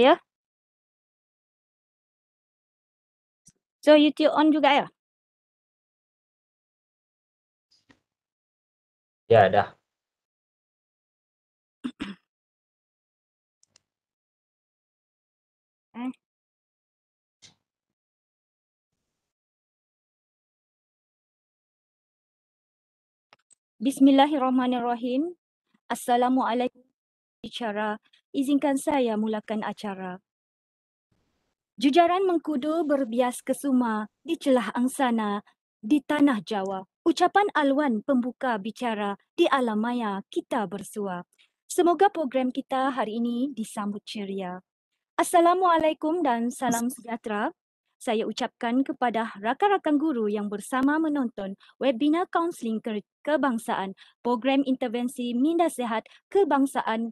ya. So YouTube on juga ya? Ya, dah. Eh? Bismillahirrahmanirrahim. Assalamualaikum. Bicara izinkan saya mulakan acara. Jujaran mengkudu berbias kesuma di celah angsana di tanah Jawa. Ucapan Alwan pembuka bicara di alam maya kita bersua. Semoga program kita hari ini disambut ceria. Assalamualaikum dan salam sejahtera. Saya ucapkan kepada rakan-rakan guru yang bersama menonton webinar kaunseling kebangsaan program intervensi minda sehat kebangsaan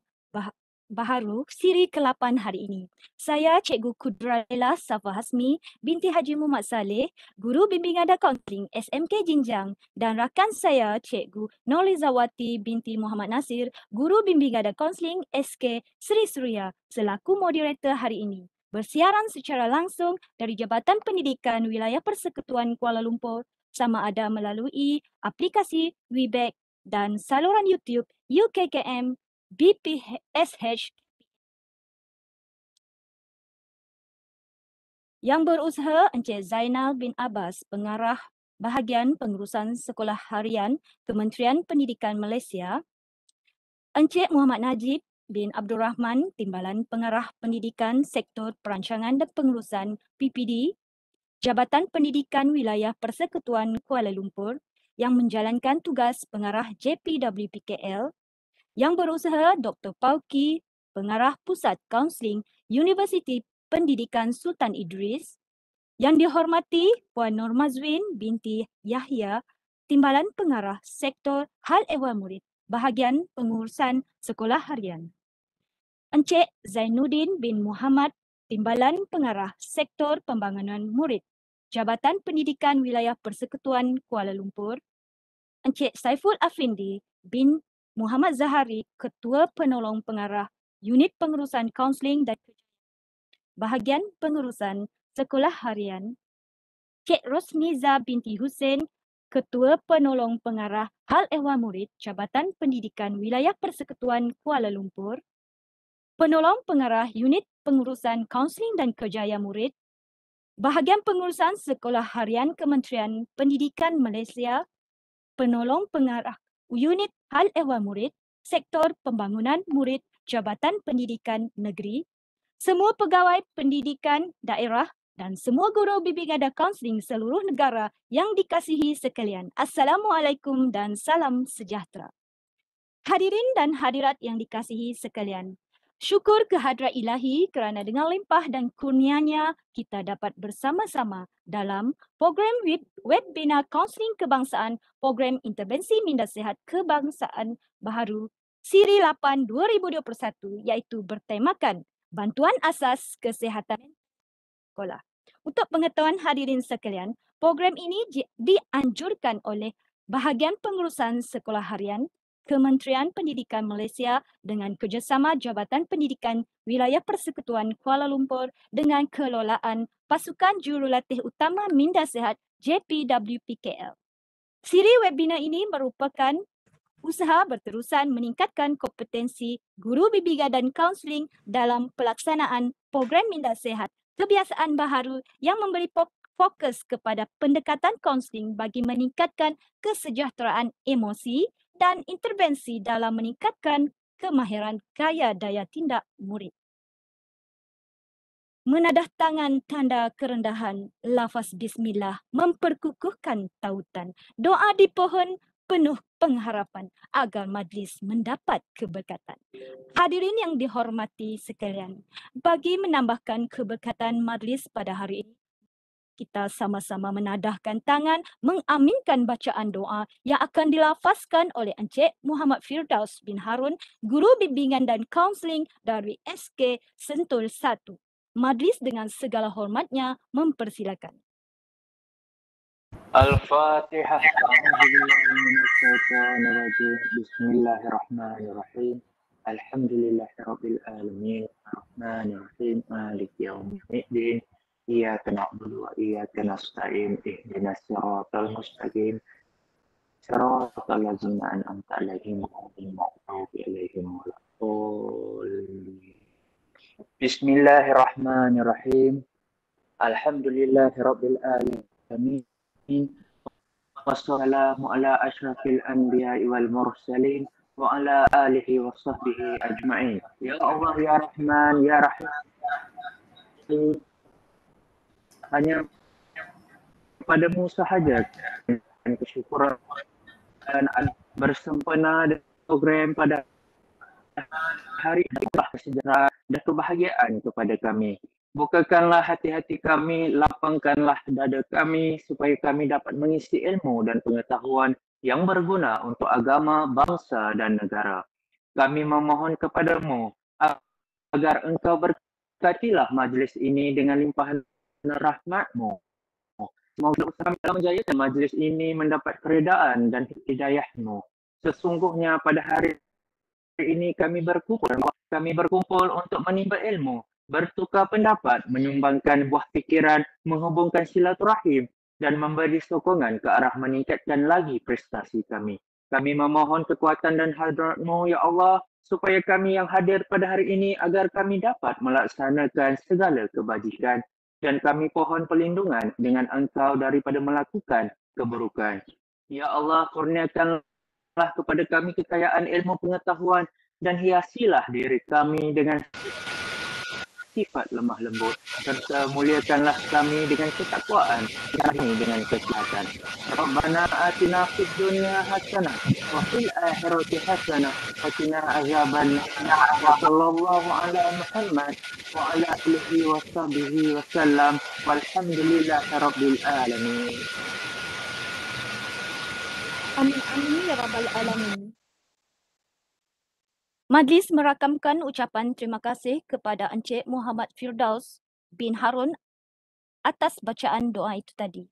baharu siri ke-8 hari ini. Saya Cikgu Kudraila Safa Hasmi binti Haji Muhammad Saleh, guru bimbingan dan kaunseling SMK Jinjang dan rakan saya Cikgu Nolizawati binti Muhammad Nasir, guru bimbingan dan kaunseling SK Seri Suria selaku moderator hari ini. Bersiaran secara langsung dari Jabatan Pendidikan Wilayah Persekutuan Kuala Lumpur sama ada melalui aplikasi WeBack dan saluran YouTube UKKM BPSH Yang berusaha Encik Zainal bin Abbas, pengarah bahagian pengurusan sekolah harian Kementerian Pendidikan Malaysia. Encik Muhammad Najib bin Abdul Rahman, Timbalan Pengarah Pendidikan Sektor Perancangan dan Pengurusan PPD, Jabatan Pendidikan Wilayah Persekutuan Kuala Lumpur yang menjalankan tugas pengarah JPWPKL yang berusaha Dr. Pauki, pengarah Pusat Kaunseling Universiti Pendidikan Sultan Idris, yang dihormati Puan Norma Mazwin binti Yahya, Timbalan Pengarah Sektor Hal Ehwal Murid, Bahagian Pengurusan Sekolah Harian. Encik Zainuddin bin Muhammad, Timbalan Pengarah Sektor Pembangunan Murid, Jabatan Pendidikan Wilayah Persekutuan Kuala Lumpur. Encik Saiful Afindi bin Muhammad Zahari, Ketua Penolong Pengarah Unit Pengurusan Kaunseling dan Bahagian Pengurusan Sekolah Harian. Cik Rosniza binti Hussein, Ketua Penolong Pengarah Hal Ehwal Murid Jabatan Pendidikan Wilayah Persekutuan Kuala Lumpur. Penolong Pengarah Unit Pengurusan Kaunseling dan Kerjaya Murid. Bahagian Pengurusan Sekolah Harian Kementerian Pendidikan Malaysia. Penolong Pengarah unit hal ehwal murid, sektor pembangunan murid Jabatan Pendidikan Negeri, semua pegawai pendidikan daerah dan semua guru bimbingan dan kaunseling seluruh negara yang dikasihi sekalian. Assalamualaikum dan salam sejahtera. Hadirin dan hadirat yang dikasihi sekalian, Syukur kehadrat ilahi kerana dengan limpah dan kurnianya kita dapat bersama-sama dalam program web webinar Counseling Kebangsaan Program Intervensi Minda Sehat Kebangsaan Baharu Siri 8 2021 iaitu bertemakan Bantuan Asas Kesihatan Sekolah. Untuk pengetahuan hadirin sekalian, program ini dianjurkan oleh Bahagian Pengurusan Sekolah Harian Kementerian Pendidikan Malaysia dengan kerjasama Jabatan Pendidikan Wilayah Persekutuan Kuala Lumpur dengan kelolaan Pasukan Jurulatih Utama Minda Sehat JPWPKL. Siri webinar ini merupakan usaha berterusan meningkatkan kompetensi guru bibiga dan kaunseling dalam pelaksanaan program Minda Sehat kebiasaan baharu yang memberi fokus kepada pendekatan kaunseling bagi meningkatkan kesejahteraan emosi, dan intervensi dalam meningkatkan kemahiran gaya daya tindak murid. Menadah tangan tanda kerendahan, lafaz bismillah memperkukuhkan tautan. Doa di pohon penuh pengharapan agar majlis mendapat keberkatan. Hadirin yang dihormati sekalian, bagi menambahkan keberkatan majlis pada hari ini, kita sama-sama menadahkan tangan mengaminkan bacaan doa yang akan dilafazkan oleh Encik Muhammad Firdaus bin Harun, Guru Bimbingan dan Counseling dari SK Sentul 1. Madris dengan segala hormatnya mempersilakan. Al-Fatihah. Bismillahirrahmanirrahim. Alhamdulillahirabbil alamin. Arrahmanirrahim. Maliki إياك نعبد وإياك نستعين اهدنا الصراط المستقيم صراط الذين أنعمت عليهم غير المغضوب عليهم ولا بسم الله الرحمن الرحيم الحمد لله رب العالمين والسلام على أشرف الأنبياء والمرسلين وعلى آله وصحبه أجمعين يا الله يا رحمن يا رحيم hanya padamu sahaja dan kesyukuran dan bersempena dengan program pada hari ini kesejahteraan dan kebahagiaan kepada kami. Bukakanlah hati-hati kami, lapangkanlah dada kami supaya kami dapat mengisi ilmu dan pengetahuan yang berguna untuk agama, bangsa dan negara. Kami memohon kepadamu agar engkau berkatilah majlis ini dengan limpahan rahmatmu. Semoga usaha kami dalam menjayakan majlis ini mendapat keredaan dan hidayahmu. Sesungguhnya pada hari ini kami berkumpul, kami berkumpul untuk menimba ilmu, bertukar pendapat, menyumbangkan buah fikiran, menghubungkan silaturahim dan memberi sokongan ke arah meningkatkan lagi prestasi kami. Kami memohon kekuatan dan hadratmu, Ya Allah, supaya kami yang hadir pada hari ini agar kami dapat melaksanakan segala kebajikan dan kami pohon pelindungan dengan engkau daripada melakukan keburukan. Ya Allah, kurniakanlah kepada kami kekayaan ilmu pengetahuan dan hiasilah diri kami dengan sifat lemah lembut serta uh, muliakanlah kami dengan ketakwaan kami dengan kesihatan. Rabbana atina fid dunya hasanah wa fil akhirati hasanah wa qina azaban wa sallallahu ala Muhammad wa ala alihi wa sahbihi wa sallam walhamdulillahi rabbil alamin. Amin amin ya rabbal alamin. Majlis merakamkan ucapan terima kasih kepada Encik Muhammad Firdaus bin Harun atas bacaan doa itu tadi.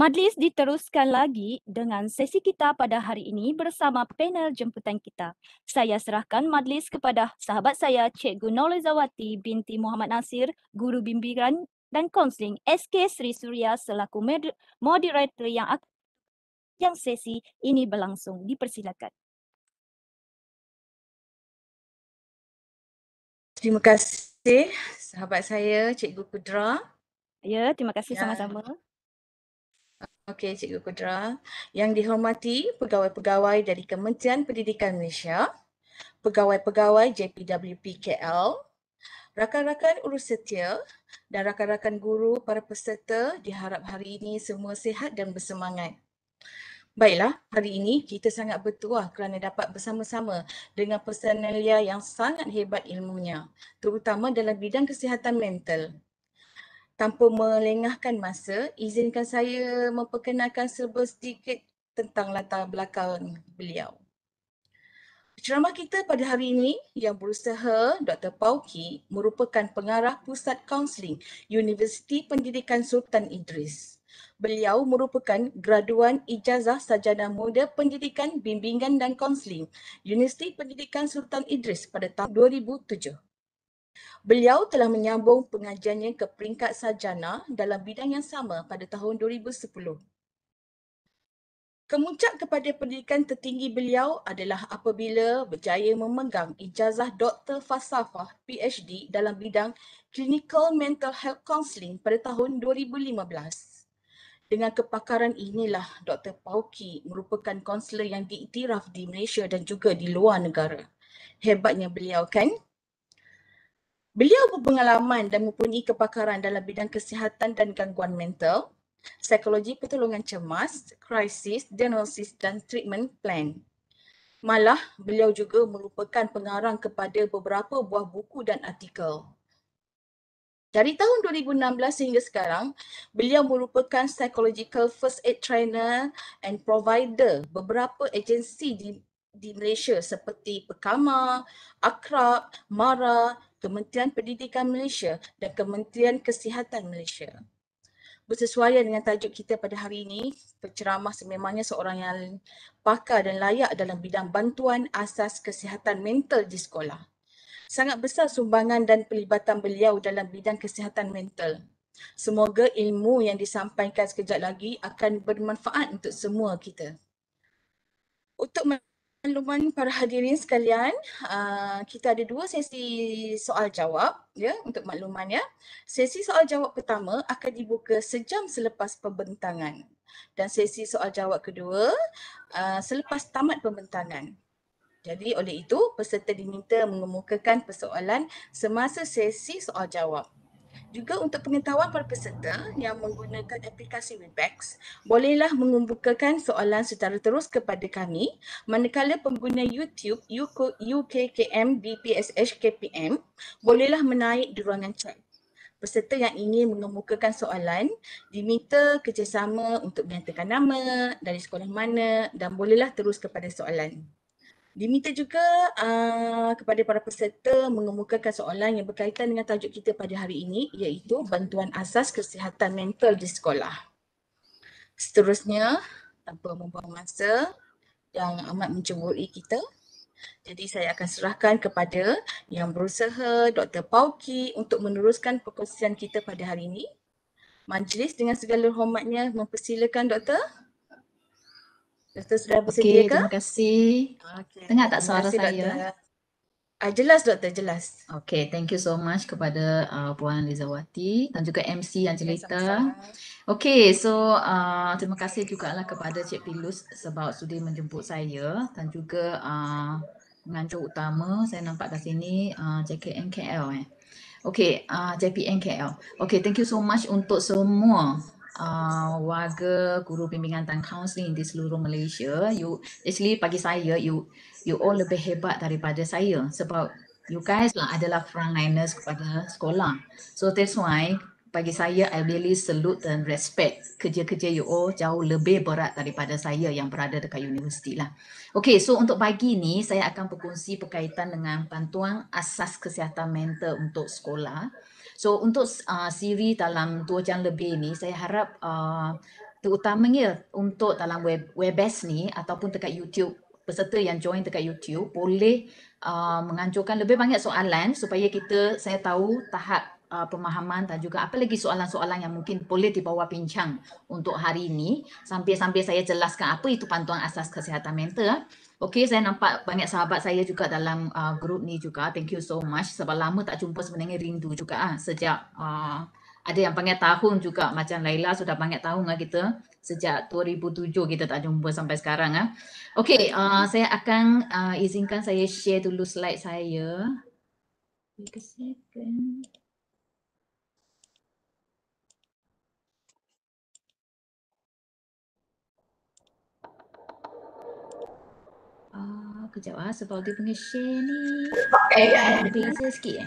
Majlis diteruskan lagi dengan sesi kita pada hari ini bersama panel jemputan kita. Saya serahkan majlis kepada sahabat saya Cik Gunole Zawati binti Muhammad Nasir, guru bimbingan dan konseling SK Sri Surya selaku moderator yang yang sesi ini berlangsung. Dipersilakan. Terima kasih sahabat saya Cikgu Kudra. Ya, terima kasih sama-sama. Okey, Cikgu Kudra. Yang dihormati pegawai-pegawai dari Kementerian Pendidikan Malaysia, pegawai-pegawai JPWP KL, rakan-rakan urus setia dan rakan-rakan guru para peserta diharap hari ini semua sihat dan bersemangat. Baiklah, hari ini kita sangat bertuah kerana dapat bersama-sama dengan personalia yang sangat hebat ilmunya, terutama dalam bidang kesihatan mental. Tanpa melengahkan masa, izinkan saya memperkenalkan serba sedikit tentang latar belakang beliau. Ceramah kita pada hari ini yang berusaha Dr. Pauki merupakan pengarah Pusat Kaunseling Universiti Pendidikan Sultan Idris. Beliau merupakan graduan ijazah sarjana muda pendidikan bimbingan dan konseling Universiti Pendidikan Sultan Idris pada tahun 2007. Beliau telah menyambung pengajiannya ke peringkat sarjana dalam bidang yang sama pada tahun 2010. Kemuncak kepada pendidikan tertinggi beliau adalah apabila berjaya memegang ijazah Dr. Fasafah PhD dalam bidang Clinical Mental Health Counseling pada tahun 2015. Dengan kepakaran inilah Dr. Pauki merupakan konselor yang diiktiraf di Malaysia dan juga di luar negara. Hebatnya beliau kan? Beliau berpengalaman dan mempunyai kepakaran dalam bidang kesihatan dan gangguan mental, psikologi pertolongan cemas, krisis, diagnosis dan treatment plan. Malah, beliau juga merupakan pengarang kepada beberapa buah buku dan artikel. Dari tahun 2016 sehingga sekarang, beliau merupakan psychological first aid trainer and provider beberapa agensi di di Malaysia seperti Pekama, Akrab, Mara, Kementerian Pendidikan Malaysia dan Kementerian Kesihatan Malaysia. Bersesuaian dengan tajuk kita pada hari ini, penceramah sememangnya seorang yang pakar dan layak dalam bidang bantuan asas kesihatan mental di sekolah sangat besar sumbangan dan pelibatan beliau dalam bidang kesihatan mental. Semoga ilmu yang disampaikan sekejap lagi akan bermanfaat untuk semua kita. Untuk makluman para hadirin sekalian, uh, kita ada dua sesi soal jawab ya untuk maklumannya. Sesi soal jawab pertama akan dibuka sejam selepas pembentangan dan sesi soal jawab kedua uh, selepas tamat pembentangan. Jadi oleh itu peserta diminta mengemukakan persoalan semasa sesi soal jawab. Juga untuk pengetahuan para peserta yang menggunakan aplikasi Webex, bolehlah mengemukakan soalan secara terus kepada kami manakala pengguna YouTube UKKM BPSH KPM bolehlah menaik di ruangan chat. Peserta yang ingin mengemukakan soalan diminta kerjasama untuk menyatakan nama, dari sekolah mana dan bolehlah terus kepada soalan. Diminta juga uh, kepada para peserta mengemukakan soalan yang berkaitan dengan tajuk kita pada hari ini iaitu bantuan asas kesihatan mental di sekolah. Seterusnya, tanpa membuang masa yang amat mencemburi kita, jadi saya akan serahkan kepada yang berusaha Dr. Pauki untuk meneruskan perkongsian kita pada hari ini. Majlis dengan segala hormatnya mempersilakan Dr. Doktor sudah bersedia okay, ke? terima kasih. Okay. Dengar tak suara kasih, saya? Ah, jelas doktor, jelas. Okay, thank you so much kepada uh, Puan Lizawati dan juga MC Angelita. Okay, so uh, terima kasih juga lah kepada Cik Pilus sebab sudi menjemput saya dan juga pengancur ah, uh, utama saya nampak kat sini uh, JKNKL eh. Okay, uh, JPNKL. Okay, thank you so much untuk semua uh, warga guru bimbingan dan kaunseling di seluruh Malaysia, you actually bagi saya you you all lebih hebat daripada saya sebab you guys lah adalah frontliners kepada sekolah. So that's why bagi saya I really salute dan respect kerja-kerja you all jauh lebih berat daripada saya yang berada dekat universiti lah. Okay, so untuk pagi ni saya akan berkongsi berkaitan dengan bantuan asas kesihatan mental untuk sekolah. So untuk uh, siri dalam dua jam lebih ni, saya harap uh, terutamanya untuk dalam web webes ni ataupun dekat YouTube peserta yang join dekat YouTube boleh uh, menganjurkan lebih banyak soalan supaya kita saya tahu tahap uh, pemahaman dan juga apa lagi soalan-soalan yang mungkin boleh dibawa pincang untuk hari ini sambil-sambil saya jelaskan apa itu pantuan asas kesihatan mental. Okay, saya nampak banyak sahabat saya juga dalam uh, grup ni juga. Thank you so much. Sebab lama tak jumpa sebenarnya rindu juga ah sejak uh, ada yang panggil tahun juga macam Laila sudah banyak tahun lah kita sejak 2007 kita tak jumpa sampai sekarang ah. Okay, uh, saya akan uh, izinkan saya share dulu slide saya. Take a second. kejap ah sebab dia punya share ni. Okay, kan? Beza sikit eh.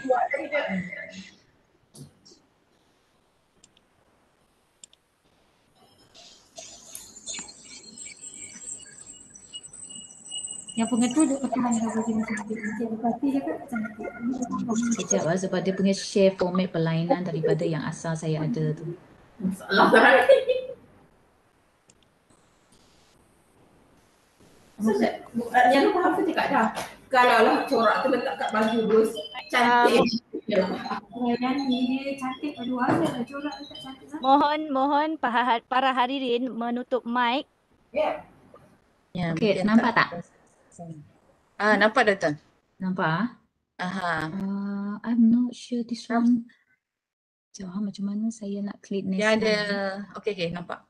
Yang punya tu dia pakai mana bagi macam tu. Tapi dia kan macam tu. Kejap lah sebab dia punya share format pelayanan daripada yang asal saya ada tu. Masalah. Yang aku hafal dekat dah. Kalau lah corak tu letak kat baju bos cantik. Ah. Mohon mohon para hadirin menutup mic. Ya. ya okey, nampak tak? Ah, nampak dah tuan. Nampak ah? Aha. Uh, I'm not sure this one. Jom, ah, macam mana saya nak clean ni? Ya, ada. Okey, okey, nampak.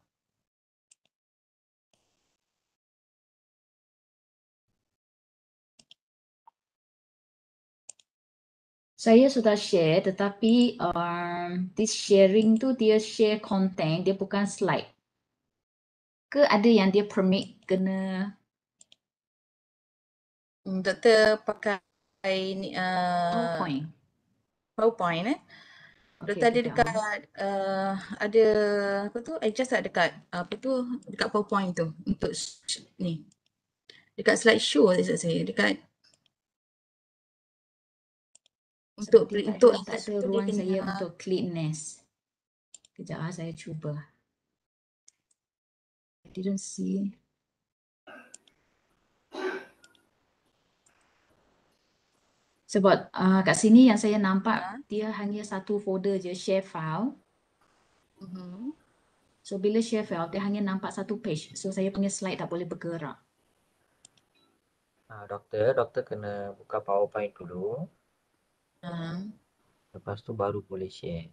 Saya sudah share tetapi um, this sharing tu dia share content, dia bukan slide. Ke ada yang dia permit kena? Hmm, doktor pakai uh, PowerPoint. PowerPoint eh. Okay, doktor ada dekat, uh, ada apa tu, adjust tak dekat, apa tu, dekat PowerPoint tu untuk ni. Dekat slide show saya, dekat untuk Seperti untuk atas ruang saya kena. Ha. untuk cleanness. Kejap ah saya cuba. I didn't see. Sebab uh, kat sini yang saya nampak huh? Ha? dia hanya satu folder je share file. Mm-hmm. So bila share file dia hanya nampak satu page. So saya punya slide tak boleh bergerak. Uh, doktor, doktor kena buka PowerPoint dulu. hmm Ha. Lepas tu baru boleh share.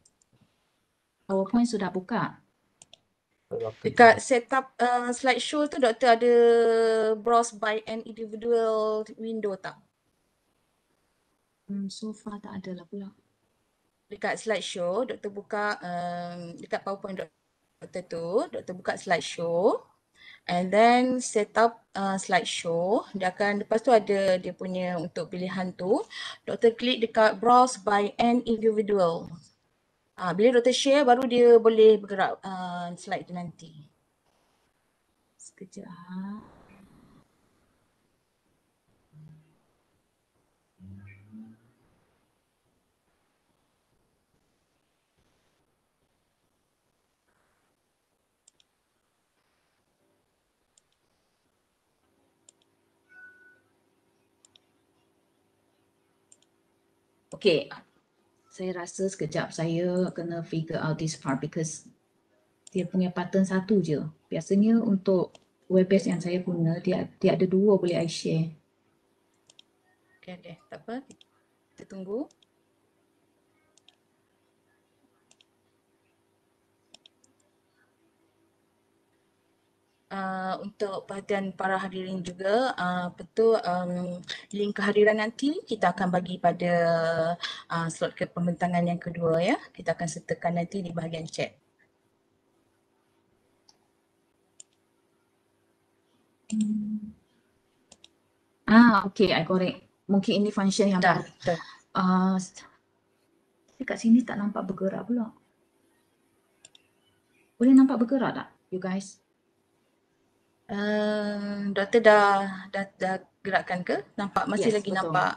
PowerPoint sudah buka. Dekat setup uh, show tu doktor ada browse by an individual window tak? Hmm, so far tak ada lah pula. Dekat slideshow doktor buka um, dekat PowerPoint doktor tu doktor buka slide slideshow. And then set up uh, slideshow. Dia akan, lepas tu ada dia punya untuk pilihan tu. Doktor klik dekat browse by an individual. Uh, bila doktor share baru dia boleh bergerak uh, slide tu nanti. Sekejap. Ah. Okay. Saya rasa sekejap saya kena figure out this part because dia punya pattern satu je. Biasanya untuk webbase yang saya guna, dia, dia ada dua boleh I share. Okay, okay. tak apa. Kita tunggu. Ah, untuk perhatian para hadirin juga, uh, betul um, link kehadiran nanti kita akan bagi pada uh, slot ke pembentangan yang kedua ya. Kita akan sertakan nanti di bahagian chat. Ah, okey, I got Mungkin ini function yang dah. Uh, dekat sini tak nampak bergerak pula. Boleh nampak bergerak tak, you guys? Uh, doktor dah, dah, dah gerakkan ke? Nampak? Masih yes, lagi betul. nampak?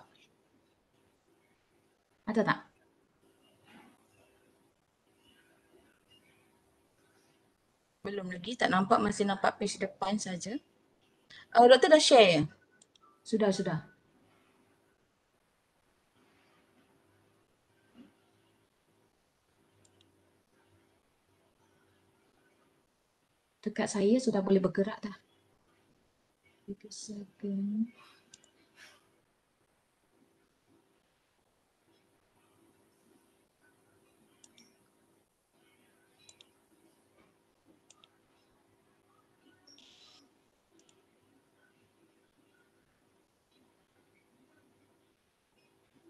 Ada tak? Belum lagi. Tak nampak. Masih nampak page depan saja. Uh, doktor dah share Sudah, sudah. dekat saya sudah boleh bergerak dah. Itu second.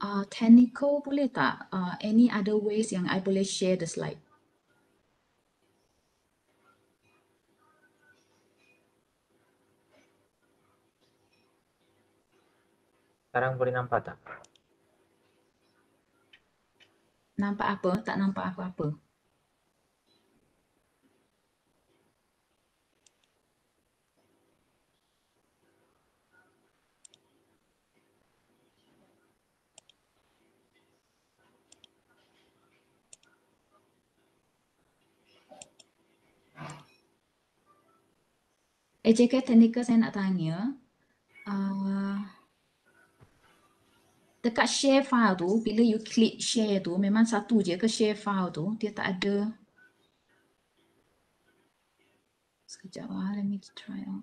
Uh, technical boleh tak? Uh, any other ways yang I boleh share the slide? Sekarang boleh nampak tak? Nampak apa? Tak nampak apa-apa. Eh, AJK Technical saya nak tanya. Uh, dekat share file tu bila you click share tu memang satu je ke share file tu dia tak ada sekejap lah let me try out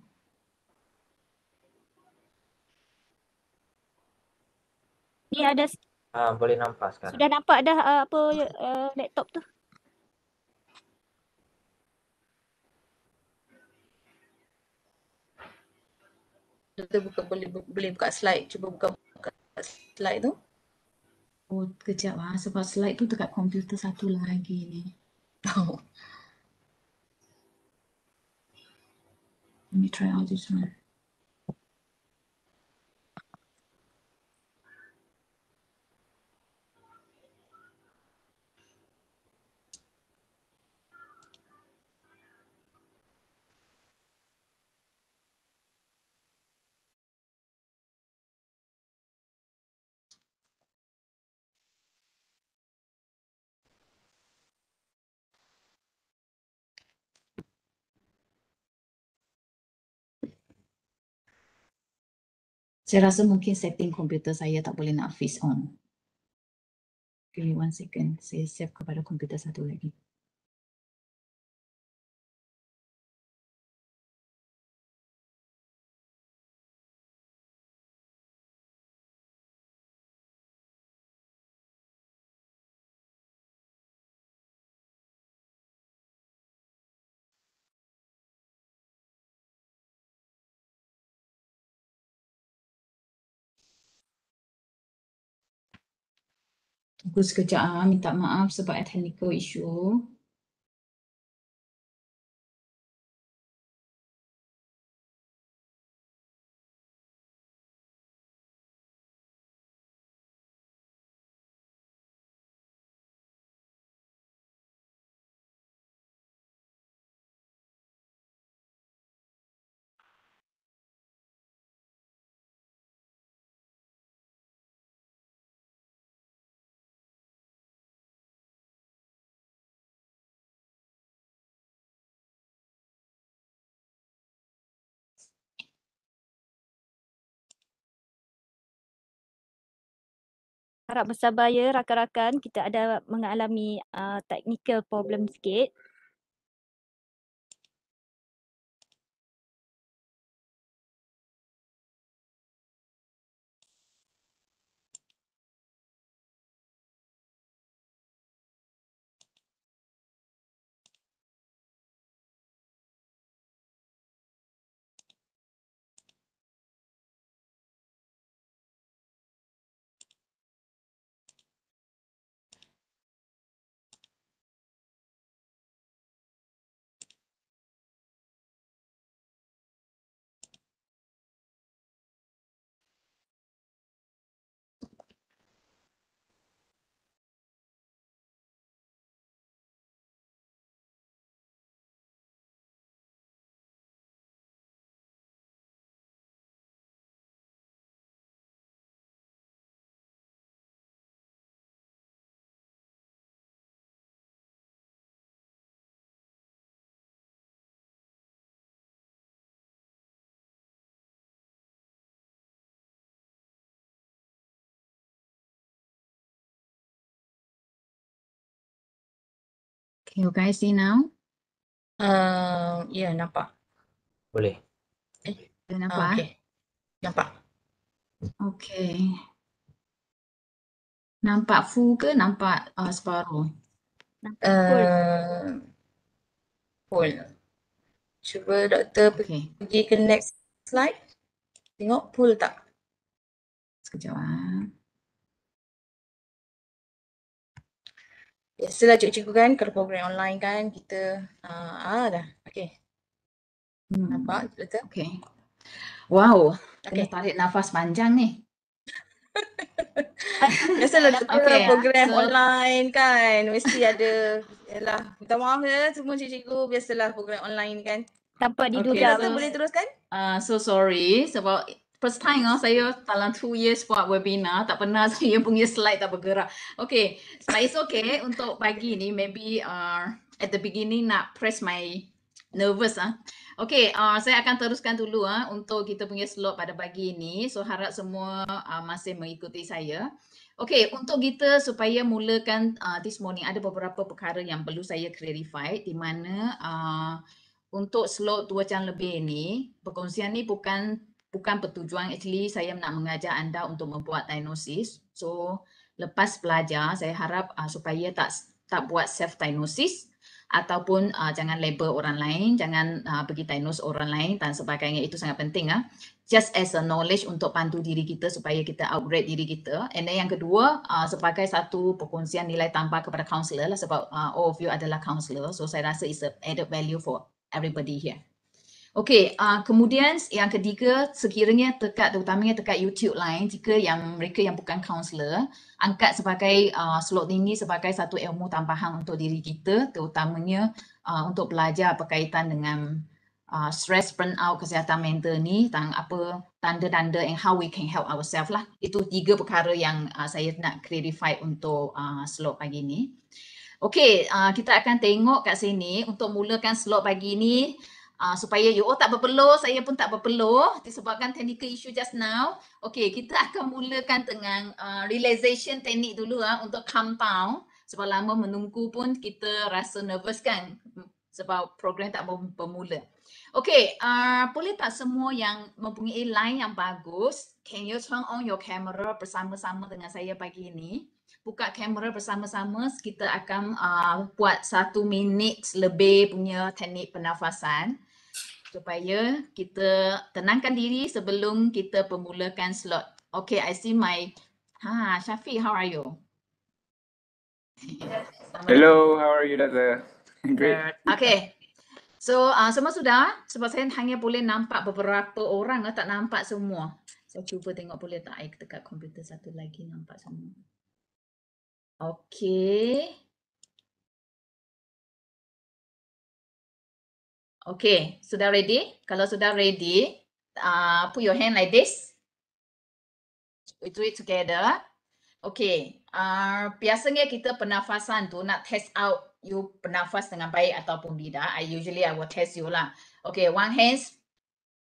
ni ada uh, boleh nampak sekarang sudah nampak dah uh, apa uh, laptop tu kita buka boleh boleh buka slide cuba buka dekat slide tu. Oh, kejap lah. Sebab slide tu dekat komputer satu lagi ni. Tahu. Oh. Let me try out this one. Saya rasa mungkin setting komputer saya tak boleh nak face on. Give me one second. Saya save kepada komputer satu lagi. Okay. Tunggu sekejap ah minta maaf sebab ada technical issue. harap bersabar ya rakan-rakan kita ada mengalami uh, technical problem sikit Can you guys see now? Uh, ya, yeah, nampak. Boleh. Eh, nampak? Ah, eh? Okay. Nampak. Okay. Nampak full ke nampak uh, separuh? full. Uh, full. Cuba doktor okay. pergi ke next slide. Tengok full tak? Sekejap lah. Biasalah cikgu-cikgu kan kalau program online kan kita uh, ah dah. Okey. Hmm. Nampak betul? Okey. Wow. Okay. Kena tarik nafas panjang ni. Biasalah kita okay, program so... online kan mesti ada yalah minta maaf ya semua cikgu-cikgu biasalah program online kan. Tanpa diduga. Okay. So, boleh teruskan? Uh, so sorry sebab First time oh, saya dalam 2 years buat webinar, tak pernah saya punya slide tak bergerak. Okay, so it's okay untuk pagi ni, maybe uh, at the beginning nak press my nervous ah. Okay, uh, saya akan teruskan dulu ah uh, untuk kita punya slot pada pagi ni. So harap semua uh, masih mengikuti saya. Okay, untuk kita supaya mulakan uh, this morning, ada beberapa perkara yang perlu saya clarify di mana uh, untuk slot dua jam lebih ni, perkongsian ni bukan bukan pertujuan actually saya nak mengajar anda untuk membuat diagnosis. So lepas belajar saya harap uh, supaya tak tak buat self diagnosis ataupun uh, jangan label orang lain, jangan uh, pergi diagnose orang lain dan sebagainya itu sangat penting ah. Uh. Just as a knowledge untuk pandu diri kita supaya kita upgrade diri kita. And then yang kedua uh, sebagai satu perkongsian nilai tambah kepada counselor lah sebab uh, all of you adalah counselor. So saya rasa is a added value for everybody here. Okey, uh, kemudian yang ketiga sekiranya dekat terutamanya dekat YouTube lain jika yang mereka yang bukan kaunselor angkat sebagai uh, slot ini sebagai satu ilmu tambahan untuk diri kita terutamanya uh, untuk belajar berkaitan dengan uh, stress burnout kesihatan mental ni tentang apa tanda-tanda and how we can help ourselves lah. Itu tiga perkara yang uh, saya nak clarify untuk uh, slot pagi ni. Okey, uh, kita akan tengok kat sini untuk mulakan slot pagi ni uh, supaya you oh tak berpeluh, saya pun tak berpeluh disebabkan technical issue just now. Okay, kita akan mulakan dengan uh, realization teknik dulu uh, untuk calm down. Sebab lama menunggu pun kita rasa nervous kan sebab program tak bermula. Okay, uh, boleh tak semua yang mempunyai line yang bagus, can you turn on your camera bersama-sama dengan saya pagi ini? Buka kamera bersama-sama, kita akan uh, buat satu minit lebih punya teknik pernafasan supaya kita tenangkan diri sebelum kita permulakan slot. Okay, I see my... Ha, Syafiq, how are you? Hello, how are you, Dazza? Great. Uh, okay. So, uh, semua sudah? Sebab saya hanya boleh nampak beberapa orang, eh, tak nampak semua. Saya cuba tengok boleh tak saya dekat komputer satu lagi nampak semua. Okay. Okay, sudah ready? Kalau sudah ready, uh, put your hand like this. We do it together. Okay, uh, biasanya kita pernafasan tu nak test out you pernafas dengan baik ataupun tidak. I usually I will test you lah. Okay, one hands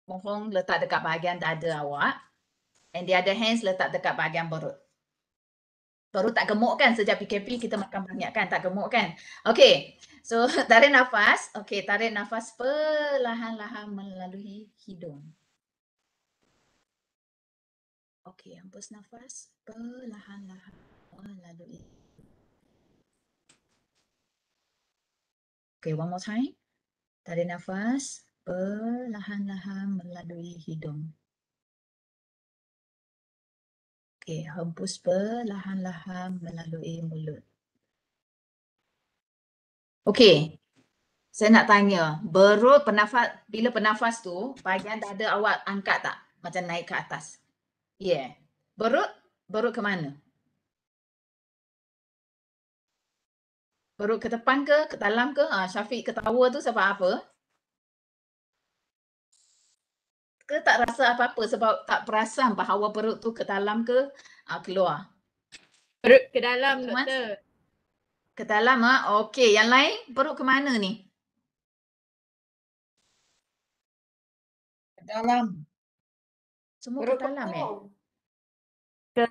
mohon letak dekat bahagian dada awak. And the other hands letak dekat bahagian perut. Perut tak gemuk kan sejak PKP kita makan banyak kan? Tak gemuk kan? Okay, So, tarik nafas. Okey, tarik nafas perlahan-lahan melalui hidung. Okey, hembus nafas perlahan-lahan melalui. Okey, one more time. Tarik nafas perlahan-lahan melalui hidung. Okey, hembus perlahan-lahan melalui mulut. Okey. Saya nak tanya, berul pernafas bila pernafas tu bahagian dada awak angkat tak? Macam naik ke atas. Yeah. Berut, berut ke mana? Berut ke depan ke, ke dalam ke? Ah, Syafiq ketawa tu sebab apa? Ke tak rasa apa-apa sebab tak perasan bahawa perut tu ke dalam ke ah, keluar? Perut ke dalam, doktor ke dalam ah. Okey, yang lain perut ke mana ni? Ke dalam. Semua perut eh? ke dalam eh. Ke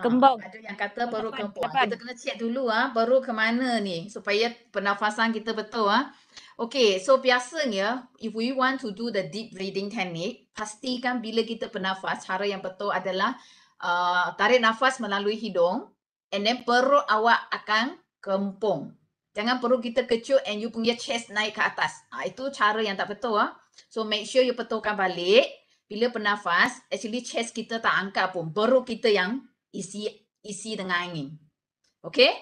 kembang. Ha, ada yang kata perut ke kembang. Ah, kita kena check dulu ah, perut ke mana ni supaya pernafasan kita betul ah. Okey, so biasanya if we want to do the deep breathing technique, pastikan bila kita bernafas, cara yang betul adalah uh, tarik nafas melalui hidung and then perut awak akan kempung. Jangan perlu kita kecut and you punya chest naik ke atas. Ha, itu cara yang tak betul. Ha? So make sure you betulkan balik. Bila bernafas, actually chest kita tak angkat pun. Baru kita yang isi isi dengan angin. Okay?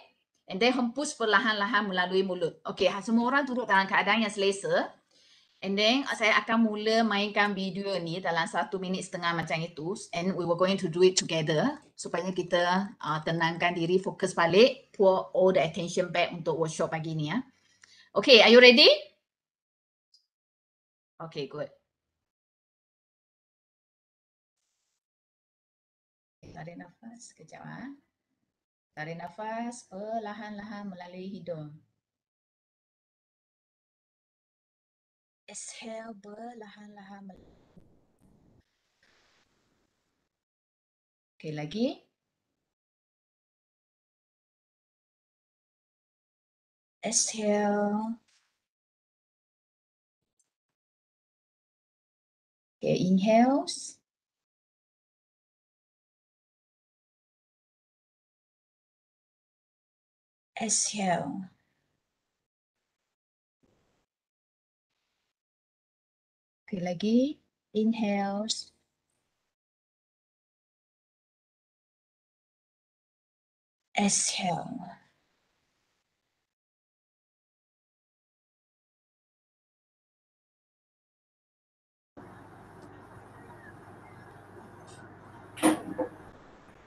And then hempus perlahan-lahan melalui mulut. Okay, ha, semua orang duduk dalam keadaan yang selesa. And then ah, saya akan mula mainkan video ni dalam satu minit setengah macam itu. And we were going to do it together supaya kita uh, tenangkan diri, fokus balik pour all the attention back untuk workshop pagi ni ya. Okay, are you ready? Okay, good. Tarik nafas, kejap ha. Tarik nafas, perlahan-lahan melalui hidung. Exhale, perlahan-lahan melalui Okay, lagi. exhale. Okay, inhales. Exhale. Okay, lagi. Inhales. Exhale.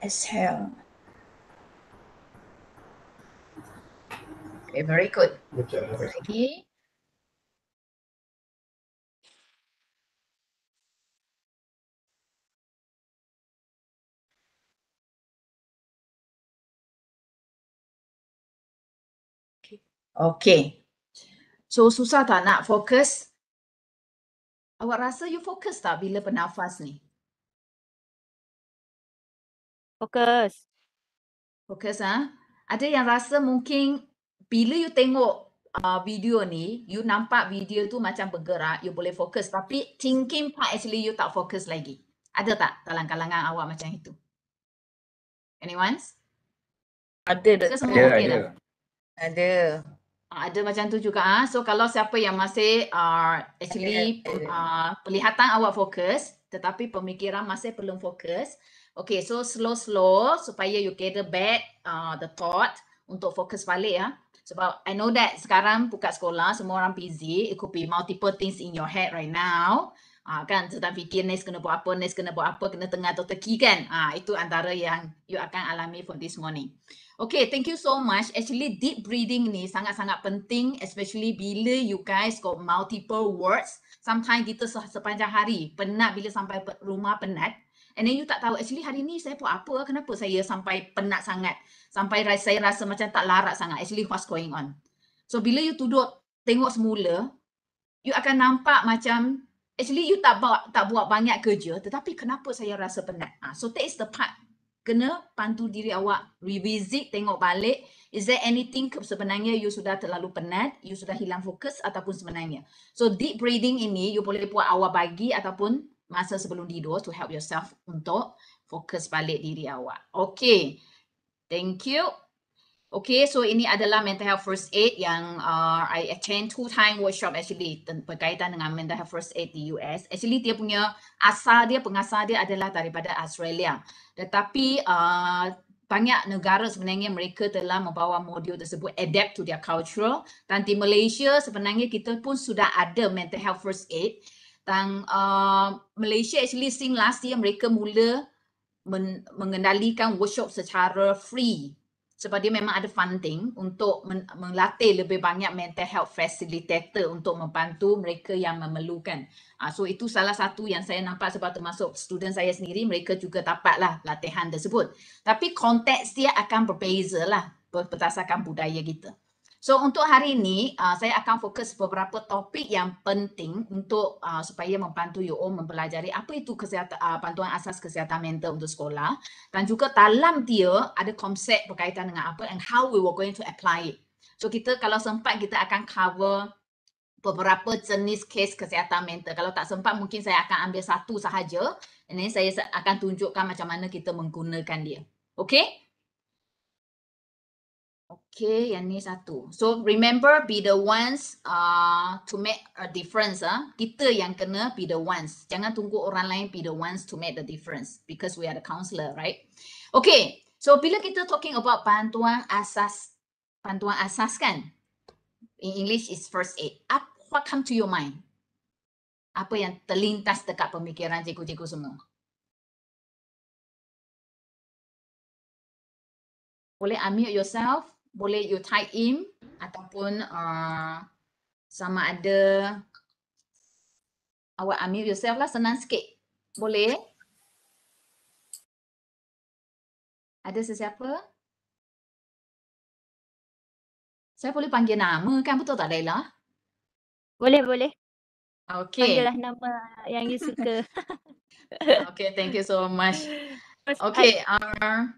exhale. Okay, very good. Okay. Okay. So susah tak nak fokus? Awak rasa you fokus tak bila bernafas ni? Fokus. Fokus ah. Ha? Ada yang rasa mungkin bila you tengok uh, video ni, you nampak video tu macam bergerak, you boleh fokus tapi thinking part actually you tak fokus lagi. Ada tak dalam kalangan awak macam itu? Anyone? Ada dah. Ada, ada. Okay ada. ada. Lah. Ah, ada macam tu juga. Ha? So kalau siapa yang masih uh, actually uh, perlihatan awak fokus tetapi pemikiran masih belum fokus, Okay, so slow-slow supaya you get back uh, the thought untuk fokus balik ya. Sebab I know that sekarang buka sekolah, semua orang busy. It could be multiple things in your head right now. Uh, kan, sedang fikir next kena buat apa, next kena buat apa, kena tengah atau teki kan. Uh, itu antara yang you akan alami for this morning. Okay, thank you so much. Actually, deep breathing ni sangat-sangat penting especially bila you guys got multiple words. Sometimes kita sepanjang hari penat bila sampai rumah penat. And then you tak tahu actually hari ni saya buat apa, kenapa saya sampai penat sangat. Sampai saya rasa macam tak larat sangat. Actually what's going on. So bila you duduk tengok semula, you akan nampak macam actually you tak buat, tak buat banyak kerja tetapi kenapa saya rasa penat. Ha, so that is the part. Kena pantu diri awak revisit, tengok balik. Is there anything sebenarnya you sudah terlalu penat, you sudah hilang fokus ataupun sebenarnya. So deep breathing ini you boleh buat awal pagi ataupun masa sebelum tidur to help yourself untuk fokus balik diri awak. Okay, thank you. Okay, so ini adalah mental health first aid yang uh, I attend two time workshop actually berkaitan dengan mental health first aid di US. Actually dia punya asal dia, pengasal dia adalah daripada Australia. Tetapi uh, banyak negara sebenarnya mereka telah membawa modul tersebut adapt to their culture dan di Malaysia sebenarnya kita pun sudah ada mental health first aid dan uh, Malaysia actually since last year mereka mula men- mengendalikan workshop secara free sebab dia memang ada funding untuk men- melatih lebih banyak mental health facilitator untuk membantu mereka yang memerlukan. Uh, so itu salah satu yang saya nampak sebab termasuk student saya sendiri mereka juga dapatlah latihan tersebut. Tapi konteks dia akan berbeza lah berdasarkan budaya kita. So untuk hari ini uh, saya akan fokus beberapa topik yang penting untuk uh, supaya membantu you all mempelajari apa itu kesihatan uh, bantuan asas kesihatan mental untuk sekolah dan juga dalam dia ada konsep berkaitan dengan apa and how we were going to apply it. So kita kalau sempat kita akan cover beberapa jenis kes kesihatan mental. Kalau tak sempat mungkin saya akan ambil satu sahaja. Ini saya akan tunjukkan macam mana kita menggunakan dia. Okay? Okay, yang ni satu. So remember be the ones uh, to make a difference. Ah, huh? kita yang kena be the ones. Jangan tunggu orang lain be the ones to make the difference because we are the counselor, right? Okay. So bila kita talking about bantuan asas, bantuan asas kan? In English is first aid. Up, what come to your mind? Apa yang terlintas dekat pemikiran cikgu-cikgu semua? Boleh unmute yourself boleh you type in ataupun uh, sama ada awak unmute yourself lah senang sikit. Boleh? Ada sesiapa? Saya boleh panggil nama kan betul tak Laila? Boleh, boleh. Okay. Panggillah nama yang you suka. okay, thank you so much. Okay. Uh,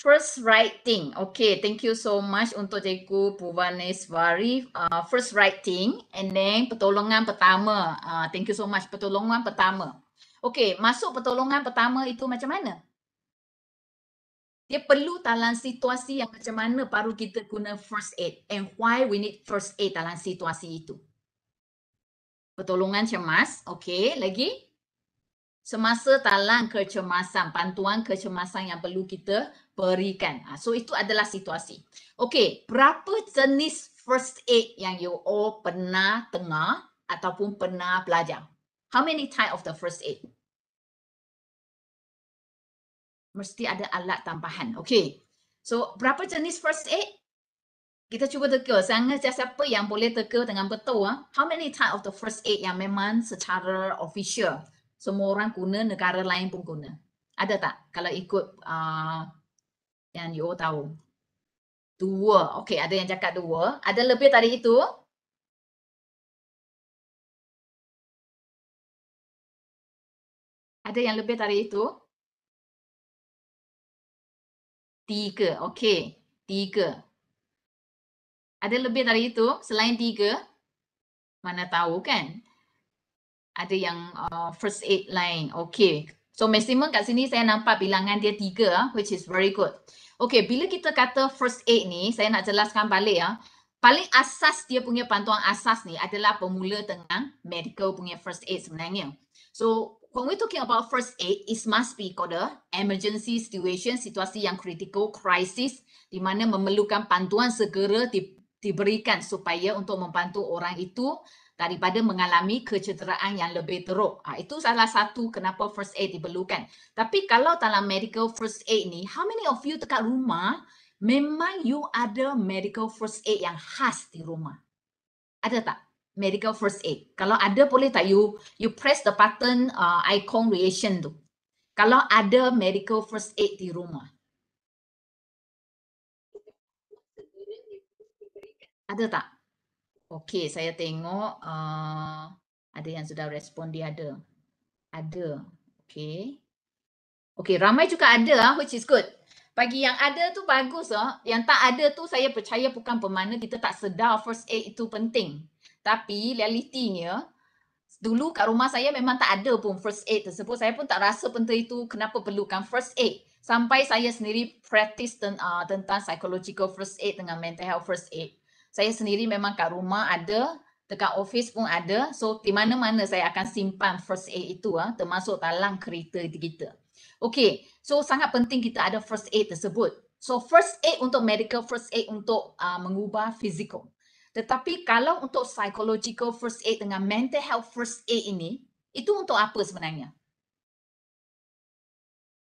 First writing. Okay, thank you so much untuk cikgu Puvaneswari. Uh, first writing and then pertolongan pertama. Uh, thank you so much. Pertolongan pertama. Okay, masuk pertolongan pertama itu macam mana? Dia perlu dalam situasi yang macam mana baru kita guna first aid and why we need first aid dalam situasi itu. Pertolongan cemas. Okay, lagi. Semasa talang kecemasan, pantuan kecemasan yang perlu kita berikan. Ha, so itu adalah situasi. Okey, berapa jenis first aid yang you all pernah tengah ataupun pernah belajar? How many type of the first aid? Mesti ada alat tambahan. Okey. So berapa jenis first aid? Kita cuba teka. Sangat siapa-siapa yang boleh teka dengan betul. Ah. How many type of the first aid yang memang secara official semua orang guna, negara lain pun guna? Ada tak? Kalau ikut uh, yang you tahu. Dua. Okay, ada yang cakap dua. Ada lebih dari itu? Ada yang lebih dari itu? Tiga. Okay. Tiga. Ada lebih dari itu selain tiga? Mana tahu kan? Ada yang uh, first aid line. Okay. So maksimum kat sini saya nampak bilangan dia tiga ah, which is very good. Okay bila kita kata first aid ni saya nak jelaskan balik ya. Paling asas dia punya pantuan asas ni adalah pemula tengah medical punya first aid sebenarnya. So when we talking about first aid, it must be called a emergency situation, situasi yang critical, crisis di mana memerlukan pantuan segera di diberikan supaya untuk membantu orang itu daripada mengalami kecederaan yang lebih teruk. Ha, itu salah satu kenapa first aid diperlukan. Tapi kalau dalam medical first aid ni, how many of you dekat rumah memang you ada medical first aid yang khas di rumah? Ada tak? Medical first aid. Kalau ada boleh tak you you press the button uh, icon reaction tu. Kalau ada medical first aid di rumah. Ada tak? Okey, saya tengok uh, ada yang sudah respon dia ada. Ada. Okey. Okey, ramai juga ada ah, which is good. Bagi yang ada tu bagus ah. Yang tak ada tu saya percaya bukan pemana kita tak sedar first aid itu penting. Tapi realitinya dulu kat rumah saya memang tak ada pun first aid tersebut. Saya pun tak rasa penting itu kenapa perlukan first aid. Sampai saya sendiri practice ten, uh, tentang psychological first aid dengan mental health first aid saya sendiri memang kat rumah ada, dekat office pun ada. So di mana-mana saya akan simpan first aid itu ah, termasuk dalam kereta kita. Okay, so sangat penting kita ada first aid tersebut. So first aid untuk medical, first aid untuk uh, mengubah physical. Tetapi kalau untuk psychological first aid dengan mental health first aid ini, itu untuk apa sebenarnya?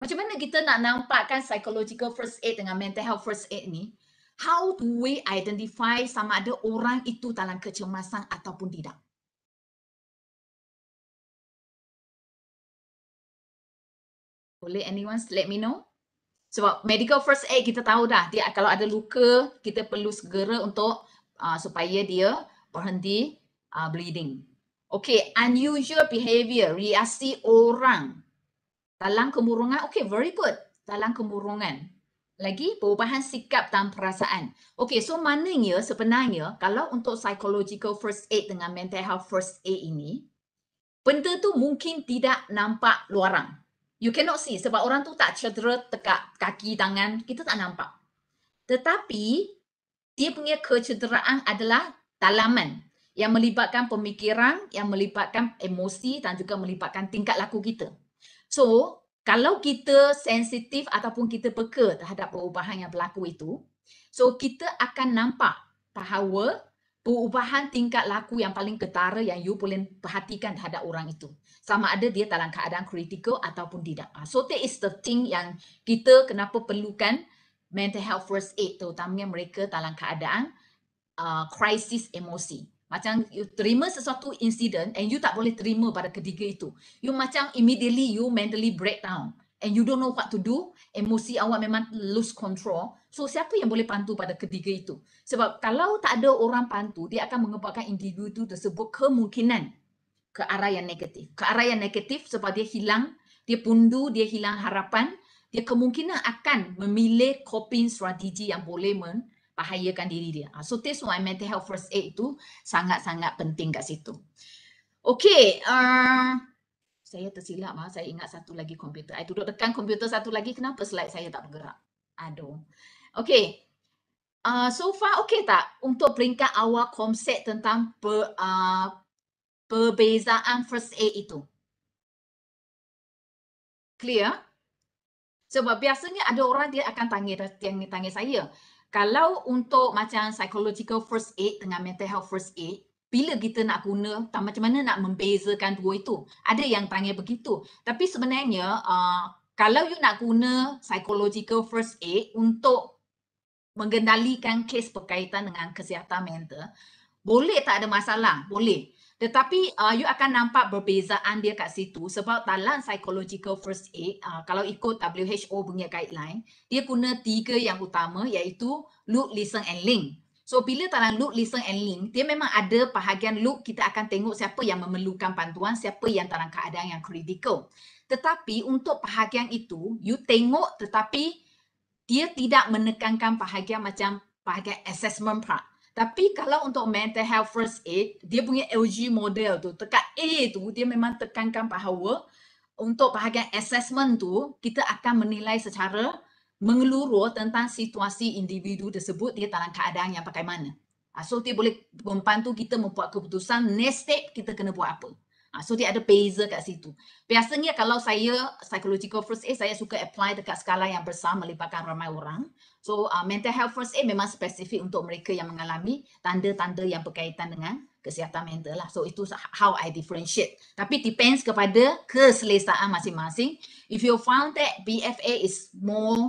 Macam mana kita nak nampakkan psychological first aid dengan mental health first aid ni? How do we identify sama ada orang itu dalam kecemasan ataupun tidak? Boleh anyone let me know? Sebab so, medical first aid kita tahu dah, dia kalau ada luka, kita perlu segera untuk uh, supaya dia berhenti uh, bleeding. Okay, unusual behavior, reaksi orang dalam kemurungan, okay very good, dalam kemurungan. Lagi, perubahan sikap dan perasaan. Okey, so mananya sebenarnya kalau untuk psychological first aid dengan mental health first aid ini, benda tu mungkin tidak nampak luaran. You cannot see sebab orang tu tak cedera dekat kaki, tangan, kita tak nampak. Tetapi, dia punya kecederaan adalah dalaman yang melibatkan pemikiran, yang melibatkan emosi dan juga melibatkan tingkat laku kita. So, kalau kita sensitif ataupun kita peka terhadap perubahan yang berlaku itu, so kita akan nampak bahawa perubahan tingkat laku yang paling ketara yang you boleh perhatikan terhadap orang itu. Sama ada dia dalam keadaan kritikal ataupun tidak. Ah, so that is the thing yang kita kenapa perlukan mental health first aid terutamanya mereka dalam keadaan uh, crisis emosi. Macam you terima sesuatu insiden, and you tak boleh terima pada ketiga itu. You macam immediately you mentally breakdown and you don't know what to do. Emosi awak memang lose control. So siapa yang boleh pantu pada ketiga itu? Sebab kalau tak ada orang pantu, dia akan mengembangkan individu itu tersebut kemungkinan ke arah yang negatif. Ke arah yang negatif sebab dia hilang, dia pundu, dia hilang harapan. Dia kemungkinan akan memilih coping strategi yang boleh men- bahayakan diri dia. Ha, so this one mental health first aid tu sangat-sangat penting kat situ. Okay, uh, saya tersilap lah. Saya ingat satu lagi komputer. Saya duduk dekat komputer satu lagi. Kenapa slide saya tak bergerak? Aduh. Okay, uh, so far okay tak untuk peringkat awal konsep tentang per, uh, perbezaan first aid itu? Clear? Sebab biasanya ada orang dia akan tanya, tanya, tanya saya kalau untuk macam psychological first aid dengan mental health first aid, bila kita nak guna tak macam mana nak membezakan dua itu? Ada yang tanya begitu. Tapi sebenarnya uh, kalau you nak guna psychological first aid untuk mengendalikan kes berkaitan dengan kesihatan mental, boleh tak ada masalah? Boleh. Tetapi uh, you akan nampak perbezaan dia kat situ sebab dalam psychological first aid uh, kalau ikut WHO punya guideline, dia guna tiga yang utama iaitu look, listen and link. So bila dalam look, listen and link, dia memang ada bahagian look kita akan tengok siapa yang memerlukan bantuan, siapa yang dalam keadaan yang kritikal. Tetapi untuk bahagian itu, you tengok tetapi dia tidak menekankan bahagian macam bahagian assessment part. Tapi kalau untuk mental health first aid, dia punya LG model tu, tekan A tu, dia memang tekankan bahawa untuk bahagian assessment tu, kita akan menilai secara mengeluruh tentang situasi individu tersebut dia dalam keadaan yang bagaimana. mana. Ah, so dia boleh membantu kita membuat keputusan next step kita kena buat apa. Ah, so dia ada beza kat situ. Biasanya kalau saya psychological first aid, saya suka apply dekat skala yang besar melibatkan ramai orang. So uh, mental health first aid memang spesifik untuk mereka yang mengalami tanda-tanda yang berkaitan dengan kesihatan mental lah. So itu how I differentiate. Tapi depends kepada keselesaan masing-masing. If you found that BFA is more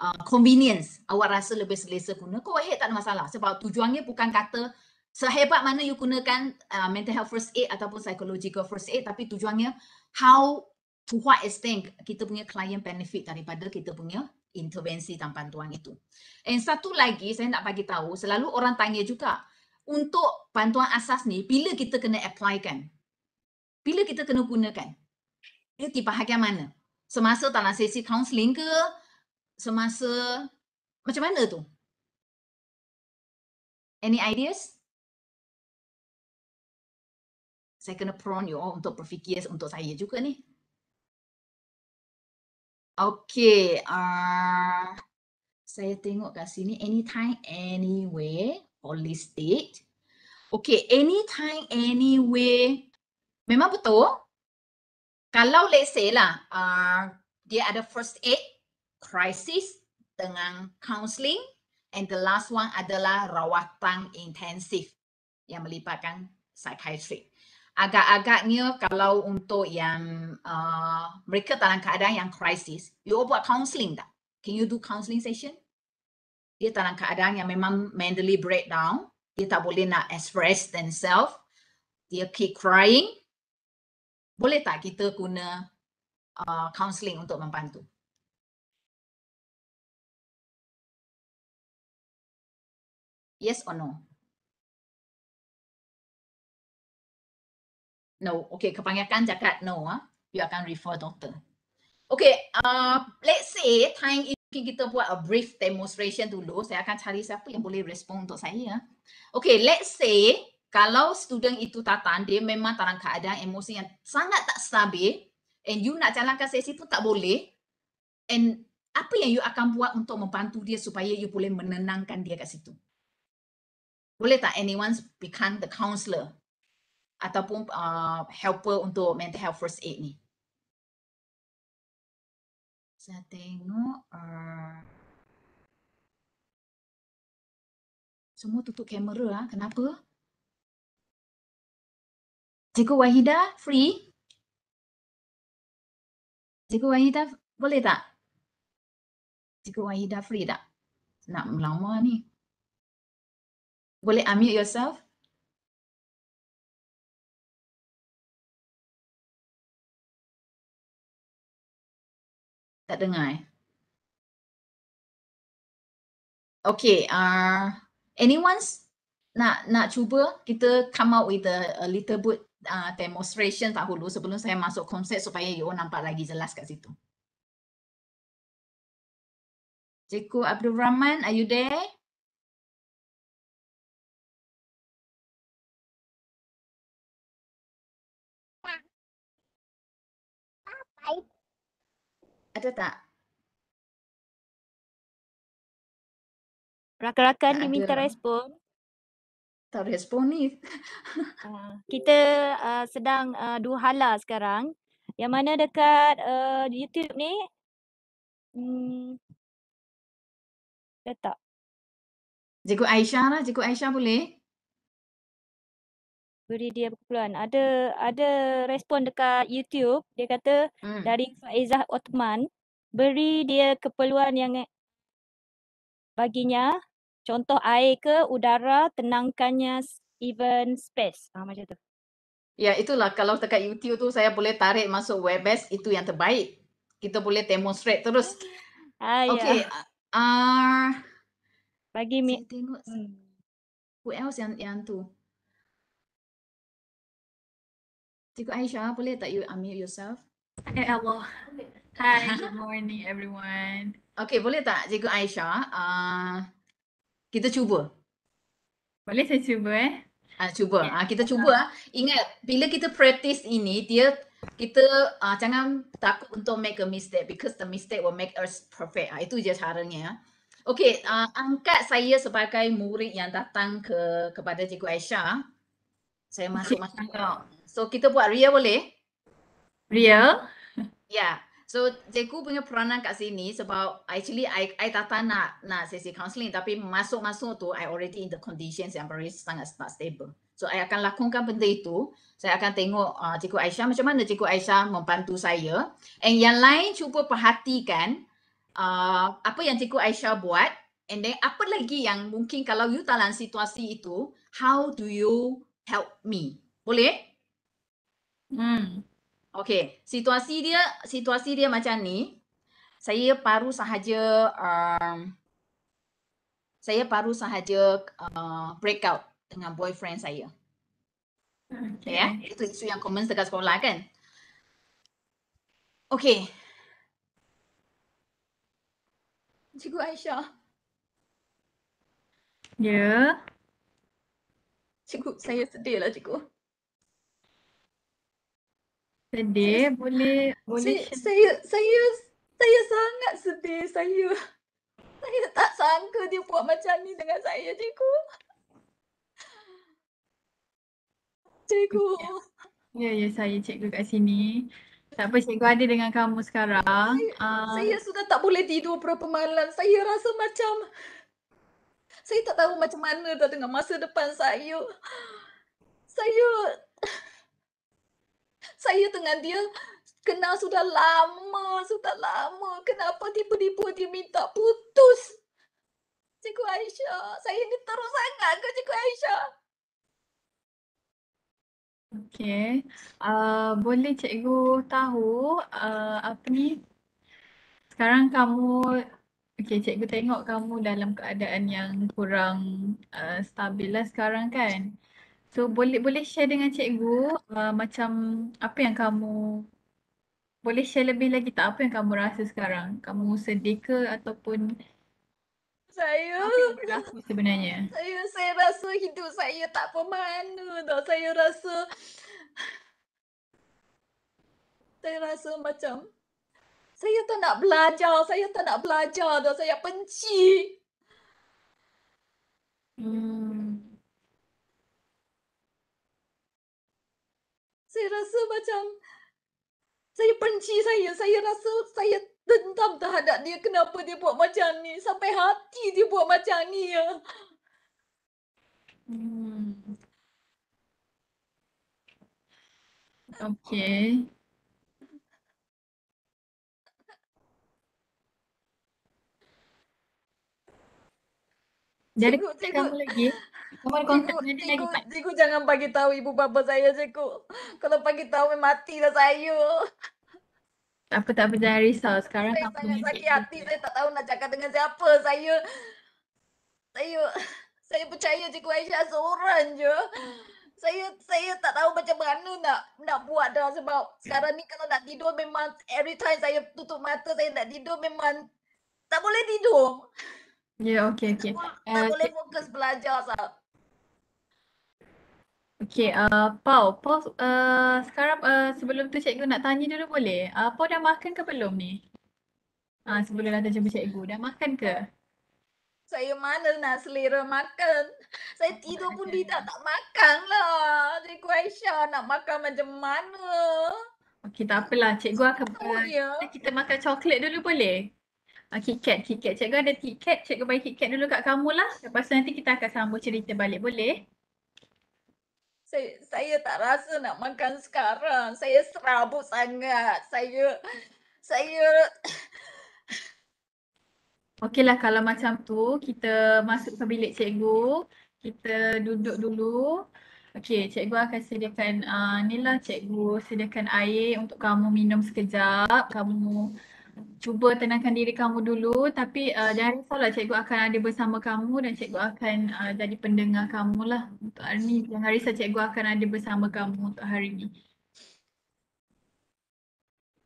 Uh, convenience, awak rasa lebih selesa guna, go ahead tak ada masalah. Sebab tujuannya bukan kata sehebat mana you gunakan uh, mental health first aid ataupun psychological first aid tapi tujuannya how to what extent kita punya client benefit daripada kita punya intervensi dan bantuan itu. Dan satu lagi saya nak bagi tahu, selalu orang tanya juga untuk bantuan asas ni bila kita kena apply kan? Bila kita kena gunakan? Ia di bahagian mana? Semasa dalam sesi counseling ke? Semasa macam mana tu? Any ideas? Saya kena prone you all untuk berfikir untuk saya juga ni. Okay, uh, ah, saya tengok kat sini anytime, anywhere, holistic. Okay, anytime, anywhere. Memang betul? Kalau let's say lah, uh, dia ada first aid, crisis dengan counselling and the last one adalah rawatan intensif yang melibatkan psychiatrist agak-agaknya agak kalau untuk yang uh, mereka dalam keadaan yang krisis, you all buat counselling tak? Can you do counselling session? Dia dalam keadaan yang memang mentally breakdown, dia tak boleh nak express themselves, dia keep crying, boleh tak kita guna uh, counselling untuk membantu? Yes or no? No. Okay, kebanyakan cakap no. ah, You akan refer doktor. Okay, uh, let's say time ini kita buat a brief demonstration dulu. Saya akan cari siapa yang boleh respon untuk saya. Ah. Okay, let's say kalau student itu tatan dia memang dalam keadaan emosi yang sangat tak stabil and you nak jalankan sesi tu tak boleh. And apa yang you akan buat untuk membantu dia supaya you boleh menenangkan dia kat situ? Boleh tak anyone become the counselor ataupun uh, helper untuk mental health first aid ni. Saya tengok uh, semua tutup kamera ah. Kenapa? Cikgu Wahida free? Cikgu Wahida boleh tak? Cikgu Wahida free tak? Nak lama ni. Boleh unmute yourself? Tak dengar. Eh? Okay, uh, anyone nak nak cuba kita come out with a, a little bit uh, demonstration dahulu sebelum saya masuk konsep supaya you nampak lagi jelas kat situ. Cikgu Abdul Rahman, are you there? Ada tak? Rakan-rakan diminta ada. Lah. respon. Tak respon ni. uh, kita uh, sedang uh, dua hala sekarang. Yang mana dekat uh, YouTube ni? Hmm. Letak. Cikgu Aisyah lah. Cikgu Aisyah boleh? beri dia perkumpulan. Ada ada respon dekat YouTube, dia kata hmm. dari Faizah Othman, beri dia keperluan yang baginya, contoh air ke udara, tenangkannya even space. Ha, macam tu. Ya itulah kalau dekat YouTube tu saya boleh tarik masuk webes itu yang terbaik. Kita boleh demonstrate terus. Ah, ya. Okay. Uh, Bagi mi. Hmm. Who else yang yang tu? Cikgu Aisyah, boleh tak you unmute yourself? Ya Allah. Hi, good morning everyone. Okay, boleh tak Cikgu Aisyah? Uh, kita cuba. Boleh saya cuba eh? Uh, cuba. Yeah. kita cuba. Ah. Ingat, bila kita practice ini, dia kita uh, jangan takut untuk make a mistake because the mistake will make us perfect. Uh, itu je caranya. Okay, uh, angkat saya sebagai murid yang datang ke kepada Cikgu Aisyah. Saya masuk-masuk. Okay. So kita buat Ria boleh? Ria? Ya. Yeah. So cikgu punya peranan kat sini sebab actually I, I tak tahu nak, nak sesi counselling tapi masuk-masuk tu I already in the conditions yang very sangat not stable. So I akan lakukan benda itu. Saya akan tengok uh, cikgu Aisyah macam mana cikgu Aisyah membantu saya. And yang lain cuba perhatikan uh, apa yang cikgu Aisyah buat and then apa lagi yang mungkin kalau you dalam situasi itu how do you help me? Boleh? Hmm. Okey, situasi dia situasi dia macam ni. Saya baru sahaja um, saya baru sahaja uh, break out dengan boyfriend saya. Okay. Ya, yeah? itu isu yang komen dekat sekolah kan? Okey. Cikgu Aisyah. Ya. Yeah. Cikgu, saya sedih lah cikgu. Sedih boleh boleh saya, saya saya sangat sedih saya. Saya tak sangka dia buat macam ni dengan saya cikgu. Cikgu. Ya ya saya cikgu kat sini. Tak apa cikgu ada dengan kamu sekarang. Saya, uh. saya sudah tak boleh tidur berapa malam. Saya rasa macam saya tak tahu macam mana dah dengan masa depan saya. Saya saya dengan dia kenal sudah lama, sudah lama. Kenapa tiba-tiba dia minta putus? Cikgu Aisyah, saya ni teruk sangat ke Cikgu Aisyah? Okay Uh, boleh cikgu tahu uh, apa ni? Sekarang kamu Okay, cikgu tengok kamu dalam keadaan yang kurang uh, stabil lah sekarang kan. So boleh boleh share dengan cikgu uh, macam apa yang kamu boleh share lebih lagi tak apa yang kamu rasa sekarang? Kamu sedih ke ataupun saya rasa sebenarnya? Saya saya rasa hidup saya tak pemandu tau. Saya rasa saya rasa macam saya tak nak belajar, saya tak nak belajar tau. Saya penci Hmm. saya rasa macam saya benci saya. Saya rasa saya dendam terhadap dia kenapa dia buat macam ni. Sampai hati dia buat macam ni ya. Hmm. Okay. Jadi kamu lagi. Nombor kontak nanti lagi Pak. Cikgu jangan bagi tahu ibu bapa saya cikgu. Kalau bagi tahu mati dah saya. Tak apa tak apa jangan risau sekarang. Saya sangat sakit hati saya tak tahu nak cakap dengan siapa saya. Saya saya percaya cikgu Aisyah seorang je. Saya saya tak tahu macam mana nak nak buat dah sebab sekarang ni kalau nak tidur memang every time saya tutup mata saya nak tidur memang tak boleh tidur. Ya, yeah, okey, okey. Tak, okay. Eh, tak uh, boleh fokus belajar, sah. Okay, uh, Pau. Pau, uh, sekarang uh, sebelum tu cikgu nak tanya dulu boleh? Uh, Pau dah makan ke belum ni? Ah, uh, sebelum datang jumpa cikgu, dah makan ke? Saya mana nak selera makan? Saya tidur pun tidak tak makan lah. Cikgu Aisyah nak makan macam mana? Okay, tak apalah. Cikgu akan buat. Oh, kita makan coklat dulu boleh? Uh, ah, KitKat, KitKat. Cikgu ada tiket. Cikgu bagi KitKat dulu kat kamu lah. Lepas tu nanti kita akan sambung cerita balik boleh? saya saya tak rasa nak makan sekarang. Saya serabut sangat. Saya saya Okeylah kalau macam tu kita masuk ke bilik cikgu. Kita duduk dulu. Okey, cikgu akan sediakan uh, ni lah cikgu sediakan air untuk kamu minum sekejap. Kamu cuba tenangkan diri kamu dulu tapi uh, jangan lah. cikgu akan ada bersama kamu dan cikgu akan uh, jadi pendengar kamu lah untuk hari ni. Jangan risau cikgu akan ada bersama kamu untuk hari ni.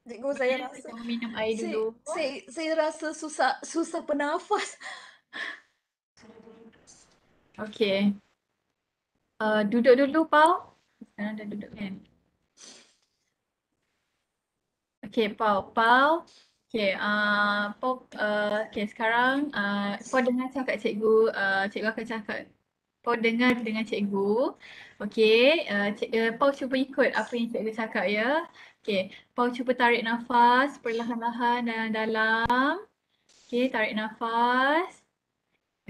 Cikgu saya rasa cikgu minum air dulu. Saya, saya, saya rasa susah susah bernafas. Okay. Uh, eh, duduk dulu Pau. Sekarang dah duduk kan. Okay Pau. Pau. Okay, uh, po, uh, okay sekarang uh, Po dengar cakap cikgu, uh, cikgu akan cakap Po dengar dengan cikgu Okay, uh, uh Po cuba ikut apa yang cikgu cakap ya Okay, Po cuba tarik nafas perlahan-lahan dan dalam Okay, tarik nafas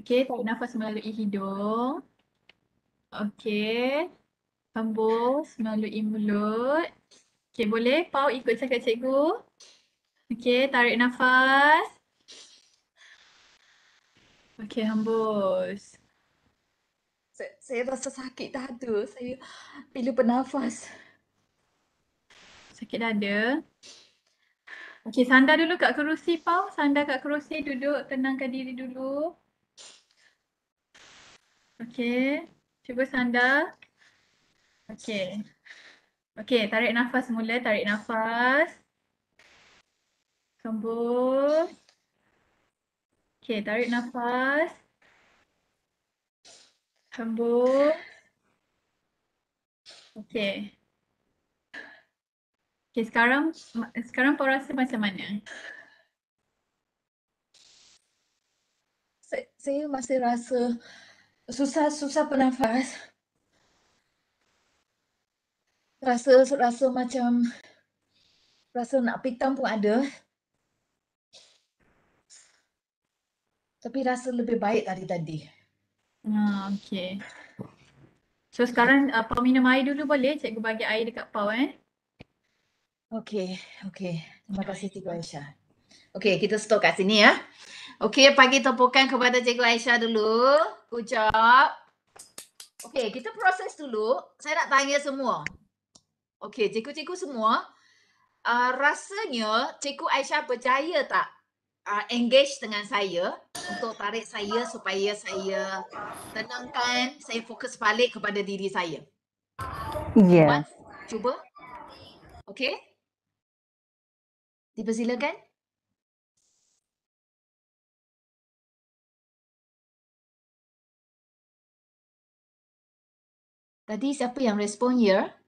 Okay, tarik nafas melalui hidung Okay, hembus melalui mulut Okay, boleh Po ikut cakap cikgu? Okay, tarik nafas. Okay, hembus. Saya, saya rasa sakit dah dada. Saya pilu bernafas. Sakit dah dada. Okay, sandar dulu kat kerusi, Pau. Sandar kat kerusi, duduk, tenangkan diri dulu. Okay, cuba sandar. Okay, okay, tarik nafas mula, tarik nafas. Sambung. Okay, tarik nafas. Sambung. Okay. Okay, sekarang sekarang kau rasa macam mana? Saya, masih rasa susah-susah bernafas. Rasa rasa macam rasa nak pitam pun ada. tapi rasa lebih baik dari tadi. Ah, okay. So sekarang uh, Pau minum air dulu boleh? Cikgu bagi air dekat Pau eh. Okay, okay. Terima kasih Cikgu Aisyah. Okay, kita stop kat sini ya. Okay, pagi tepukan kepada Cikgu Aisyah dulu. Ucap. Okay, kita proses dulu. Saya nak tanya semua. Okay, cikgu-cikgu semua. Uh, rasanya Cikgu Aisyah percaya tak uh, engage dengan saya untuk tarik saya supaya saya tenangkan, saya fokus balik kepada diri saya. Yes. Mas, cuba. Okay. Dipersilakan. Tadi siapa yang respon here?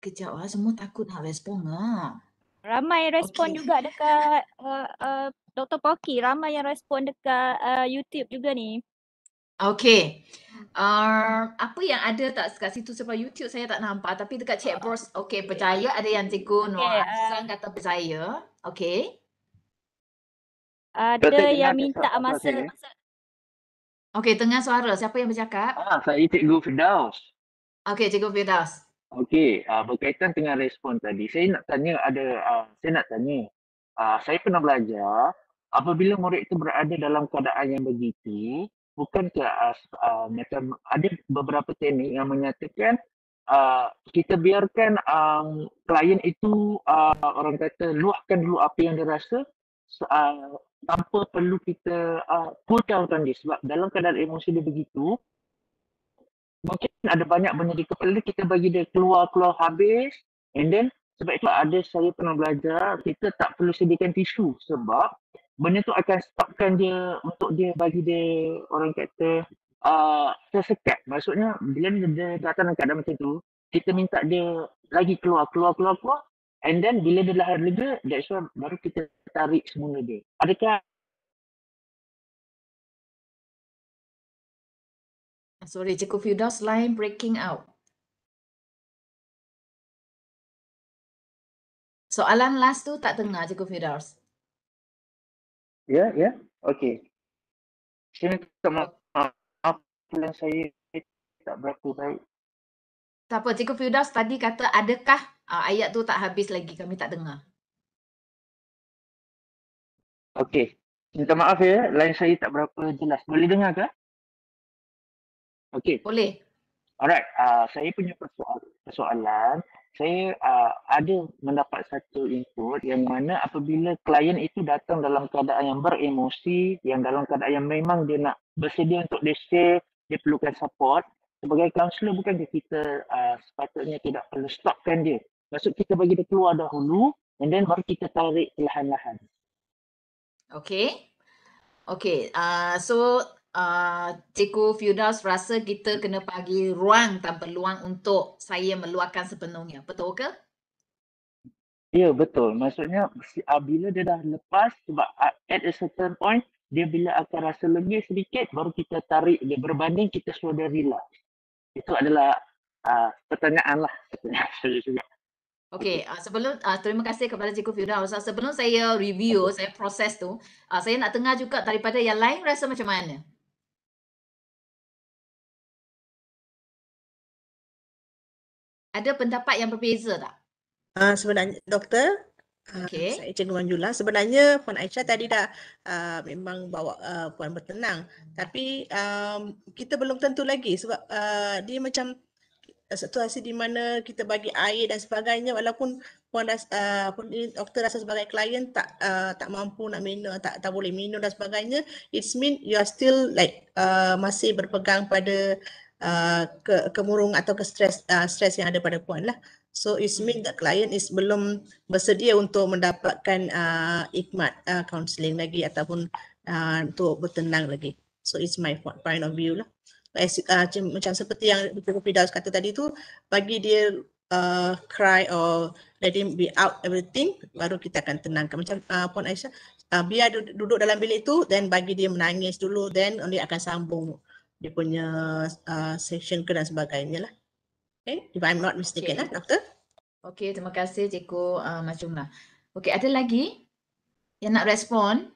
Kejap lah, semua takut nak respon lah. Ramai respon okay. juga dekat uh, uh, Dr. Poki. Ramai yang respon dekat uh, YouTube juga ni. Okay. Uh, um, apa yang ada tak kat situ sebab YouTube saya tak nampak tapi dekat chat box okay, okay. percaya ada yang cikgu Noah okay. Hassan uh, kata percaya. Okay. Ada yang minta masa. masa. Okay, tengah suara. Siapa yang bercakap? Ah, saya cikgu Firdaus. Okay, cikgu Firdaus. Okey, uh, berkaitan dengan respon tadi, saya nak tanya ada uh, saya nak tanya. Uh, saya pernah belajar apabila murid itu berada dalam keadaan yang begitu, bukankah uh, uh, macam ada beberapa teknik yang menyatakan uh, kita biarkan um, klien itu uh, orang kata luahkan dulu apa yang dia rasa uh, tanpa perlu kita uh, cool down dia sebab dalam keadaan emosi dia begitu, ada banyak benda di kepala kita bagi dia keluar-keluar habis and then sebab itu ada saya pernah belajar kita tak perlu sediakan tisu sebab benda tu akan stopkan dia untuk dia bagi dia orang kata uh, tersekat maksudnya bila dia, dia datang dekat dalam macam tu kita minta dia lagi keluar keluar keluar keluar and then bila dia lahir lega that's why baru kita tarik semula dia adakah Sorry, cukup few dots line breaking out. Soalan last tu tak dengar cikgu Firdaus. Ya, yeah, ya. Yeah. Okey. Saya minta maaf tulang saya tak berapa baik. Tak apa, cikgu Firdaus tadi kata adakah uh, ayat tu tak habis lagi kami tak dengar. Okey. Minta maaf ya, line saya tak berapa jelas. Boleh dengar ke? Okey. Boleh. Alright, uh, saya punya persoalan, persoalan saya uh, ada mendapat satu input yang mana apabila klien itu datang dalam keadaan yang beremosi, yang dalam keadaan yang memang dia nak bersedia untuk dia share, dia perlukan support, sebagai kaunselor bukan kita uh, sepatutnya tidak perlu stopkan dia. Maksud kita bagi dia keluar dahulu and then baru kita tarik perlahan-lahan. Okay. Okay, uh, so uh, Cikgu Fyudas rasa kita kena bagi ruang dan peluang untuk saya meluahkan sepenuhnya. Betul ke? Ya, betul. Maksudnya ah, bila dia dah lepas sebab ah, at a certain point dia bila akan rasa lengih sedikit baru kita tarik dia berbanding kita suruh dia relax. Itu adalah uh, pertanyaan lah. Okey, uh, sebelum uh, terima kasih kepada Cikgu Fiona. Sebelum saya review, saya proses tu, uh, saya nak tengah juga daripada yang lain rasa macam mana? ada pendapat yang berbeza tak? Uh, sebenarnya doktor ah, Okay. Saya Cikgu Manjula. Sebenarnya Puan Aisyah tadi dah uh, memang bawa uh, Puan bertenang. Tapi um, kita belum tentu lagi sebab uh, dia macam eh, situasi di mana kita bagi air dan sebagainya walaupun Puan uh, pun doktor rasa sebagai klien tak uh, tak mampu nak minum, tak, tak boleh minum dan sebagainya. It's mean you are still like uh, masih berpegang pada uh, ke kemurung atau ke stres uh, stres yang ada pada puan lah. So it means hmm. that client is belum bersedia untuk mendapatkan uh, ikmat uh, counseling lagi ataupun uh, untuk bertenang lagi. So it's my point of view lah. As, uh, macam, macam seperti yang Dr. Pidaus kata tadi tu, bagi dia uh, cry or let him be out everything, baru kita akan tenangkan. Macam uh, Puan Aisyah, uh, biar duduk dalam bilik tu, then bagi dia menangis dulu, then only akan sambung dia punya uh, session ke dan sebagainya lah. Okay, if I'm not mistaken okay. lah, doktor. Okay, terima kasih Cikgu uh, Majumlah. Okay, ada lagi yang nak respon?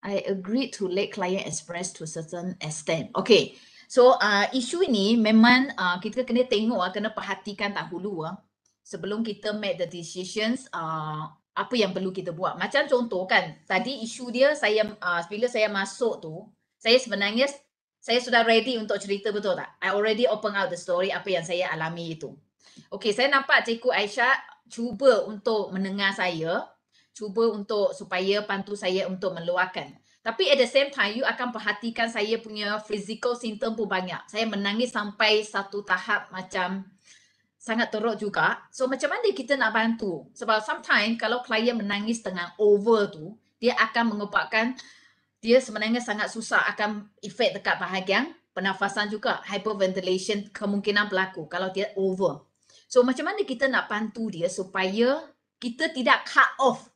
I agreed to let client express to certain extent. Okay, so uh, isu ini memang uh, kita kena tengok, uh, kena perhatikan dahulu uh, sebelum kita make the decisions uh, apa yang perlu kita buat. Macam contoh kan, tadi isu dia saya uh, bila saya masuk tu, saya sebenarnya saya sudah ready untuk cerita betul tak? I already open out the story apa yang saya alami itu. Okay, saya nampak Cikgu Aisyah cuba untuk mendengar saya, cuba untuk supaya bantu saya untuk meluahkan. Tapi at the same time, you akan perhatikan saya punya physical symptom pun banyak. Saya menangis sampai satu tahap macam sangat teruk juga. So macam mana kita nak bantu? Sebab sometimes kalau klien menangis tengah over tu, dia akan mengubahkan dia sebenarnya sangat susah akan efek dekat bahagian pernafasan juga. Hyperventilation kemungkinan berlaku kalau dia over. So macam mana kita nak bantu dia supaya kita tidak cut off,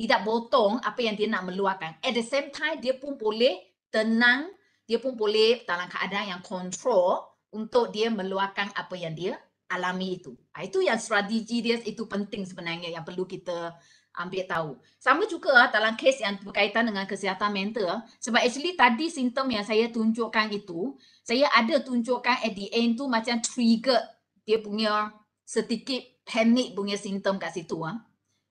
tidak botong apa yang dia nak meluahkan. At the same time, dia pun boleh tenang, dia pun boleh dalam keadaan yang control untuk dia meluahkan apa yang dia alami itu. Ha, itu yang strategi dia itu penting sebenarnya yang perlu kita ambil tahu. Sama juga ah, dalam kes yang berkaitan dengan kesihatan mental ah, sebab actually tadi simptom yang saya tunjukkan itu, saya ada tunjukkan at the end tu macam trigger dia punya sedikit panik, punya simptom kat situ. Ha.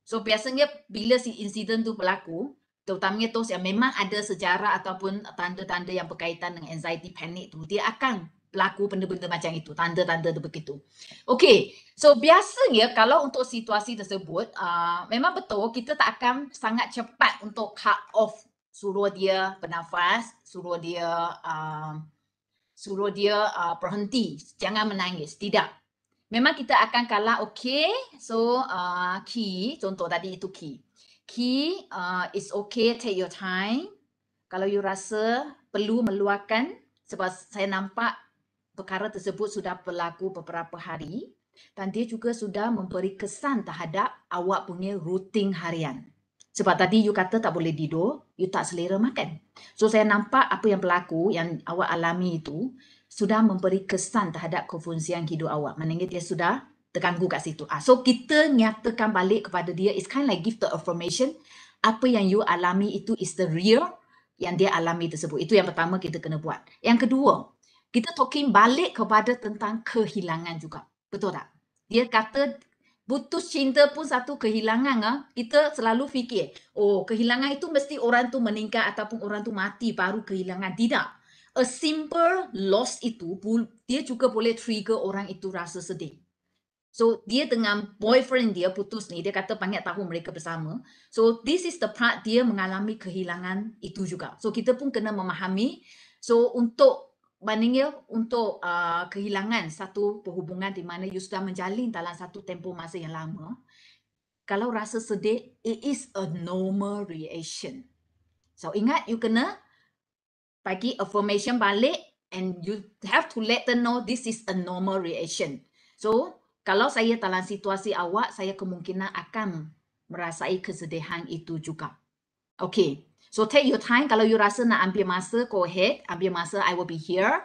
So biasanya bila si insiden tu berlaku, terutamanya tu yang memang ada sejarah ataupun tanda-tanda yang berkaitan dengan anxiety panic tu, dia akan berlaku benda-benda macam itu, tanda-tanda begitu. Okey, so biasanya kalau untuk situasi tersebut, uh, memang betul kita tak akan sangat cepat untuk cut off suruh dia bernafas, suruh dia uh, suruh dia uh, berhenti, jangan menangis, tidak. Memang kita akan kalah, okey, so uh, key, contoh tadi itu key. Key, uh, it's okay, take your time. Kalau you rasa perlu meluahkan sebab saya nampak perkara tersebut sudah berlaku beberapa hari dan dia juga sudah memberi kesan terhadap awak punya rutin harian. Sebab tadi you kata tak boleh tidur, you tak selera makan. So saya nampak apa yang berlaku yang awak alami itu sudah memberi kesan terhadap kefungsian hidup awak. Maknanya dia sudah terganggu kat situ. Ah, so kita nyatakan balik kepada dia, it's kind of like give the affirmation. Apa yang you alami itu is the real yang dia alami tersebut. Itu yang pertama kita kena buat. Yang kedua, kita talking balik kepada tentang kehilangan juga. Betul tak? Dia kata putus cinta pun satu kehilangan. Ha? Kita selalu fikir, oh kehilangan itu mesti orang tu meninggal ataupun orang tu mati baru kehilangan. Tidak. A simple loss itu, dia juga boleh trigger orang itu rasa sedih. So dia dengan boyfriend dia putus ni, dia kata banyak tahun mereka bersama. So this is the part dia mengalami kehilangan itu juga. So kita pun kena memahami. So untuk banding untuk uh, kehilangan satu perhubungan di mana you sudah menjalin dalam satu tempoh masa yang lama kalau rasa sedih it is a normal reaction so ingat you kena bagi affirmation balik and you have to let them know this is a normal reaction so kalau saya dalam situasi awak saya kemungkinan akan merasai kesedihan itu juga okay So take your time. Kalau you rasa nak ambil masa, go ahead. Ambil masa, I will be here.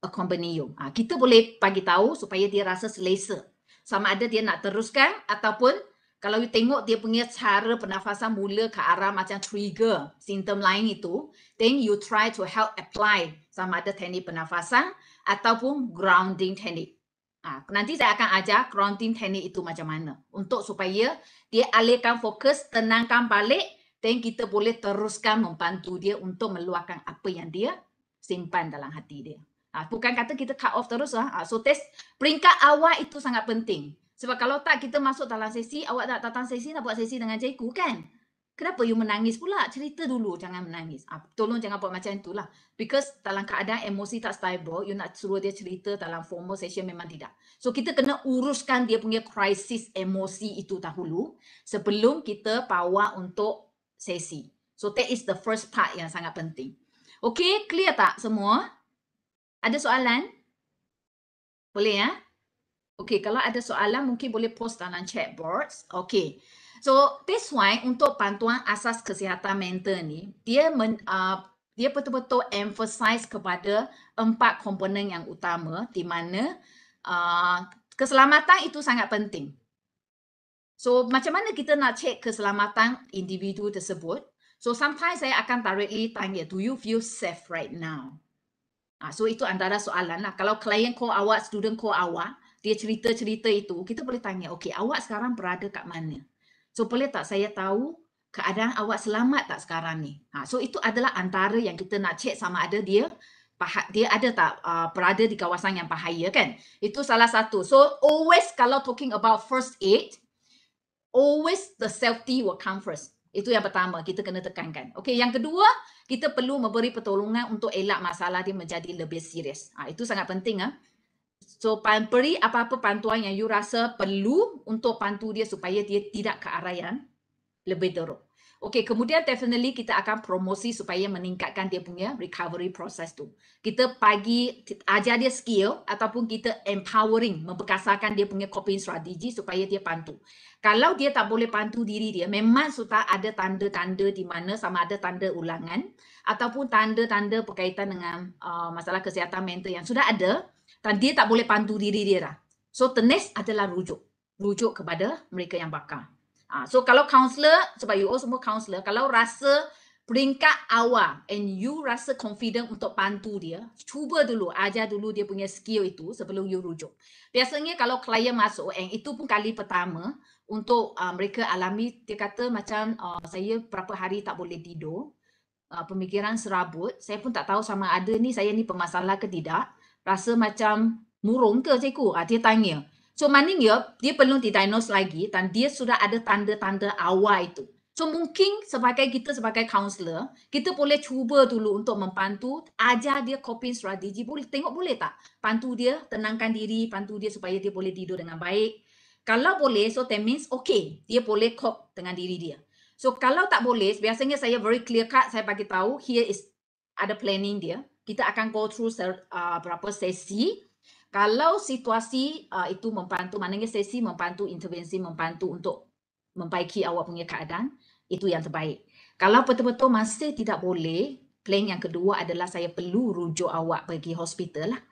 Accompany you. Ha, kita boleh bagi tahu supaya dia rasa selesa. Sama ada dia nak teruskan ataupun kalau you tengok dia punya cara pernafasan mula ke arah macam trigger simptom lain itu, then you try to help apply sama ada teknik pernafasan ataupun grounding teknik. Ha, nanti saya akan ajar grounding teknik itu macam mana untuk supaya dia alihkan fokus, tenangkan balik, dan kita boleh teruskan membantu dia untuk meluahkan apa yang dia simpan dalam hati dia. Ah, bukan kata kita cut off terus. Ah. Ha, so test peringkat awal itu sangat penting. Sebab kalau tak kita masuk dalam sesi, awak tak datang sesi, nak buat sesi dengan cikgu kan? Kenapa you menangis pula? Cerita dulu, jangan menangis. Ah, tolong jangan buat macam itulah. Because dalam keadaan emosi tak stable, you nak suruh dia cerita dalam formal session memang tidak. So kita kena uruskan dia punya krisis emosi itu dahulu sebelum kita power untuk sesi. So that is the first part yang sangat penting. Okay, clear tak semua? Ada soalan? Boleh ya? Okay, kalau ada soalan mungkin boleh post dalam chat box. Okay. So this why untuk bantuan asas kesihatan mental ni, dia men, uh, dia betul-betul emphasize kepada empat komponen yang utama di mana uh, keselamatan itu sangat penting. So macam mana kita nak check keselamatan individu tersebut? So sometimes saya akan directly tanya, do you feel safe right now? Ah, so itu antara soalan lah. Kalau klien call awak, student call awak, dia cerita-cerita itu, kita boleh tanya, okay, awak sekarang berada kat mana? So boleh tak saya tahu keadaan awak selamat tak sekarang ni? Ah, so itu adalah antara yang kita nak check sama ada dia dia ada tak uh, berada di kawasan yang bahaya kan? Itu salah satu. So always kalau talking about first aid, always the safety will come first. Itu yang pertama kita kena tekankan. Okay, yang kedua, kita perlu memberi pertolongan untuk elak masalah dia menjadi lebih serius. Ha, itu sangat penting. Eh? So, beri apa-apa pantuan yang you rasa perlu untuk bantu dia supaya dia tidak ke arah yang lebih teruk. Okey, kemudian definitely kita akan promosi supaya meningkatkan dia punya recovery process tu. Kita pagi ajar dia skill ataupun kita empowering membekasakan dia punya coping strategy supaya dia pantu. Kalau dia tak boleh pantu diri dia, memang sudah ada tanda-tanda di mana sama ada tanda ulangan ataupun tanda-tanda berkaitan dengan uh, masalah kesihatan mental yang sudah ada dan dia tak boleh pantu diri dia dah. So the next adalah rujuk. Rujuk kepada mereka yang bakar. Ah, so kalau counselor sebab you all semua counselor, kalau rasa peringkat awam and you rasa confident untuk bantu dia, cuba dulu, ajar dulu dia punya skill itu sebelum you rujuk. Biasanya kalau klien masuk and itu pun kali pertama untuk uh, mereka alami dia kata macam uh, saya berapa hari tak boleh tidur. Uh, pemikiran serabut, saya pun tak tahu sama ada ni saya ni pemasalah ke tidak. Rasa macam murung ke cikgu? Uh, dia tanya. So maknanya dia perlu didiagnose lagi dan dia sudah ada tanda-tanda awal itu. So mungkin sebagai kita sebagai counselor, kita boleh cuba dulu untuk membantu, ajar dia coping strategy. Boleh tengok boleh tak? Bantu dia tenangkan diri, bantu dia supaya dia boleh tidur dengan baik. Kalau boleh, so that means okay, dia boleh cope dengan diri dia. So kalau tak boleh, biasanya saya very clear cut, saya bagi tahu here is ada planning dia. Kita akan go through uh, berapa sesi. Kalau situasi uh, itu membantu, maknanya sesi membantu, intervensi membantu untuk membaiki awak punya keadaan, itu yang terbaik. Kalau betul-betul masih tidak boleh, plan yang kedua adalah saya perlu rujuk awak pergi hospital lah.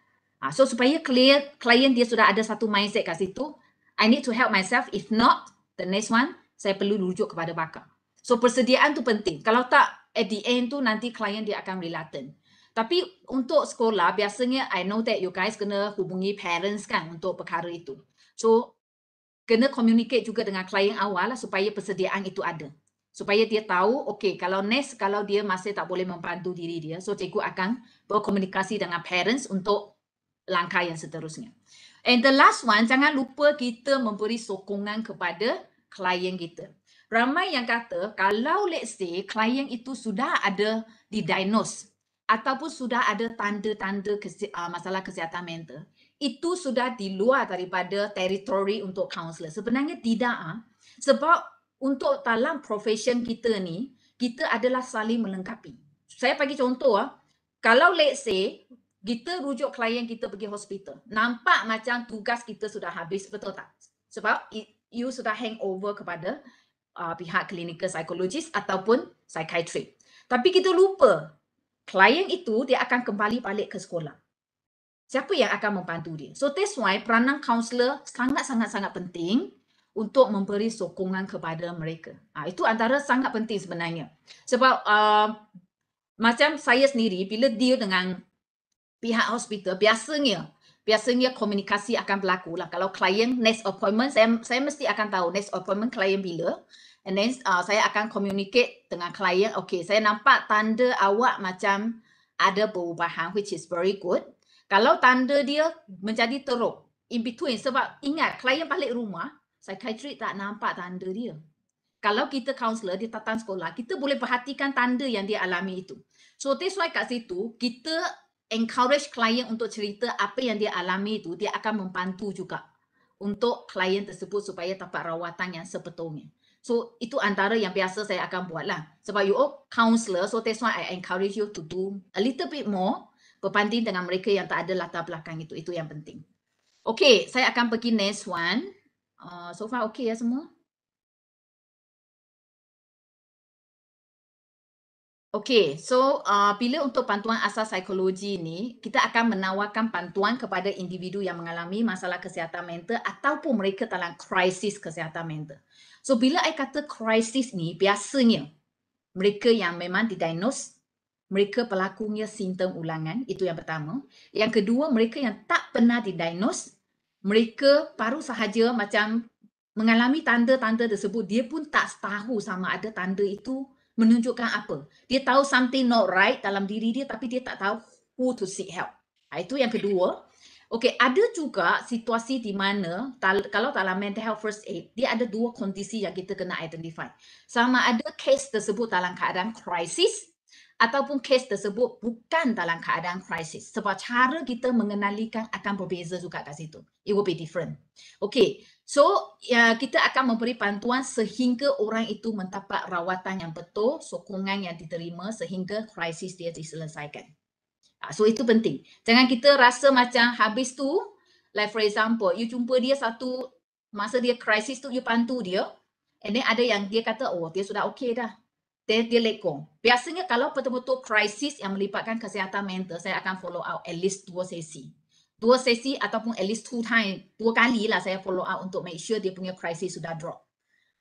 Uh, so supaya clear, klien dia sudah ada satu mindset kat situ, I need to help myself, if not, the next one, saya perlu rujuk kepada bakar. So persediaan tu penting. Kalau tak, at the end tu nanti klien dia akan reluctant. Tapi untuk sekolah biasanya I know that you guys kena hubungi parents kan untuk perkara itu. So kena communicate juga dengan klien awal lah supaya persediaan itu ada. Supaya dia tahu, okay, kalau next, kalau dia masih tak boleh membantu diri dia, so cikgu akan berkomunikasi dengan parents untuk langkah yang seterusnya. And the last one, jangan lupa kita memberi sokongan kepada klien kita. Ramai yang kata, kalau let's say klien itu sudah ada di diagnose ataupun sudah ada tanda-tanda kese, uh, masalah kesihatan mental itu sudah di luar daripada teritori untuk kaunselor. Sebenarnya tidak ah sebab untuk dalam profession kita ni kita adalah saling melengkapi. Saya bagi contoh ah kalau let's say kita rujuk klien kita pergi hospital. Nampak macam tugas kita sudah habis betul tak? Sebab you sudah hang over kepada uh, pihak klinikal psikologis ataupun psychiatrist. Tapi kita lupa klien itu dia akan kembali balik ke sekolah. Siapa yang akan membantu dia? So that's why peranan kaunselor sangat-sangat-sangat penting untuk memberi sokongan kepada mereka. Ha, itu antara sangat penting sebenarnya. Sebab uh, macam saya sendiri bila deal dengan pihak hospital biasanya biasanya komunikasi akan berlaku lah. Kalau klien next appointment saya saya mesti akan tahu next appointment klien bila. And then uh, saya akan communicate dengan klien. Okay, saya nampak tanda awak macam ada perubahan which is very good. Kalau tanda dia menjadi teruk in between sebab ingat klien balik rumah, psychiatrist tak nampak tanda dia. Kalau kita counselor di tatan sekolah, kita boleh perhatikan tanda yang dia alami itu. So that's why kat situ kita encourage klien untuk cerita apa yang dia alami itu, dia akan membantu juga untuk klien tersebut supaya dapat rawatan yang sebetulnya. So itu antara yang biasa saya akan buat lah. Sebab you all counselor, so that's why I encourage you to do a little bit more berbanding dengan mereka yang tak ada latar belakang itu. Itu yang penting. Okay, saya akan pergi next one. Uh, so far okay ya semua? Okay, so uh, bila untuk pantuan asas psikologi ini, kita akan menawarkan pantuan kepada individu yang mengalami masalah kesihatan mental ataupun mereka dalam krisis kesihatan mental. So bila I kata krisis ni, biasanya mereka yang memang didiagnose, mereka pelakunya simptom ulangan, itu yang pertama. Yang kedua, mereka yang tak pernah didiagnose, mereka baru sahaja macam mengalami tanda-tanda tersebut, dia pun tak tahu sama ada tanda itu menunjukkan apa. Dia tahu something not right dalam diri dia tapi dia tak tahu who to seek help. Ha, itu yang kedua. Okey, ada juga situasi di mana kalau dalam mental health first aid, dia ada dua kondisi yang kita kena identify. Sama ada kes tersebut dalam keadaan krisis ataupun kes tersebut bukan dalam keadaan krisis. Sebab cara kita mengenalikan akan berbeza juga kat situ. It will be different. Okey, so uh, kita akan memberi bantuan sehingga orang itu mendapat rawatan yang betul, sokongan yang diterima sehingga krisis dia diselesaikan. Ha, so itu penting. Jangan kita rasa macam habis tu, like for example, you jumpa dia satu masa dia krisis tu, you pantu dia. And then ada yang dia kata, oh dia sudah okay dah. Then dia let go. Biasanya kalau betul-betul krisis yang melibatkan kesihatan mental, saya akan follow out at least dua sesi. Dua sesi ataupun at least two time, dua kali lah saya follow out untuk make sure dia punya krisis sudah drop.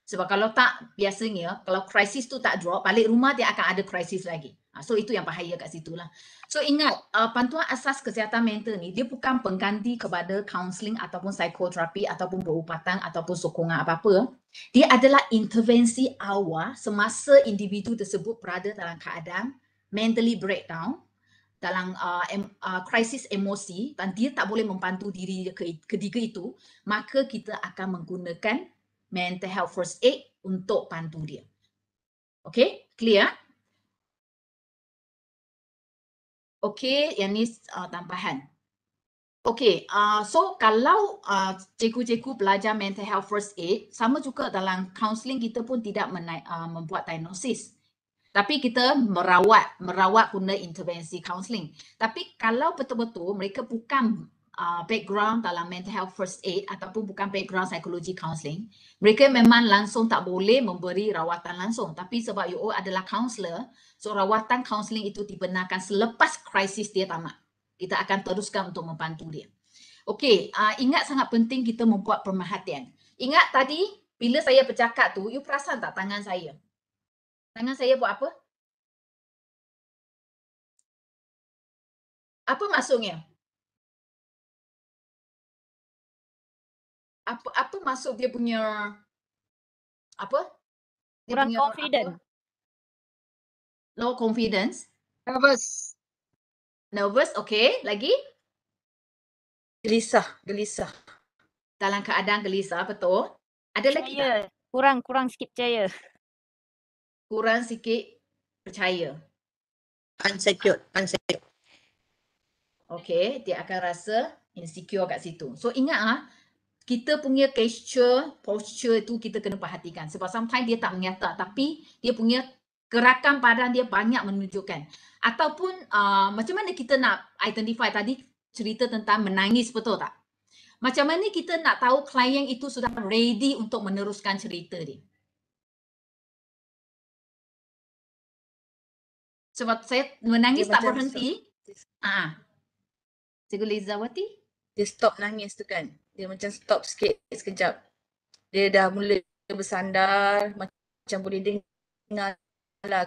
Sebab kalau tak, biasanya kalau krisis tu tak drop, balik rumah dia akan ada krisis lagi. Ah, so itu yang bahaya kat situ lah. So ingat, uh, pantuan asas kesihatan mental ni, dia bukan pengganti kepada counselling ataupun psikoterapi ataupun berubatan ataupun sokongan apa-apa. Dia adalah intervensi awal semasa individu tersebut berada dalam keadaan mentally breakdown, dalam uh, em, uh, krisis emosi dan dia tak boleh membantu diri ke ketika itu, maka kita akan menggunakan mental health first aid untuk bantu dia. Okay, clear? Okey, yang ni uh, tambahan. Okey, uh, so kalau uh, cikgu-cikgu uh, belajar mental health first aid, sama juga dalam counselling kita pun tidak menaik, uh, membuat diagnosis. Tapi kita merawat, merawat guna intervensi counselling. Tapi kalau betul-betul mereka bukan uh, background dalam mental health first aid ataupun bukan background psychology counselling, mereka memang langsung tak boleh memberi rawatan langsung. Tapi sebab you all adalah counselor, so rawatan counselling itu dibenarkan selepas krisis dia tamat. Kita akan teruskan untuk membantu dia. Okey, uh, ingat sangat penting kita membuat pemerhatian. Ingat tadi bila saya bercakap tu, you perasan tak tangan saya? Tangan saya buat apa? Apa maksudnya? apa apa masuk dia punya apa? Dia kurang punya confident. Apa? Low confidence. Nervous. Nervous, okay. Lagi? Gelisah, gelisah. Dalam keadaan gelisah, betul. Ada lagi tak? Kurang, kurang sikit percaya. Kurang sikit percaya. Unsecure, unsecure. Okay, dia akan rasa insecure kat situ. So ingat ah, kita punya gesture, posture itu kita kena perhatikan. Sebab sampai dia tak menyata tapi dia punya gerakan badan dia banyak menunjukkan. Ataupun uh, macam mana kita nak identify tadi cerita tentang menangis betul tak? Macam mana kita nak tahu klien itu sudah ready untuk meneruskan cerita dia? Sebab saya menangis tak berhenti. Ah. Cikgu Lizawati? Dia stop nangis tu kan? dia macam stop sikit sekejap. Dia dah mula bersandar macam boleh dengar lah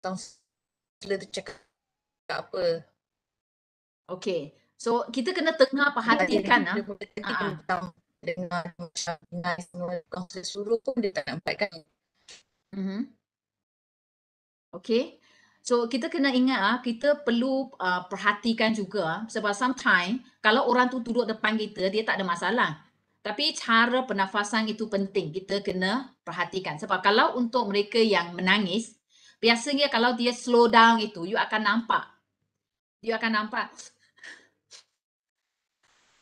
counselor tu cakap apa. Okay. So kita kena tengah perhatikan. Ah. Dia, dia, dia, dia, dengar suruh pun dia tak nampak kan. Mm-hmm. Okay. So kita kena ingat ah kita perlu uh, perhatikan juga ah, sebab sometimes kalau orang tu duduk depan kita dia tak ada masalah. Tapi cara pernafasan itu penting kita kena perhatikan sebab kalau untuk mereka yang menangis biasanya kalau dia slow down itu you akan nampak. You akan nampak.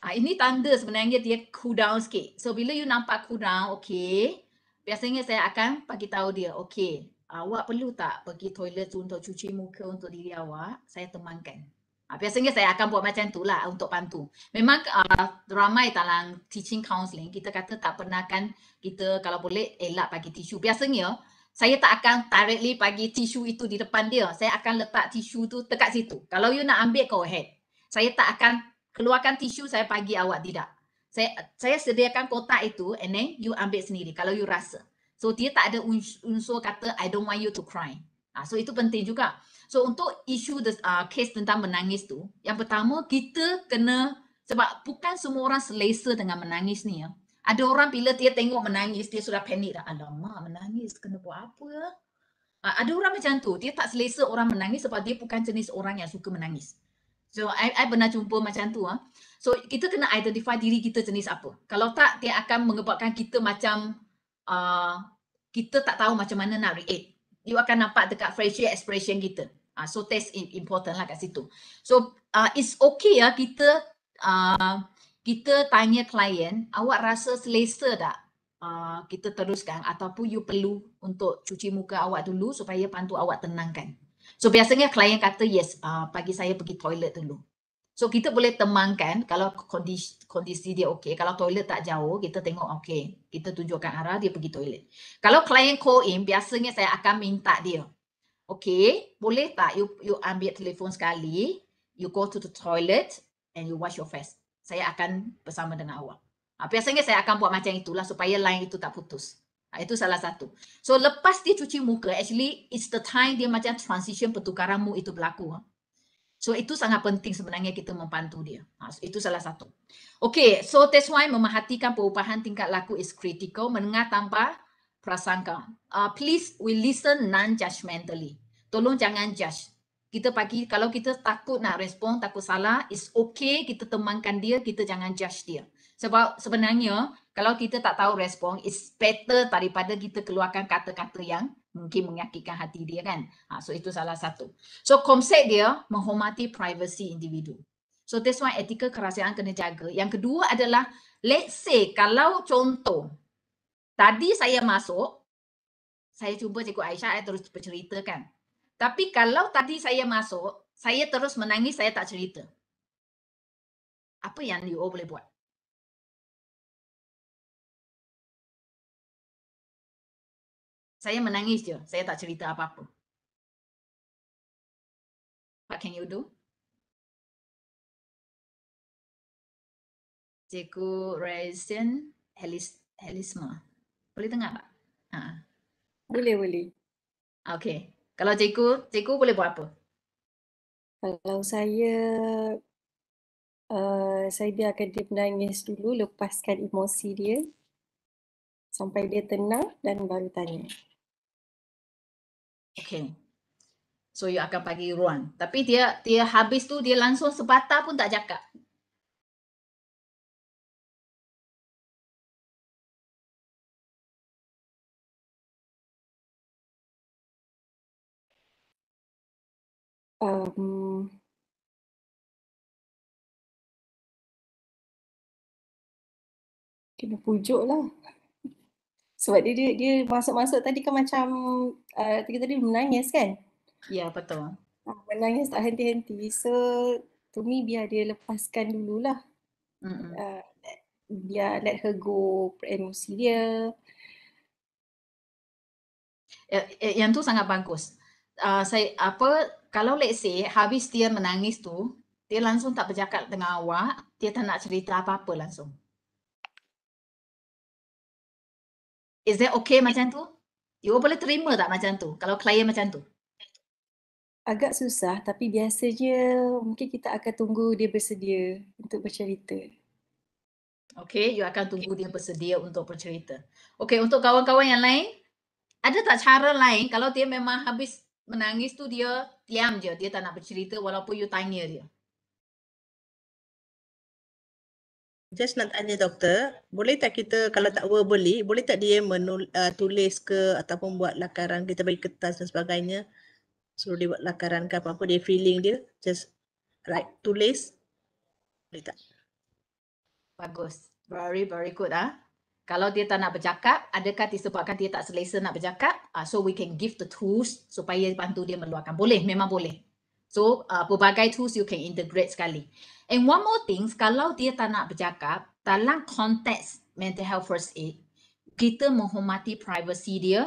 Ah ini tanda sebenarnya dia cool down sikit. So bila you nampak cool down okay biasanya saya akan bagi tahu dia okay awak perlu tak pergi toilet tu untuk cuci muka untuk diri awak, saya temankan. Ha, biasanya saya akan buat macam tu lah untuk pantu. Memang uh, ramai dalam teaching counselling, kita kata tak pernah kan kita kalau boleh elak bagi tisu. Biasanya saya tak akan directly bagi tisu itu di depan dia. Saya akan letak tisu tu dekat situ. Kalau you nak ambil, go ahead. Saya tak akan keluarkan tisu saya bagi awak tidak. Saya saya sediakan kotak itu and then you ambil sendiri kalau you rasa. So dia tak ada unsur kata I don't want you to cry. Ah, so itu penting juga. So untuk isu the uh, case tentang menangis tu, yang pertama kita kena sebab bukan semua orang selesa dengan menangis ni ya. Ada orang bila dia tengok menangis dia sudah panik dah. Alamak menangis kena buat apa ya? ada orang macam tu, dia tak selesa orang menangis sebab dia bukan jenis orang yang suka menangis. So I, I pernah jumpa macam tu ah. So kita kena identify diri kita jenis apa. Kalau tak dia akan mengebabkan kita macam uh, kita tak tahu macam mana nak react. You akan nampak dekat facial expression kita. Uh, so test important lah kat situ. So uh, it's okay ya uh, kita uh, kita tanya klien, awak rasa selesa tak uh, kita teruskan ataupun you perlu untuk cuci muka awak dulu supaya pantu awak tenangkan. So biasanya klien kata yes, uh, pagi saya pergi toilet dulu. So kita boleh temankan kalau kondisi, kondisi dia okey. Kalau toilet tak jauh, kita tengok okey. Kita tunjukkan arah, dia pergi toilet. Kalau klien call in, biasanya saya akan minta dia. Okey, boleh tak you, you ambil telefon sekali, you go to the toilet and you wash your face. Saya akan bersama dengan awak. Ha, biasanya saya akan buat macam itulah supaya line itu tak putus. Ha, itu salah satu. So lepas dia cuci muka, actually it's the time dia macam transition pertukaran mood itu berlaku. Ha. So itu sangat penting sebenarnya kita membantu dia. Ha, so itu salah satu. Okay, so that's why memerhatikan perubahan tingkat laku is critical. Mendengar tanpa prasangka. Uh, please, we listen non-judgmentally. Tolong jangan judge. Kita pagi, kalau kita takut nak respon, takut salah, it's okay kita temankan dia, kita jangan judge dia. Sebab sebenarnya, kalau kita tak tahu respon, it's better daripada kita keluarkan kata-kata yang mungkin menyakitkan hati dia kan. Ha, so itu salah satu. So konsep dia menghormati privacy individu. So that's why etika kerahsiaan kena jaga. Yang kedua adalah let's say kalau contoh tadi saya masuk saya cuba cikgu Aisyah saya terus bercerita kan. Tapi kalau tadi saya masuk saya terus menangis saya tak cerita. Apa yang you all boleh buat? saya menangis je. Saya tak cerita apa-apa. What can you do? Cikgu Raisin Helis, Helisma. Boleh dengar tak? Ha. Boleh, boleh. Okay. Kalau cikgu, cikgu boleh buat apa? Kalau saya, uh, saya biarkan dia menangis dulu, lepaskan emosi dia sampai dia tenang dan baru tanya. Okay. So you akan pagi ruang. Tapi dia dia habis tu dia langsung sebata pun tak cakap. Um, kena pujuk lah. Sebab dia, dia, dia masuk-masuk tadi kan macam uh, tadi menangis kan? Ya betul. Ah, menangis tak henti-henti. So to me biar dia lepaskan dululah. Uh, biar let her go emosi dia. Ya, ya, yang tu sangat bagus. Uh, saya apa kalau let's say habis dia menangis tu dia langsung tak bercakap dengan awak dia tak nak cerita apa-apa langsung. Is that okay macam tu? You boleh terima tak macam tu? Kalau klien macam tu? Agak susah tapi biasanya mungkin kita akan tunggu dia bersedia untuk bercerita. Okay, you akan tunggu dia bersedia untuk bercerita. Okay, untuk kawan-kawan yang lain, ada tak cara lain kalau dia memang habis menangis tu dia diam je, dia tak nak bercerita walaupun you tanya dia? just nak tanya doktor, boleh tak kita kalau tak verbally, boleh tak dia menul, uh, tulis ke ataupun buat lakaran, kita bagi kertas dan sebagainya. Suruh dia buat lakaran ke apa-apa, dia feeling dia, just write, tulis. Boleh tak? Bagus. Very, very good. Ah, huh? Kalau dia tak nak bercakap, adakah disebabkan dia tak selesa nak bercakap? Uh, so we can give the tools supaya bantu dia meluahkan Boleh, memang boleh. So uh, pelbagai tools you can integrate sekali. And one more thing, kalau dia tak nak bercakap, dalam konteks mental health first aid, kita menghormati privacy dia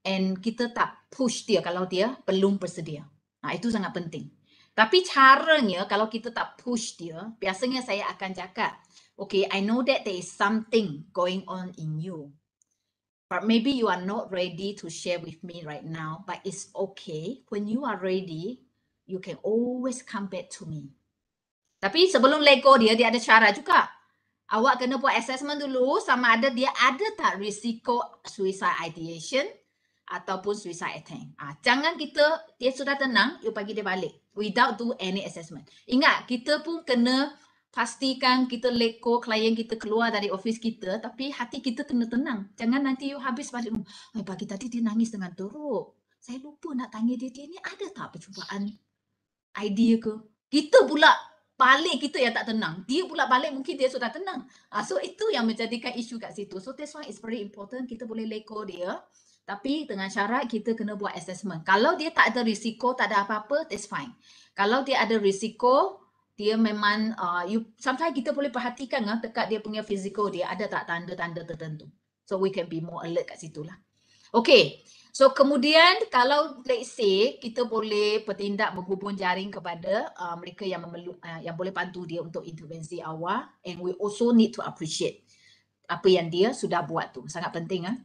and kita tak push dia kalau dia belum bersedia. Nah, itu sangat penting. Tapi caranya kalau kita tak push dia, biasanya saya akan cakap, okay, I know that there is something going on in you. But maybe you are not ready to share with me right now, but it's okay. When you are ready, you can always come back to me. Tapi sebelum lego dia, dia ada cara juga. Awak kena buat assessment dulu sama ada dia ada tak risiko suicide ideation ataupun suicide attempt. Ah, jangan kita, dia sudah tenang, you bagi dia balik without do any assessment. Ingat, kita pun kena pastikan kita let klien kita keluar dari office kita tapi hati kita kena tenang. Jangan nanti you habis balik rumah. Pagi tadi dia nangis dengan teruk. Saya lupa nak tanya dia, dia ni ada tak percubaan idea ke? Kita pula balik kita yang tak tenang. Dia pula balik mungkin dia sudah tenang. Uh, so itu yang menjadikan isu kat situ. So that's why it's very important kita boleh leko dia. Tapi dengan syarat kita kena buat assessment. Kalau dia tak ada risiko, tak ada apa-apa, that's fine. Kalau dia ada risiko, dia memang, uh, you, sometimes kita boleh perhatikan uh, ah, dekat dia punya fizikal dia ada tak tanda-tanda tertentu. So we can be more alert kat situ lah. Okay, So kemudian kalau let's say kita boleh bertindak menghubung jaring kepada uh, mereka yang memerlu, uh, yang boleh bantu dia untuk intervensi awal and we also need to appreciate apa yang dia sudah buat tu. Sangat penting ah.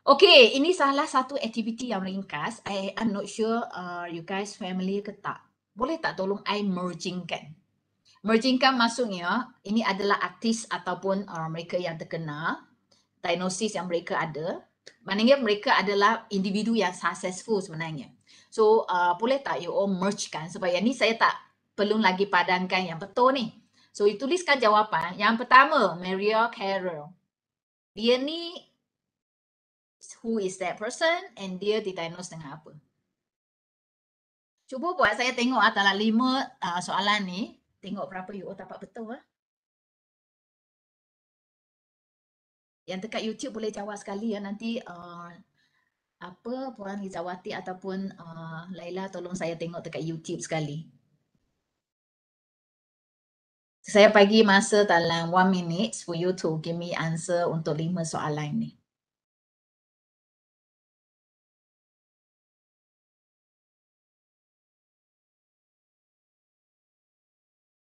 Okay, ini salah satu aktiviti yang ringkas. I, am not sure uh, you guys family ke tak. Boleh tak tolong I mergingkan? Mergingkan maksudnya, ini adalah artis ataupun uh, mereka yang terkenal. Diagnosis yang mereka ada. Maknanya mereka adalah individu yang successful sebenarnya. So uh, boleh tak you all merge kan supaya ni saya tak perlu lagi padankan yang betul ni. So you tuliskan jawapan. Yang pertama, Maria Carroll. Dia ni who is that person and dia didiagnose dengan apa. Cuba buat saya tengok antara ah, lima uh, soalan ni. Tengok berapa you all dapat betul lah. yang dekat YouTube boleh jawab sekali ya nanti uh, apa Puan Hizawati ataupun uh, Laila tolong saya tengok dekat YouTube sekali. Saya pagi masa dalam one minutes for you to give me answer untuk lima soalan ni.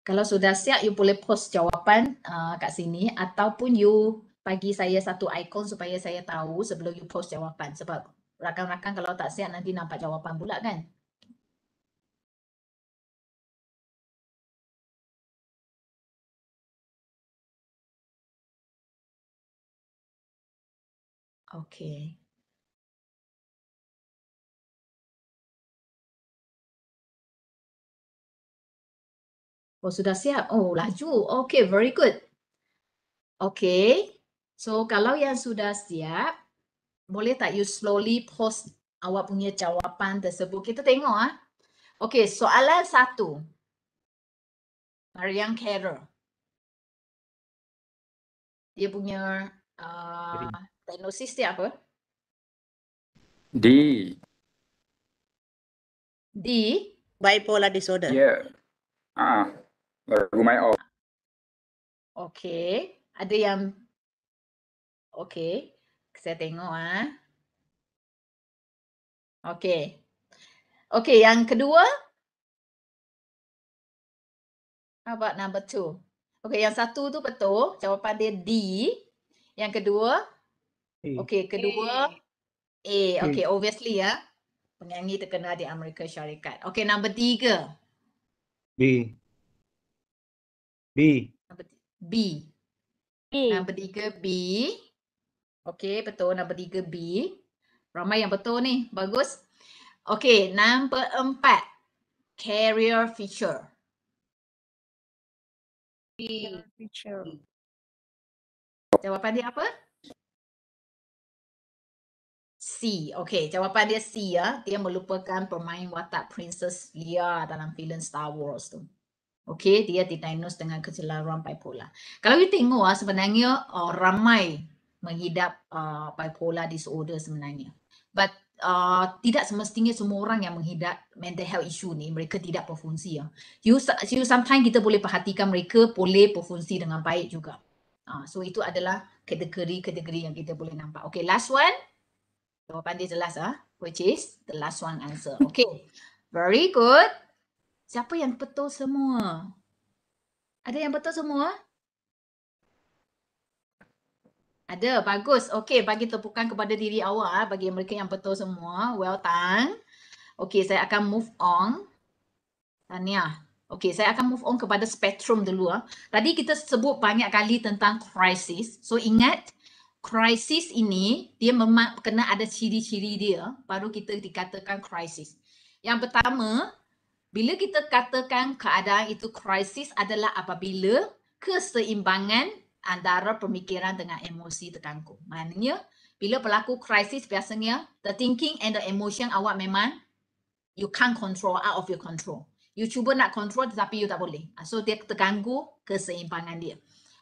Kalau sudah siap, you boleh post jawapan uh, kat sini ataupun you bagi saya satu ikon supaya saya tahu sebelum you post jawapan sebab rakan-rakan kalau tak siap nanti nampak jawapan pula kan. Okay. Oh, sudah siap? Oh, laju. Okay, very good. Okay. So kalau yang sudah siap, boleh tak you slowly post awak punya jawapan tersebut? Kita tengok ah. Okey, soalan satu. Marian Carroll. Dia punya uh, diagnosis dia apa? D. D? Bipolar disorder. Yeah. Ah, uh, lagu my off. Okay. Ada yang Okay, Saya tengok ah. Okay, okay yang kedua. How about number two? Okay yang satu tu betul. Jawapan dia D. Yang kedua. okay kedua. A. A. Okey, obviously ya. Penyanyi terkenal di Amerika Syarikat. Okay number tiga. B. B. B. B. Number tiga B. Okey, betul nombor tiga b Ramai yang betul ni. Bagus. Okey, nombor empat Carrier feature. Feature. Jawapan dia apa? C. Okey, jawapan dia C ya. Dia melupakan pemain watak Princess Leia dalam filem Star Wars tu. Okey, dia didiagnose dengan kecelaruan bipolar. Kalau kita tengok ah, sebenarnya oh, ramai menghidap uh, bipolar disorder sebenarnya. But uh, tidak semestinya semua orang yang menghidap mental health issue ni mereka tidak berfungsi ya. You, you sometimes kita boleh perhatikan mereka boleh berfungsi dengan baik juga. Uh, so itu adalah kategori-kategori yang kita boleh nampak. Okay, last one. Jawapan dia jelas ah, huh? which is the last one answer. Okay, very good. Siapa yang betul semua? Ada yang betul semua? Ada, bagus. Okey, bagi tepukan kepada diri awak ah, bagi mereka yang betul semua. Well done. Okey, saya akan move on. Tania. okay, saya akan move on kepada spectrum dulu. Ah. Tadi kita sebut banyak kali tentang krisis. So ingat, krisis ini dia memang kena ada ciri-ciri dia baru kita dikatakan krisis. Yang pertama, bila kita katakan keadaan itu krisis adalah apabila keseimbangan antara pemikiran dengan emosi terganggu. Maknanya bila pelaku krisis biasanya the thinking and the emotion awak memang you can't control out of your control. You cuba nak control tetapi you tak boleh. Ah, so dia terganggu keseimbangan dia.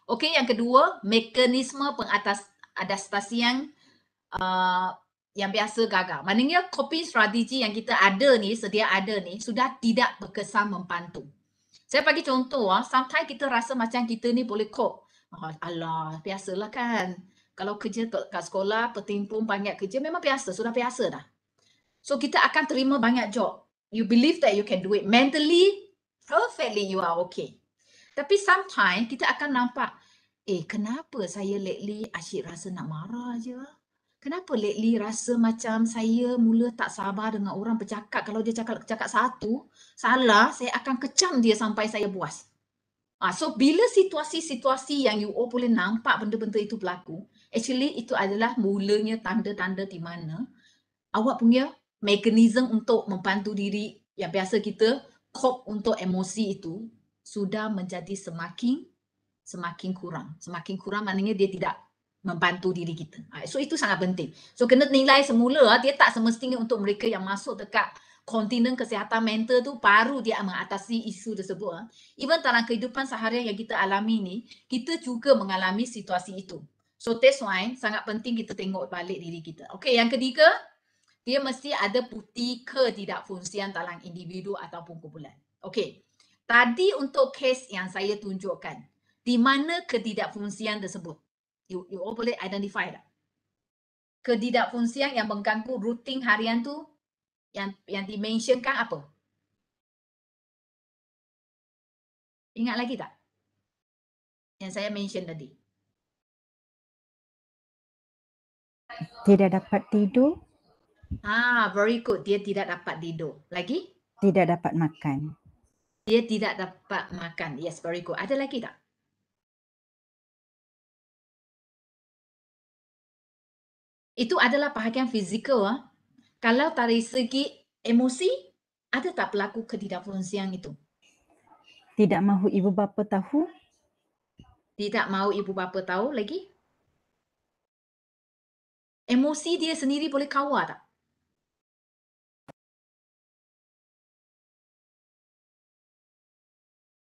Okay, yang kedua, mekanisme pengatas adaptasi yang uh, yang biasa gagal. Maknanya kopi strategi yang kita ada ni, sedia ada ni, sudah tidak berkesan membantu. Saya bagi contoh, ah, sometimes kita rasa macam kita ni boleh cope. Oh, ah, Allah, biasalah kan. Kalau kerja kat ke, sekolah, petimpun banyak kerja, memang biasa. Sudah biasa dah. So, kita akan terima banyak job. You believe that you can do it mentally, perfectly you are okay. Tapi sometimes kita akan nampak, eh kenapa saya lately asyik rasa nak marah je? Kenapa lately rasa macam saya mula tak sabar dengan orang bercakap kalau dia cakap cakap satu salah saya akan kecam dia sampai saya buas. Ah, so bila situasi-situasi yang you all boleh nampak benda-benda itu berlaku, actually itu adalah mulanya tanda-tanda di mana awak punya mekanisme untuk membantu diri yang biasa kita cop untuk emosi itu sudah menjadi semakin semakin kurang. Semakin kurang maknanya dia tidak membantu diri kita. Ah, so itu sangat penting. So kena nilai semula ah, dia tak semestinya untuk mereka yang masuk dekat kontinen kesihatan mental tu baru dia mengatasi isu tersebut. Ah. Even dalam kehidupan seharian yang kita alami ni, kita juga mengalami situasi itu. So test wine sangat penting kita tengok balik diri kita. Okay, yang ketiga, dia mesti ada bukti ketidakfungsian dalam individu ataupun kumpulan. Okay, tadi untuk kes yang saya tunjukkan, di mana ketidakfungsian tersebut? You, you all boleh identify tak? Ketidakfungsian yang mengganggu rutin harian tu yang yang dimentionkan apa? Ingat lagi tak? Yang saya mention tadi. Tidak dapat tidur. Ah, very good. Dia tidak dapat tidur. Lagi? Tidak dapat makan. Dia tidak dapat makan. Yes, very good. Ada lagi tak? Itu adalah bahagian fizikal. Ah kalau dari segi emosi, ada tak pelaku ketidakfungsian itu? Tidak mahu ibu bapa tahu. Tidak mahu ibu bapa tahu lagi? Emosi dia sendiri boleh kawal tak?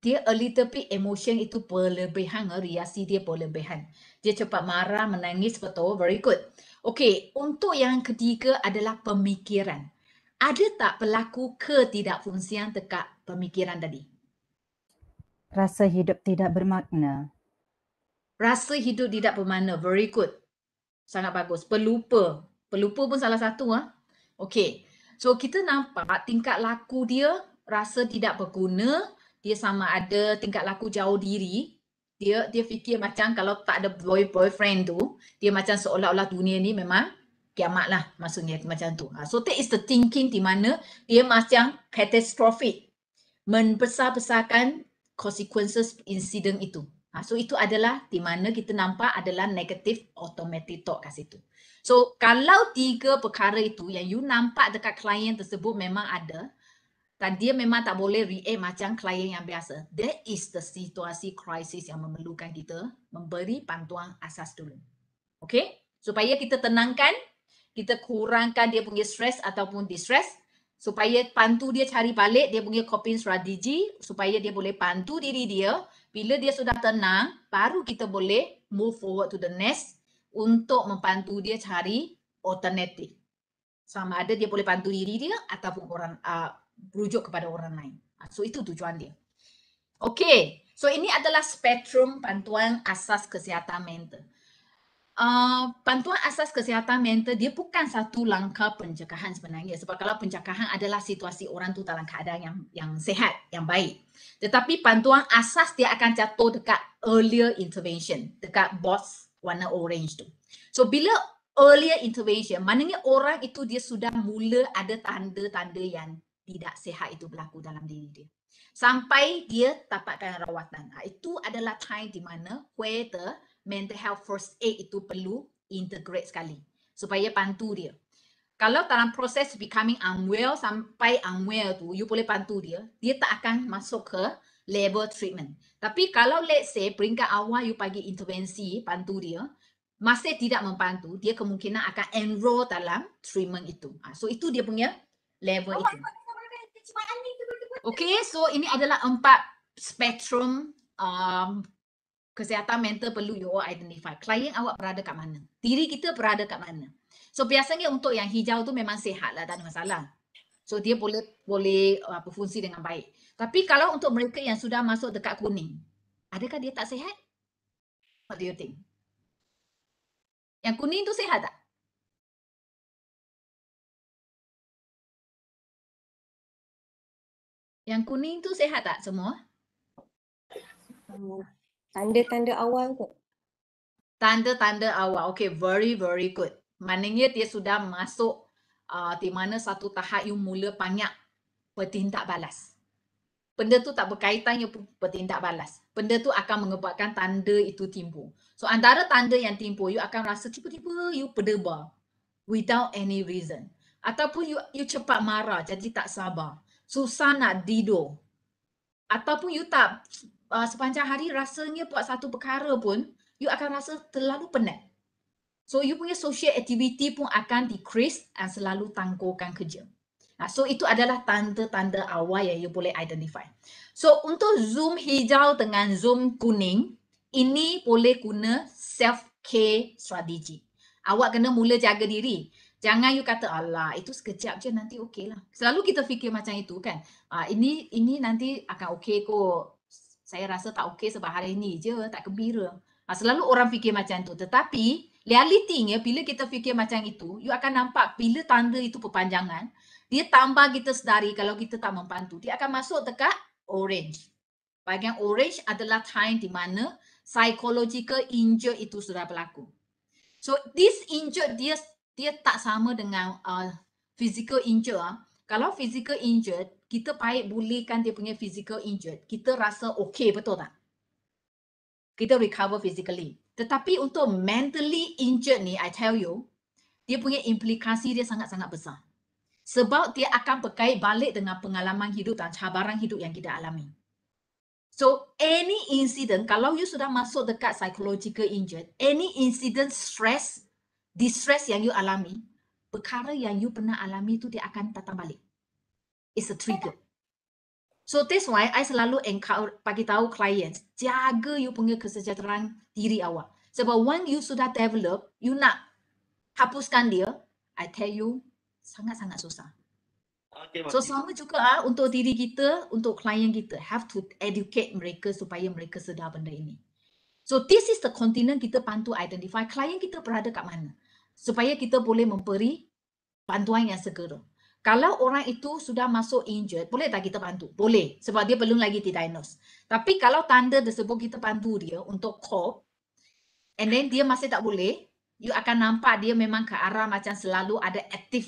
dia a little bit emotion itu berlebihan, eh, reaksi dia berlebihan. Dia cepat marah, menangis, betul. Very good. Okay, untuk yang ketiga adalah pemikiran. Ada tak pelaku ketidakfungsian dekat pemikiran tadi? Rasa hidup tidak bermakna. Rasa hidup tidak bermakna. Very good. Sangat bagus. Pelupa. Pelupa pun salah satu. Ha? Okay. So kita nampak tingkat laku dia rasa tidak berguna, dia sama ada tingkat laku jauh diri dia dia fikir macam kalau tak ada boy boyfriend tu dia macam seolah-olah dunia ni memang kiamat lah maksudnya macam tu ah, so that is the thinking di mana dia macam catastrophic membesar-besarkan consequences incident itu ah, so itu adalah di mana kita nampak adalah negative automatic talk kat situ so kalau tiga perkara itu yang you nampak dekat klien tersebut memang ada dan dia memang tak boleh react macam klien yang biasa. That is the situasi crisis yang memerlukan kita memberi bantuan asas dulu. Okay? Supaya kita tenangkan, kita kurangkan dia punya stress ataupun distress. Supaya bantu dia cari balik dia punya coping strategy. Supaya dia boleh bantu diri dia. Bila dia sudah tenang, baru kita boleh move forward to the next untuk membantu dia cari alternatif. Sama ada dia boleh bantu diri dia ataupun orang uh, rujuk kepada orang lain. Ah, so itu tujuan dia. Okay, so ini adalah spektrum bantuan asas kesihatan mental. Uh, ah, bantuan asas kesihatan mental dia bukan satu langkah pencegahan sebenarnya sebab kalau pencegahan adalah situasi orang tu dalam keadaan yang yang sehat yang baik tetapi bantuan asas dia akan jatuh dekat earlier intervention dekat box warna orange tu so bila earlier intervention maknanya orang itu dia sudah mula ada tanda-tanda yang tidak sehat itu berlaku dalam diri dia. Sampai dia dapatkan rawatan. Ah, itu adalah time di mana where the mental health first aid itu perlu integrate sekali. Supaya bantu dia. Kalau dalam proses becoming unwell sampai unwell tu, you boleh bantu dia. Dia tak akan masuk ke level treatment. Tapi kalau let's say peringkat awal you bagi intervensi, bantu dia, masih tidak membantu, dia kemungkinan akan enroll dalam treatment itu. Ah, so itu dia punya level oh, itu. Maksudnya, Okay, so ini adalah empat spectrum um, kesihatan mental perlu you all identify. Klien awak berada kat mana? Diri kita berada kat mana? So biasanya untuk yang hijau tu memang sihat lah, tak ada masalah. So dia boleh boleh uh, berfungsi dengan baik. Tapi kalau untuk mereka yang sudah masuk dekat kuning, adakah dia tak sihat? What do you think? Yang kuning tu sihat tak? Yang kuning tu sehat tak semua? Hmm, tanda-tanda awal tu. Tanda-tanda awal. Okay, very, very good. Maknanya dia sudah masuk uh, di mana satu tahap yang mula banyak bertindak balas. Benda tu tak berkaitan yang bertindak balas. Benda tu akan mengebabkan tanda itu timbul. So antara tanda yang timbul, you akan rasa tiba-tiba you berdebar without any reason. Ataupun you, you cepat marah jadi tak sabar susah nak tidur. Ataupun you tak uh, sepanjang hari rasanya buat satu perkara pun, you akan rasa terlalu penat. So you punya social activity pun akan decrease dan selalu tangguhkan kerja. Nah, so itu adalah tanda-tanda awal yang you boleh identify. So untuk zoom hijau dengan zoom kuning, ini boleh guna self-care strategi. Awak kena mula jaga diri. Jangan you kata Allah itu sekejap je nanti okey lah. Selalu kita fikir macam itu kan. Uh, ini ini nanti akan okey kok. Saya rasa tak okey sebab hari ini je tak gembira. Uh, selalu orang fikir macam tu. Tetapi ni, bila kita fikir macam itu, you akan nampak bila tanda itu perpanjangan, dia tambah kita sedari kalau kita tak mempantu. Dia akan masuk dekat orange. Bahagian orange adalah time di mana psychological injury itu sudah berlaku. So this injured dia dia tak sama dengan uh, physical injury. Ah. Kalau physical injury, kita baik bolehkan dia punya physical injury. Kita rasa okay, betul tak? Kita recover physically. Tetapi untuk mentally injured ni, I tell you, dia punya implikasi dia sangat-sangat besar. Sebab dia akan berkait balik dengan pengalaman hidup dan cabaran hidup yang kita alami. So any incident, kalau you sudah masuk dekat psychological injury, any incident stress distress yang you alami, perkara yang you pernah alami tu dia akan datang balik. It's a trigger. So that's why I selalu encourage, bagi tahu clients, jaga you punya kesejahteraan diri awak. Sebab when you sudah develop, you nak hapuskan dia, I tell you, sangat-sangat susah. So sama juga ah untuk diri kita, untuk klien kita have to educate mereka supaya mereka sedar benda ini. So this is the continent kita bantu identify klien kita berada kat mana supaya kita boleh memberi bantuan yang segera. Kalau orang itu sudah masuk injured, boleh tak kita bantu? Boleh. Sebab dia belum lagi didiagnose. Tapi kalau tanda tersebut kita bantu dia untuk cope, and then dia masih tak boleh, you akan nampak dia memang ke arah macam selalu ada active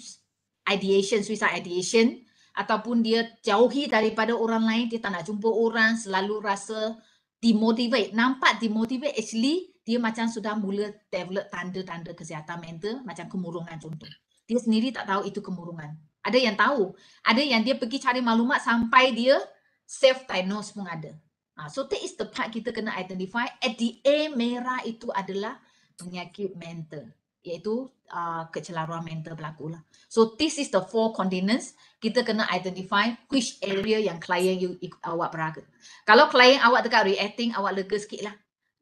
ideation, suicide ideation, ataupun dia jauhi daripada orang lain, dia tak nak jumpa orang, selalu rasa demotivate. Nampak demotivate actually dia macam sudah mula develop tanda-tanda kesihatan mental macam kemurungan contoh. Dia sendiri tak tahu itu kemurungan. Ada yang tahu. Ada yang dia pergi cari maklumat sampai dia self-diagnose pun ada. Ha, so that is the part kita kena identify. At the A merah itu adalah penyakit mental. Iaitu uh, kecelaruan mental berlaku lah. So this is the four continents. Kita kena identify which area yang klien you, awak berada. Kalau klien awak dekat reacting, awak lega sikit lah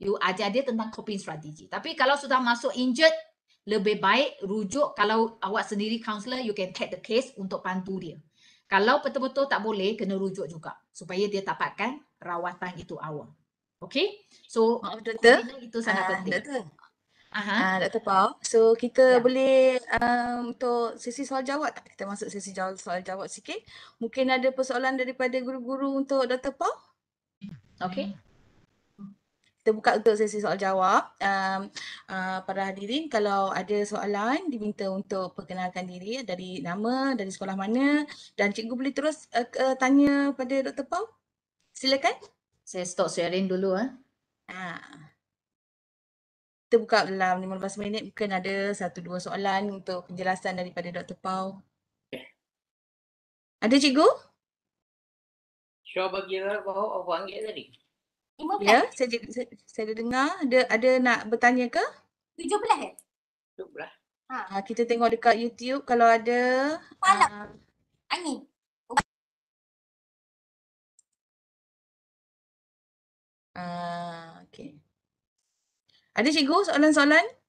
you ajar dia tentang coping strategi. Tapi kalau sudah masuk injured, lebih baik rujuk kalau awak sendiri counselor, you can take the case untuk bantu dia. Kalau betul-betul tak boleh, kena rujuk juga supaya dia dapatkan rawatan itu awal. Okay? So, Maaf, doktor. itu sangat uh, penting. Doktor. Uh, ah, Dr. Pau. So, kita yeah. boleh um, untuk sesi soal jawab tak? Kita masuk sesi jawab, soal jawab sikit. Mungkin ada persoalan daripada guru-guru untuk Dr. Pau? Okay. Mm terbuka untuk sesi soal jawab um, uh, para hadirin kalau ada soalan diminta untuk perkenalkan diri dari nama dari sekolah mana dan cikgu boleh terus uh, uh, tanya pada Dr. Pau silakan saya stop sharing dulu eh. Ah. Ha. Terbuka dalam 15 minit mungkin ada satu dua soalan untuk penjelasan daripada Dr. Pau. Ada cikgu? Syah bagilah bawa awak anggil tadi? 15. Ya, saya, saya, saya ada dengar. Ada, ada nak bertanya ke? 17 ya? 17. Ha. Ah, kita tengok dekat YouTube kalau ada. Malam. Uh, ah, Angin. Ah, uh, okay. Ada cikgu soalan-soalan? Ah,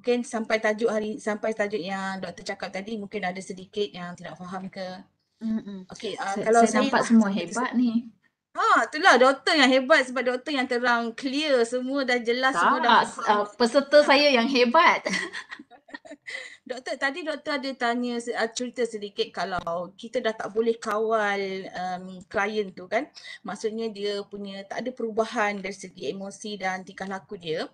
Mungkin sampai tajuk hari sampai tajuk yang doktor cakap tadi mungkin ada sedikit yang tidak faham ke. Mm-hmm. Okay, uh, ah, kalau saya, saya nampak semua hebat ni. Ha, itulah doktor yang hebat sebab doktor yang terang clear semua dah jelas tak, semua dah. Uh, peserta saya yang hebat. doktor tadi doktor ada tanya cerita sedikit kalau kita dah tak boleh kawal um, klien tu kan. Maksudnya dia punya tak ada perubahan dari segi emosi dan tingkah laku dia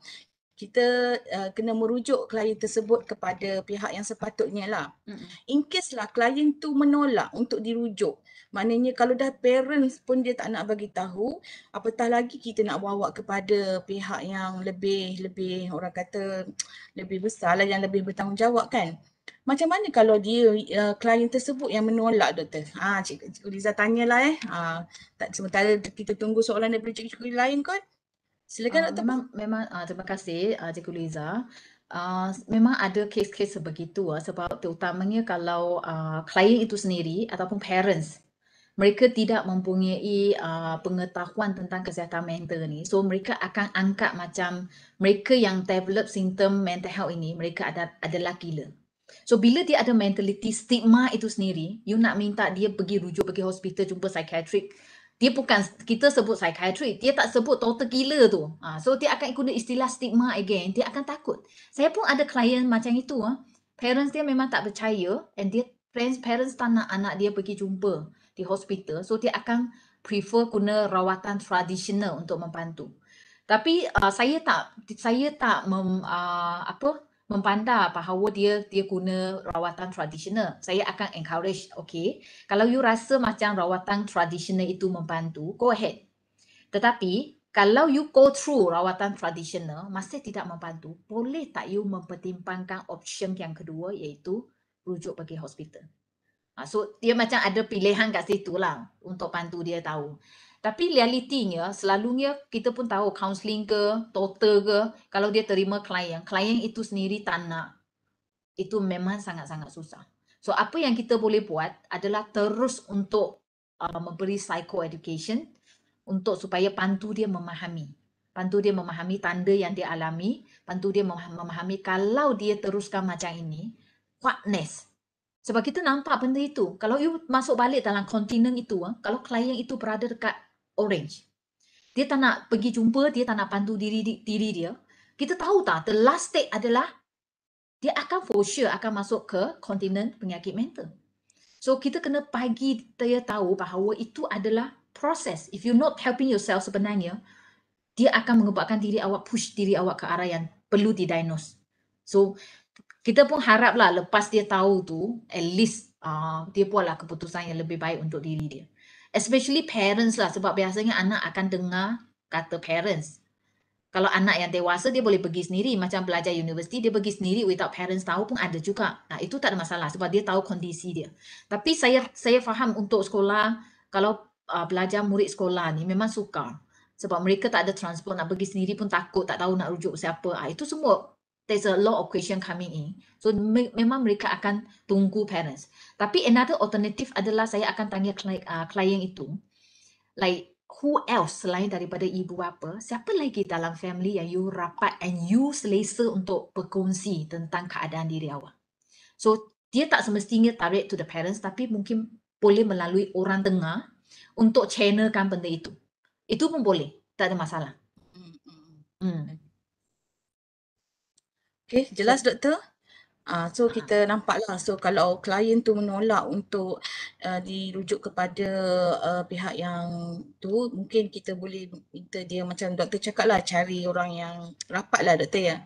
kita uh, kena merujuk klien tersebut kepada pihak yang sepatutnya lah. mm In case lah klien tu menolak untuk dirujuk. Maknanya kalau dah parents pun dia tak nak bagi tahu, apatah lagi kita nak bawa kepada pihak yang lebih lebih orang kata lebih besar lah yang lebih bertanggungjawab kan. Macam mana kalau dia uh, klien tersebut yang menolak doktor? Ha ah, cik, cik Liza tanyalah eh. Ha, tak sementara kita tunggu soalan daripada cikgu-cikgu lain kot. Silakan uh, memang memang uh, terima kasih uh, Cikgu Liza. Uh, memang ada kes-kes sebegitu uh, sebab terutamanya kalau uh, klien itu sendiri ataupun parents mereka tidak mempunyai uh, pengetahuan tentang kesihatan mental ni. So mereka akan angkat macam mereka yang develop simptom mental health ini mereka ada adalah gila. So bila dia ada mentality stigma itu sendiri, you nak minta dia pergi rujuk pergi hospital jumpa psychiatric dia bukan kita sebut psychiatry dia tak sebut total gila tu ha, so dia akan guna istilah stigma again dia akan takut saya pun ada klien macam itu ha. parents dia memang tak percaya and dia parents parents tak nak anak dia pergi jumpa di hospital so dia akan prefer guna rawatan tradisional untuk membantu tapi uh, saya tak saya tak mem, uh, apa mempandar bahawa dia dia guna rawatan tradisional. Saya akan encourage, okay. Kalau you rasa macam rawatan tradisional itu membantu, go ahead. Tetapi kalau you go through rawatan tradisional masih tidak membantu, boleh tak you mempertimbangkan option yang kedua iaitu rujuk pergi hospital. Ha, so dia macam ada pilihan kat situ lah untuk bantu dia tahu. Tapi realitinya selalunya kita pun tahu counselling ke, total ke, kalau dia terima klien, klien itu sendiri tak nak. Itu memang sangat-sangat susah. So apa yang kita boleh buat adalah terus untuk uh, memberi psycho-education untuk supaya pantu dia memahami. Pantu dia memahami tanda yang dia alami. Pantu dia memahami kalau dia teruskan macam ini, what sebab kita nampak benda itu. Kalau you masuk balik dalam kontinen itu, ah, kalau klien itu berada dekat orange, dia tak nak pergi jumpa, dia tak nak pandu diri, diri dia, kita tahu tak, the last state adalah dia akan for sure akan masuk ke kontinen penyakit mental. So kita kena pagi dia tahu bahawa itu adalah proses. If you not helping yourself sebenarnya, dia akan mengubahkan diri awak, push diri awak ke arah yang perlu didiagnose. So kita pun haraplah lepas dia tahu tu, at least uh, dia pula keputusan yang lebih baik untuk diri dia. Especially parents lah sebab biasanya anak akan dengar kata parents. Kalau anak yang dewasa dia boleh pergi sendiri macam pelajar universiti dia pergi sendiri without parents tahu pun ada juga. Nah itu tak ada masalah sebab dia tahu kondisi dia. Tapi saya saya faham untuk sekolah kalau uh, belajar murid sekolah ni memang sukar sebab mereka tak ada transport nak pergi sendiri pun takut tak tahu nak rujuk siapa. Ah itu semua there's a lot of question coming in. So me- memang mereka akan tunggu parents. Tapi another alternative adalah saya akan tanya client uh, klien itu, like who else selain daripada ibu bapa, siapa lagi dalam family yang you rapat and you selesa untuk berkongsi tentang keadaan diri awak. So dia tak semestinya tarik to the parents tapi mungkin boleh melalui orang tengah untuk channelkan benda itu. Itu pun boleh, tak ada masalah. Hmm. Okay, jelas doktor? Uh, so kita ah. nampaklah. So kalau klien tu menolak untuk uh, dirujuk kepada uh, pihak yang tu, mungkin kita boleh minta dia macam doktor cakap lah cari orang yang rapat lah doktor ya.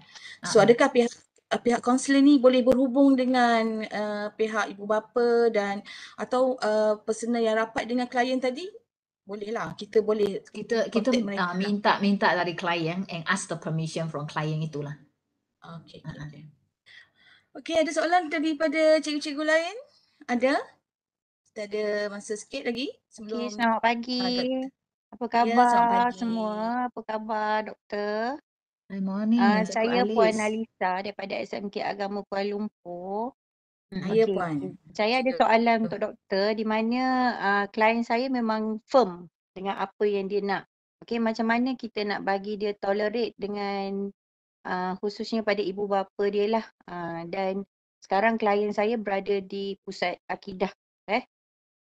So adakah pihak uh, pihak kaunselor ni boleh berhubung dengan uh, pihak ibu bapa dan atau uh, personal yang rapat dengan klien tadi? Boleh lah. Kita boleh kita kita lah. minta minta dari klien and ask the permission from klien itulah. Okey. Okey, okay, ada soalan daripada cikgu-cikgu lain? Ada? Kita ada masa sikit lagi sebelum okay, selamat pagi. Uh, Apa ya, khabar ya, pagi. semua? Apa khabar doktor? Hi morning. Uh, ah, saya Alice. Puan Alisa daripada SMK Agama Kuala Lumpur. Hmm, okay. Ya Puan. Saya ada soalan untuk doktor di mana uh, klien saya memang firm dengan apa yang dia nak. Okay macam mana kita nak bagi dia tolerate dengan uh, khususnya pada ibu bapa dia lah. Uh, dan sekarang klien saya berada di pusat akidah. Eh?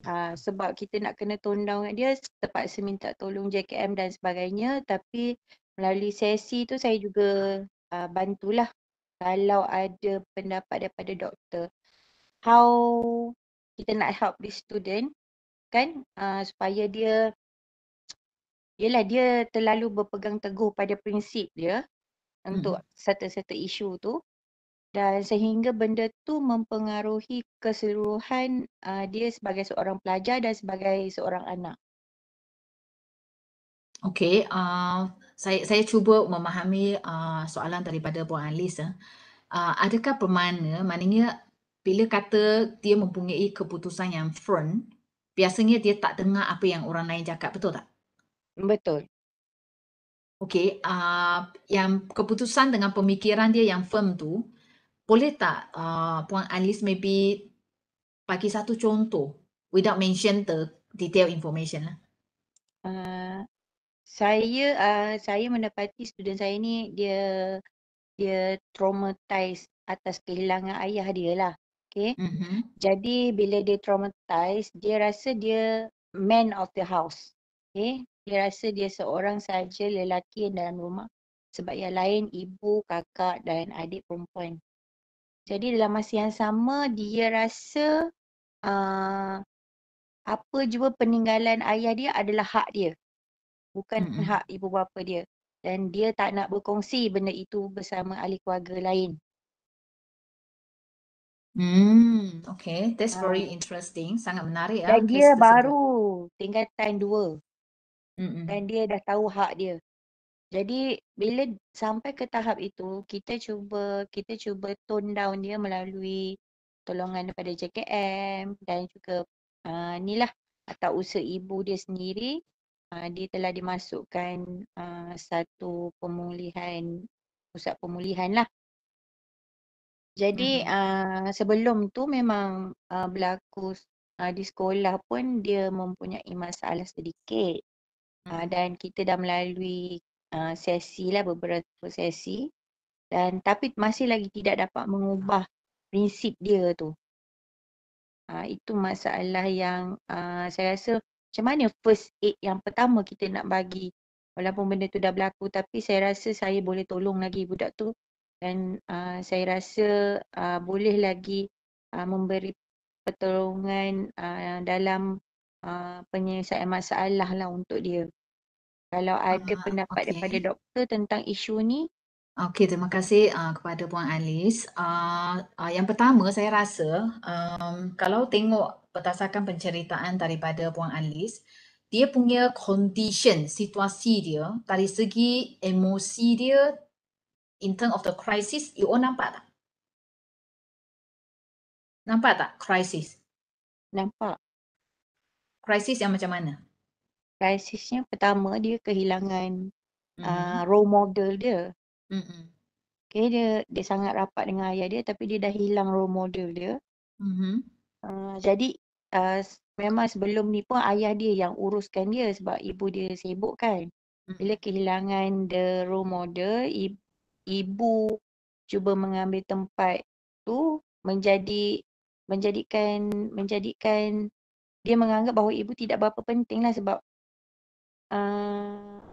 Uh, sebab kita nak kena tondang dengan dia terpaksa minta tolong JKM dan sebagainya tapi melalui sesi tu saya juga uh, bantulah kalau ada pendapat daripada doktor how kita nak help the student kan uh, supaya dia yelah dia terlalu berpegang teguh pada prinsip dia untuk satu-satu serta isu tu dan sehingga benda tu mempengaruhi keseluruhan uh, dia sebagai seorang pelajar dan sebagai seorang anak. Okey, uh, saya saya cuba memahami uh, soalan daripada Puan Alis. Uh. Eh. Uh, adakah bermakna maknanya bila kata dia mempunyai keputusan yang front, biasanya dia tak dengar apa yang orang lain cakap, betul tak? Betul. Okay, uh, ah, yang keputusan dengan pemikiran dia yang firm tu, boleh tak uh, Puan Alice maybe bagi satu contoh without mention the detail information lah? Uh, saya uh, saya mendapati student saya ni dia dia traumatized atas kehilangan ayah dia lah. Okay. Mm-hmm. Jadi bila dia traumatized, dia rasa dia man of the house. Okay dia rasa dia seorang saja lelaki yang dalam rumah sebab yang lain ibu, kakak dan adik perempuan. Jadi dalam masa yang sama dia rasa uh, apa juga peninggalan ayah dia adalah hak dia. Bukan mm-hmm. hak ibu bapa dia. Dan dia tak nak berkongsi benda itu bersama ahli keluarga lain. Hmm, okay. That's ah. very interesting. Sangat menarik. Ah, dan lah, dia baru tinggal time dua. Dan dia dah tahu hak dia. Jadi bila sampai ke tahap itu, kita cuba kita cuba tone down dia melalui tolongan daripada JKM dan juga uh, ni lah atau usaha ibu dia sendiri uh, dia telah dimasukkan uh, satu pemulihan pusat pemulihan lah. Jadi hmm. uh, sebelum tu memang uh, berlaku uh, di sekolah pun dia mempunyai masalah sedikit Uh, dan kita dah melalui uh, sesi lah beberapa sesi dan tapi masih lagi tidak dapat mengubah prinsip dia tu. Uh, itu masalah yang uh, saya rasa macam mana first aid yang pertama kita nak bagi walaupun benda tu dah berlaku tapi saya rasa saya boleh tolong lagi budak tu dan uh, saya rasa uh, boleh lagi uh, memberi pertolongan uh, dalam uh, penyelesaian masalah lah untuk dia kalau ada uh, pendapat okay. daripada doktor tentang isu ni. Okey, terima kasih uh, kepada Puan Alis. Uh, ah, uh, yang pertama saya rasa um, kalau tengok berdasarkan penceritaan daripada Puan Alis, dia punya condition, situasi dia dari segi emosi dia in term of the crisis, you all nampak tak? Nampak tak crisis? Nampak. Crisis yang macam mana? krisisnya pertama dia kehilangan mm-hmm. uh, role model dia. Mm-hmm. Okay, dia dia sangat rapat dengan ayah dia tapi dia dah hilang role model dia. Mm-hmm. Uh, jadi uh, memang sebelum ni pun ayah dia yang uruskan dia sebab ibu dia sibuk kan. Bila mm-hmm. kehilangan the role model, ibu cuba mengambil tempat tu menjadi menjadikan menjadikan dia menganggap bahawa ibu tidak berapa penting lah sebab Ah,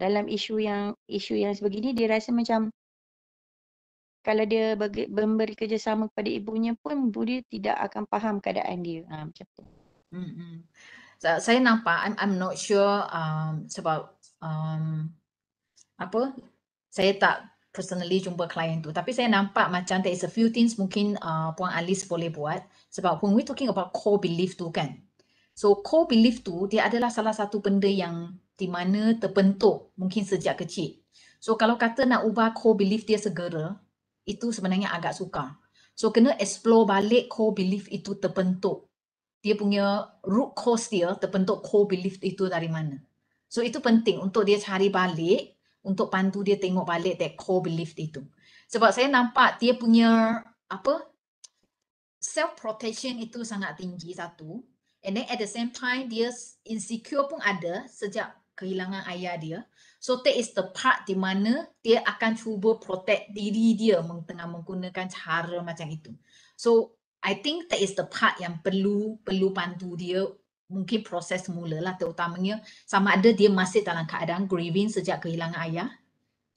dalam isu yang isu yang sebegini dia rasa macam kalau dia bagi, memberi kerjasama kepada ibunya pun ibu dia tidak akan faham keadaan dia ha, macam tu. Hmm. hmm. Saya nampak I'm, I'm not sure um, sebab um, apa saya tak personally jumpa klien tu tapi saya nampak macam there is a few things mungkin uh, Puan Alice boleh buat sebab when we talking about core belief tu kan So core belief tu dia adalah salah satu benda yang di mana terbentuk mungkin sejak kecil. So kalau kata nak ubah core belief dia segera, itu sebenarnya agak sukar. So kena explore balik core belief itu terbentuk. Dia punya root cause dia terbentuk core belief itu dari mana. So itu penting untuk dia cari balik, untuk bantu dia tengok balik that core belief itu. Sebab saya nampak dia punya apa self protection itu sangat tinggi satu. And then at the same time, dia insecure pun ada sejak kehilangan ayah dia. So that is the part di mana dia akan cuba protect diri dia tengah menggunakan cara macam itu. So I think that is the part yang perlu perlu bantu dia mungkin proses mula lah terutamanya sama ada dia masih dalam keadaan grieving sejak kehilangan ayah.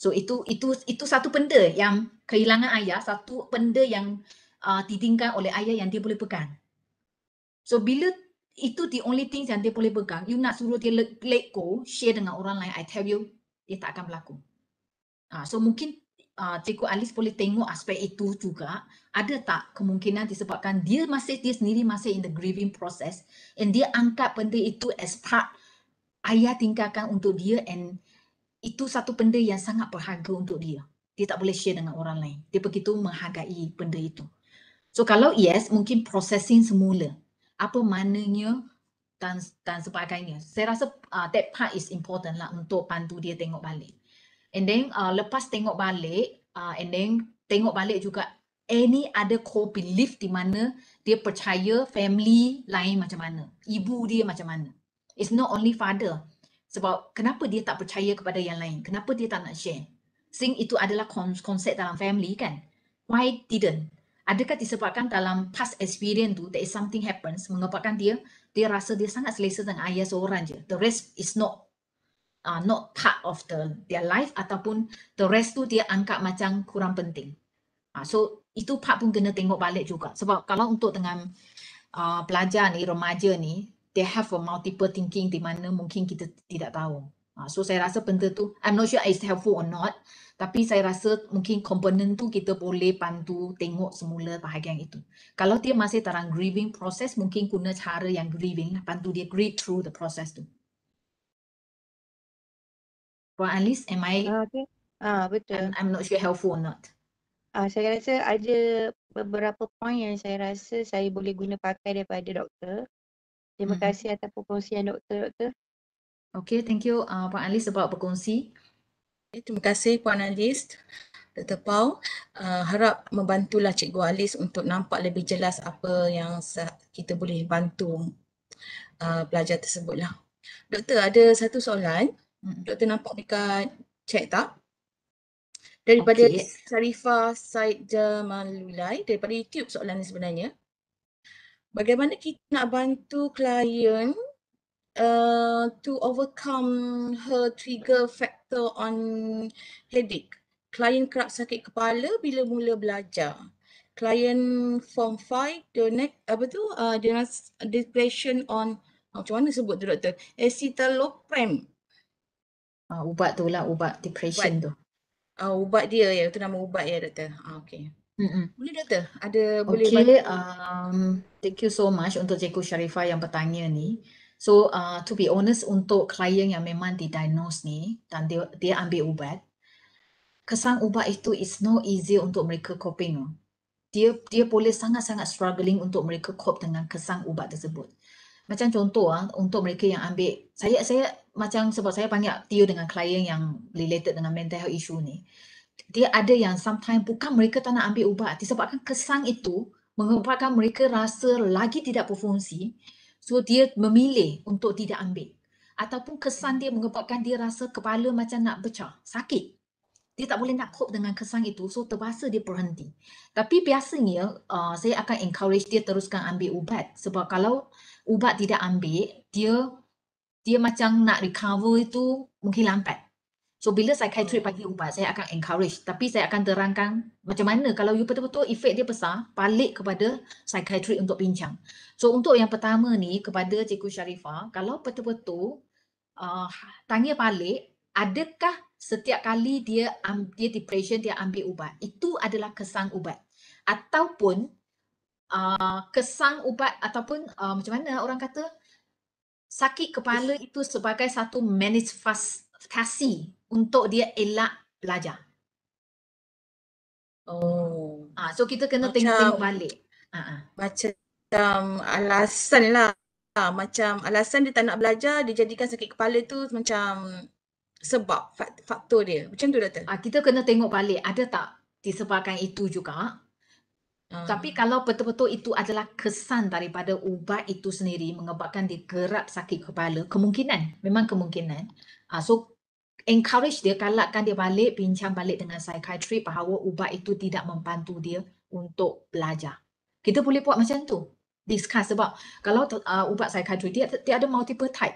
So itu itu itu satu benda yang kehilangan ayah, satu benda yang uh, ditinggal oleh ayah yang dia boleh pegang. So bila itu the only thing yang dia boleh pegang. You nak suruh dia let, go, share dengan orang lain, I tell you, dia tak akan berlaku. Uh, so mungkin uh, Cikgu Alis boleh tengok aspek itu juga. Ada tak kemungkinan disebabkan dia masih, dia sendiri masih in the grieving process and dia angkat benda itu as part ayah tinggalkan untuk dia and itu satu benda yang sangat berharga untuk dia. Dia tak boleh share dengan orang lain. Dia begitu menghargai benda itu. So kalau yes, mungkin processing semula apa mananya dan dan sebagainya. Saya rasa uh, that part is important lah untuk pandu dia tengok balik. And then uh, lepas tengok balik, uh, and then tengok balik juga any other core belief di mana dia percaya family lain macam mana, ibu dia macam mana. It's not only father. Sebab kenapa dia tak percaya kepada yang lain? Kenapa dia tak nak share? Sing itu adalah konsep dalam family kan? Why didn't? adakah disebabkan dalam past experience tu that is something happens mengapakan dia dia rasa dia sangat selesa dengan ayah seorang je the rest is not uh, not part of the their life ataupun the rest tu dia angkat macam kurang penting uh, so itu part pun kena tengok balik juga sebab kalau untuk dengan uh, pelajar ni remaja ni they have a multiple thinking di mana mungkin kita tidak tahu Ah, so saya rasa benda tu, I'm not sure it's helpful or not. Tapi saya rasa mungkin komponen tu kita boleh bantu tengok semula bahagian itu. Kalau dia masih dalam grieving process, mungkin guna cara yang grieving, bantu dia grieve through the process tu. Puan Alice, am I? Ah, okay. ah, betul. I'm, I'm not sure helpful or not. Ah, saya rasa ada beberapa point yang saya rasa saya boleh guna pakai daripada doktor. Terima hmm. kasih atas perkongsian doktor-doktor. Okay, thank you uh, Puan Anlis sebab berkongsi. Okay, terima kasih Puan Anlis. Dr. Pau, uh, harap membantulah Cikgu Alis untuk nampak lebih jelas apa yang kita boleh bantu uh, pelajar tersebutlah. Doktor, ada satu soalan. Doktor nampak dekat chat tak? Daripada okay. Sarifah Said Jamalulai, daripada YouTube soalan ni sebenarnya. Bagaimana kita nak bantu klien Uh, to overcome her trigger factor on headache. Klien kerap sakit kepala bila mula belajar. Klien form 5, the next, apa tu, uh, depression on, ah, macam mana sebut tu doktor? Acetylopram. Uh, ubat tu lah, ubat depression ubat. tu. Uh, ubat dia ya, itu nama ubat ya doktor. Uh, okay. Mm-mm. Boleh doktor? Ada okay. boleh bantu? Um, thank you so much untuk Cikgu Sharifah yang bertanya ni. So uh, to be honest, untuk klien yang memang didiagnos ni dan dia, dia ambil ubat, kesan ubat itu is no easy untuk mereka coping. Dia dia boleh sangat-sangat struggling untuk mereka cope dengan kesan ubat tersebut. Macam contoh ah untuk mereka yang ambil saya saya macam sebab saya banyak deal dengan klien yang related dengan mental health issue ni. Dia ada yang sometimes bukan mereka tak nak ambil ubat disebabkan kesan itu mengubahkan mereka rasa lagi tidak berfungsi So dia memilih untuk tidak ambil. Ataupun kesan dia menyebabkan dia rasa kepala macam nak pecah, sakit. Dia tak boleh nak cope dengan kesan itu, so terpaksa dia berhenti. Tapi biasanya uh, saya akan encourage dia teruskan ambil ubat. Sebab kalau ubat tidak ambil, dia dia macam nak recover itu mungkin lambat. So bila psychiatrist hmm. bagi ubat, saya akan encourage. Tapi saya akan terangkan macam mana kalau you betul-betul efek dia besar, balik kepada psychiatrist untuk bincang. So untuk yang pertama ni kepada Cikgu Sharifah, kalau betul-betul uh, tanya balik, adakah setiap kali dia um, dia depression, dia ambil ubat, itu adalah kesan ubat. Ataupun uh, kesan ubat ataupun uh, macam mana orang kata, sakit kepala itu sebagai satu manifest kasih untuk dia elak belajar. Oh. Ah, so kita kena macam, tengok, tengok balik. Uh-huh. Macam alasan lah. Ah, macam alasan dia tak nak belajar, dia jadikan sakit kepala tu macam sebab faktor dia. Macam tu Dato'? Ah, kita kena tengok balik ada tak disebabkan itu juga. Hmm. Tapi kalau betul-betul itu adalah kesan daripada ubat itu sendiri mengebabkan dia kerap sakit kepala, kemungkinan, memang kemungkinan. Uh, so encourage dia, galakkan dia balik, bincang balik dengan psychiatry bahawa ubat itu tidak membantu dia untuk belajar. Kita boleh buat macam tu. Discuss sebab kalau uh, ubat psychiatry, dia, dia ada multiple type.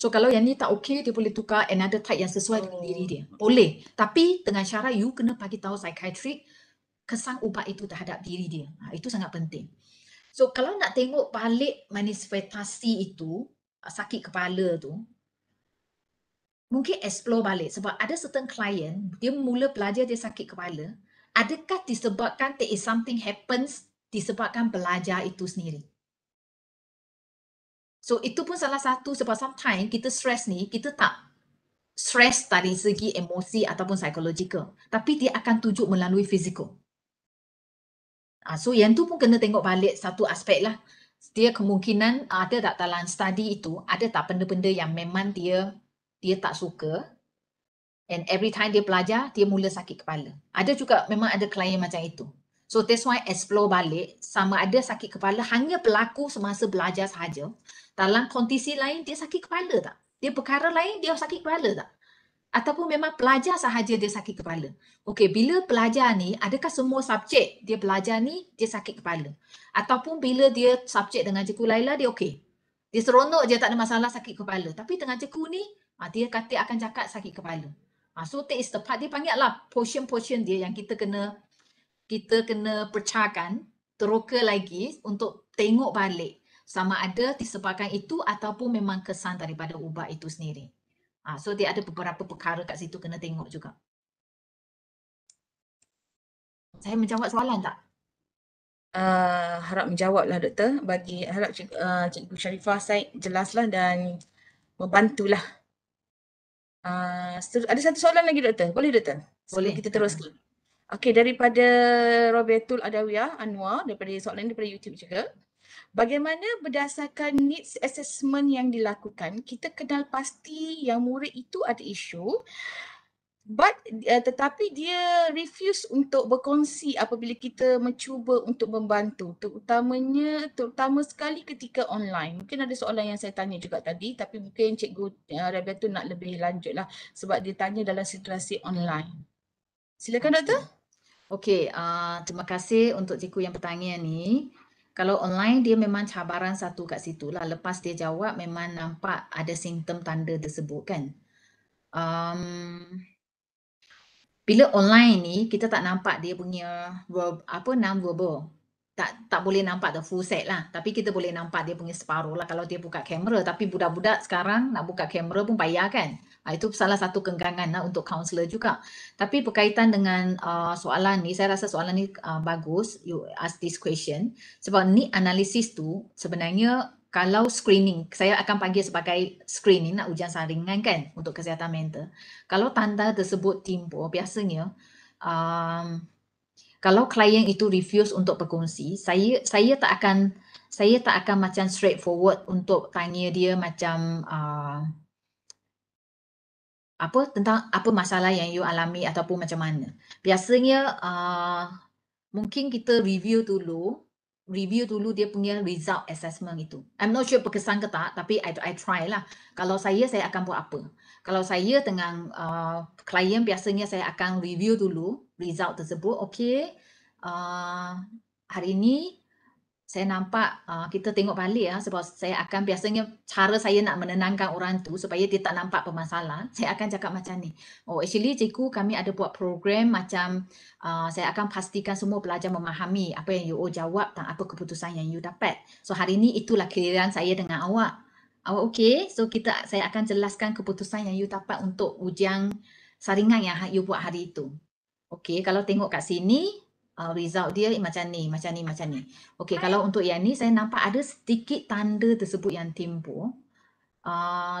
So kalau yang ni tak okey, dia boleh tukar another type yang sesuai dengan diri oh. dia. Boleh. Tapi dengan cara you kena bagi tahu psychiatry kesan ubat itu terhadap diri dia. Ha, itu sangat penting. So kalau nak tengok balik manifestasi itu, sakit kepala tu, mungkin explore balik sebab ada certain client dia mula belajar dia sakit kepala adakah disebabkan there is something happens disebabkan belajar itu sendiri so itu pun salah satu sebab sometimes kita stress ni kita tak stress dari segi emosi ataupun psychological tapi dia akan tunjuk melalui fizikal ah, so yang tu pun kena tengok balik satu aspek lah dia kemungkinan ada tak dalam study itu, ada tak benda-benda yang memang dia dia tak suka and every time dia belajar dia mula sakit kepala ada juga memang ada klien macam itu so that's why explore balik sama ada sakit kepala hanya berlaku semasa belajar sahaja dalam kondisi lain dia sakit kepala tak dia perkara lain dia sakit kepala tak ataupun memang pelajar sahaja dia sakit kepala. Okey, bila pelajar ni, adakah semua subjek dia pelajar ni dia sakit kepala? Ataupun bila dia subjek dengan cikgu Laila dia okey. Dia seronok je tak ada masalah sakit kepala. Tapi dengan cikgu ni Ha, dia kata akan cakap sakit kepala. Ha, so take is the part. Dia panggil lah portion-portion dia yang kita kena kita kena percahkan teroka lagi untuk tengok balik sama ada disebabkan itu ataupun memang kesan daripada ubat itu sendiri. Ha, so dia ada beberapa perkara kat situ kena tengok juga. Saya menjawab soalan tak? Uh, harap menjawablah doktor bagi harap cik, uh, cikgu Syarifah saya jelaslah dan membantulah. Okay. Uh, ada satu soalan lagi doktor. Boleh doktor? Boleh. kita teruskan. Okey daripada Robertul Adawiyah Anwar daripada soalan daripada YouTube juga. Bagaimana berdasarkan needs assessment yang dilakukan, kita kenal pasti yang murid itu ada isu but uh, tetapi dia refuse untuk berkongsi apabila kita mencuba untuk membantu terutamanya terutama sekali ketika online mungkin ada soalan yang saya tanya juga tadi tapi mungkin cikgu uh, Rabia tu nak lebih lanjut lah sebab dia tanya dalam situasi online silakan doktor Okay, uh, terima kasih untuk cikgu yang bertanya ni. Kalau online dia memang cabaran satu kat situ lah. Lepas dia jawab memang nampak ada simptom tanda tersebut kan. Um, bila online ni kita tak nampak dia punya apa nama verbal tak tak boleh nampak the full set lah tapi kita boleh nampak dia punya separuh lah kalau dia buka kamera tapi budak-budak sekarang nak buka kamera pun payah kan ha, itu salah satu kengangan lah untuk counselor juga tapi berkaitan dengan uh, soalan ni saya rasa soalan ni uh, bagus you ask this question sebab ni analisis tu sebenarnya kalau screening, saya akan panggil sebagai screening, nak ujian saringan kan untuk kesihatan mental. Kalau tanda tersebut timbul, biasanya um, kalau klien itu refuse untuk berkongsi, saya saya tak akan saya tak akan macam straightforward untuk tanya dia macam uh, apa tentang apa masalah yang you alami ataupun macam mana. Biasanya uh, mungkin kita review dulu review dulu dia punya result assessment itu. I'm not sure berkesan ke tak, tapi I, I try lah. Kalau saya, saya akan buat apa? Kalau saya dengan uh, klien, biasanya saya akan review dulu result tersebut. Okay, uh, hari ini saya nampak uh, kita tengok balik ya sebab saya akan biasanya cara saya nak menenangkan orang tu supaya dia tak nampak permasalahan saya akan cakap macam ni oh actually cikgu kami ada buat program macam uh, saya akan pastikan semua pelajar memahami apa yang you jawab dan apa keputusan yang you dapat so hari ni itulah kiriman saya dengan awak awak okey so kita saya akan jelaskan keputusan yang you dapat untuk ujian saringan yang ha-, you buat hari itu okey kalau tengok kat sini uh, result dia macam ni, macam ni, macam ni. Okey, kalau untuk yang ni saya nampak ada sedikit tanda tersebut yang timbul. Uh, ah,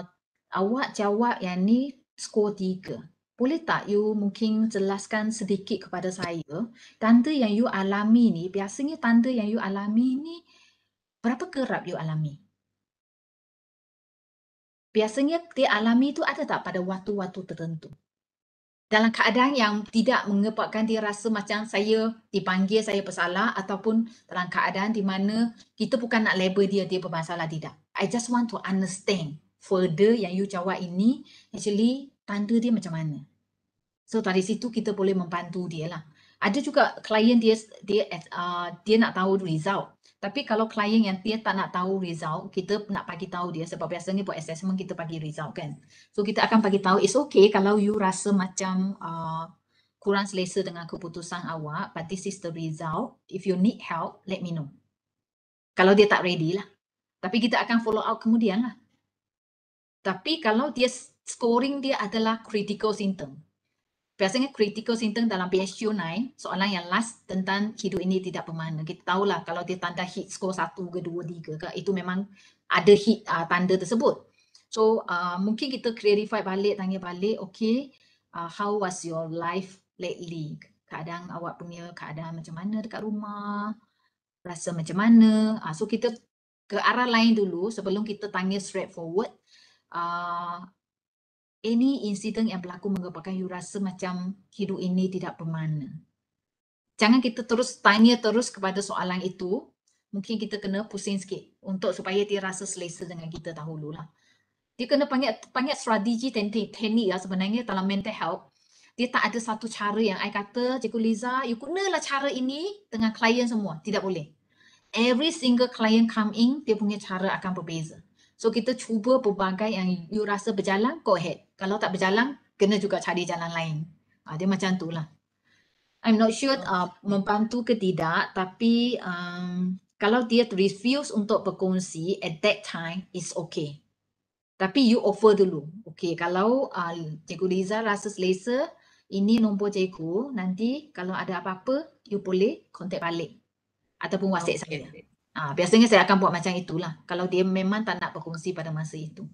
awak jawab yang ni skor tiga. Boleh tak you mungkin jelaskan sedikit kepada saya tanda yang you alami ni, biasanya tanda yang you alami ni berapa kerap you alami? Biasanya dia alami tu ada tak pada waktu-waktu tertentu? Uh, dalam keadaan yang tidak mengepakkan dia rasa macam saya dipanggil saya bersalah ataupun dalam keadaan di mana kita bukan nak label dia dia bermasalah tidak. I just want to understand further yang you jawab ini actually tanda dia macam mana. So dari situ kita boleh membantu dia lah ada juga klien dia dia uh, dia nak tahu result tapi kalau klien yang dia tak nak tahu result kita nak bagi tahu dia sebab biasanya buat assessment kita bagi result kan so kita akan bagi tahu it's okay kalau you rasa macam uh, kurang selesa dengan keputusan awak but this is the result if you need help let me know kalau dia tak ready lah tapi kita akan follow up kemudian lah tapi kalau dia scoring dia adalah critical symptom biasanya critical symptom dalam psq 9 soalan yang last tentang hidup ini tidak bermakna. Kita tahulah kalau dia tanda hit score 1 ke 2, 3 ke, itu memang ada hit uh, tanda tersebut. So uh, mungkin kita clarify balik, tanya balik, okay, uh, how was your life lately? Kadang awak punya keadaan macam mana dekat rumah, rasa macam mana. Uh, so kita ke arah lain dulu sebelum kita tanya straightforward. Uh, ini insiden yang berlaku menyebabkan you rasa macam hidup ini tidak bermana. Jangan kita terus tanya terus kepada soalan itu. Mungkin kita kena pusing sikit untuk supaya dia rasa selesa dengan kita dahulu lah. Dia kena panggil, panggil strategi dan teknik lah sebenarnya dalam mental health. Dia tak ada satu cara yang I kata, Cikgu Liza, you gunalah cara ini dengan klien semua. Tidak boleh. Every single client come in, dia punya cara akan berbeza. So kita cuba pelbagai yang you rasa berjalan, go ahead. Kalau tak berjalan, kena juga cari jalan lain. Uh, dia macam tu lah. I'm not sure uh, membantu ke tidak, tapi um, kalau dia refuse untuk berkongsi at that time, is okay. Tapi you offer dulu. Okay, kalau uh, Cikgu Liza rasa selesa, ini nombor cikgu. Nanti kalau ada apa-apa, you boleh contact balik. Ataupun WhatsApp okay. saya. Ha, biasanya saya akan buat macam itulah kalau dia memang tak nak berkongsi pada masa itu.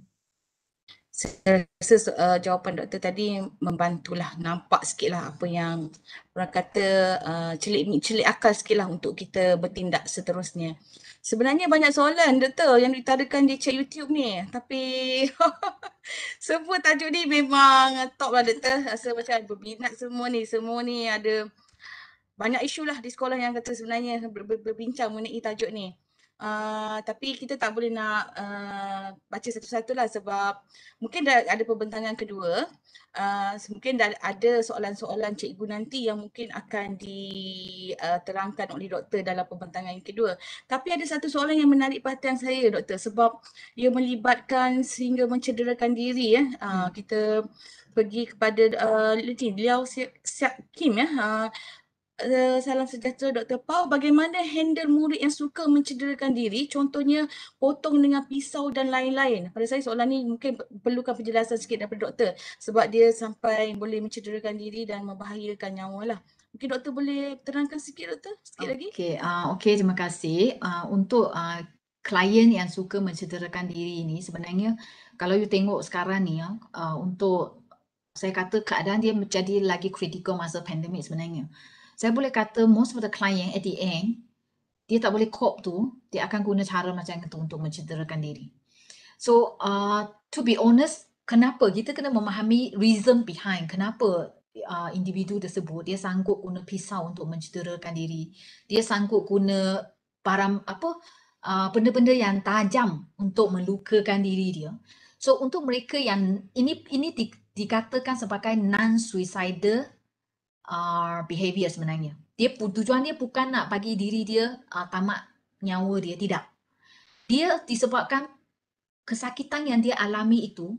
Saya rasa uh, jawapan doktor tadi membantulah nampak sikitlah apa yang orang kata uh, celik celik akal sikitlah untuk kita bertindak seterusnya. Sebenarnya banyak soalan doktor yang ditarikan di chat YouTube ni tapi semua tajuk ni memang top lah doktor. Rasa macam berminat semua ni. Semua ni ada banyak isu lah di sekolah yang kata sebenarnya berbincang mengenai tajuk ni. Uh, tapi kita tak boleh nak uh, baca satu-satu lah sebab mungkin dah ada pembentangan kedua. Uh, mungkin dah ada soalan-soalan cikgu nanti yang mungkin akan diterangkan uh, oleh doktor dalam pembentangan yang kedua. Tapi ada satu soalan yang menarik perhatian saya doktor sebab ia melibatkan sehingga mencederakan diri. Ya. Uh, Kita pergi kepada uh, Liao Siak, Siak Kim ya. Uh, Eh, salam sejahtera Dr. Pau. Bagaimana handle murid yang suka mencederakan diri? Contohnya potong dengan pisau dan lain-lain. Pada saya soalan ni mungkin perlukan penjelasan sikit daripada doktor sebab dia sampai boleh mencederakan diri dan membahayakan nyawa lah. Mungkin doktor boleh terangkan sikit doktor? Sikit okay. lagi? Okey, uh, ah, okay. terima kasih. Uh, untuk uh, klien yang suka mencederakan diri ini. sebenarnya kalau you tengok sekarang ni uh, untuk saya kata keadaan dia menjadi lagi kritikal masa pandemik sebenarnya saya boleh kata most of the client at the end, dia tak boleh cope tu, dia akan guna cara macam itu untuk mencederakan diri. So, uh, to be honest, kenapa? Kita kena memahami reason behind kenapa uh, individu tersebut dia sanggup guna pisau untuk mencederakan diri. Dia sanggup guna barang apa uh, benda-benda yang tajam untuk melukakan diri dia. So untuk mereka yang ini ini di, dikatakan sebagai non suicidal uh, behavior sebenarnya. Dia tujuan dia bukan nak bagi diri dia uh, tamat nyawa dia tidak. Dia disebabkan kesakitan yang dia alami itu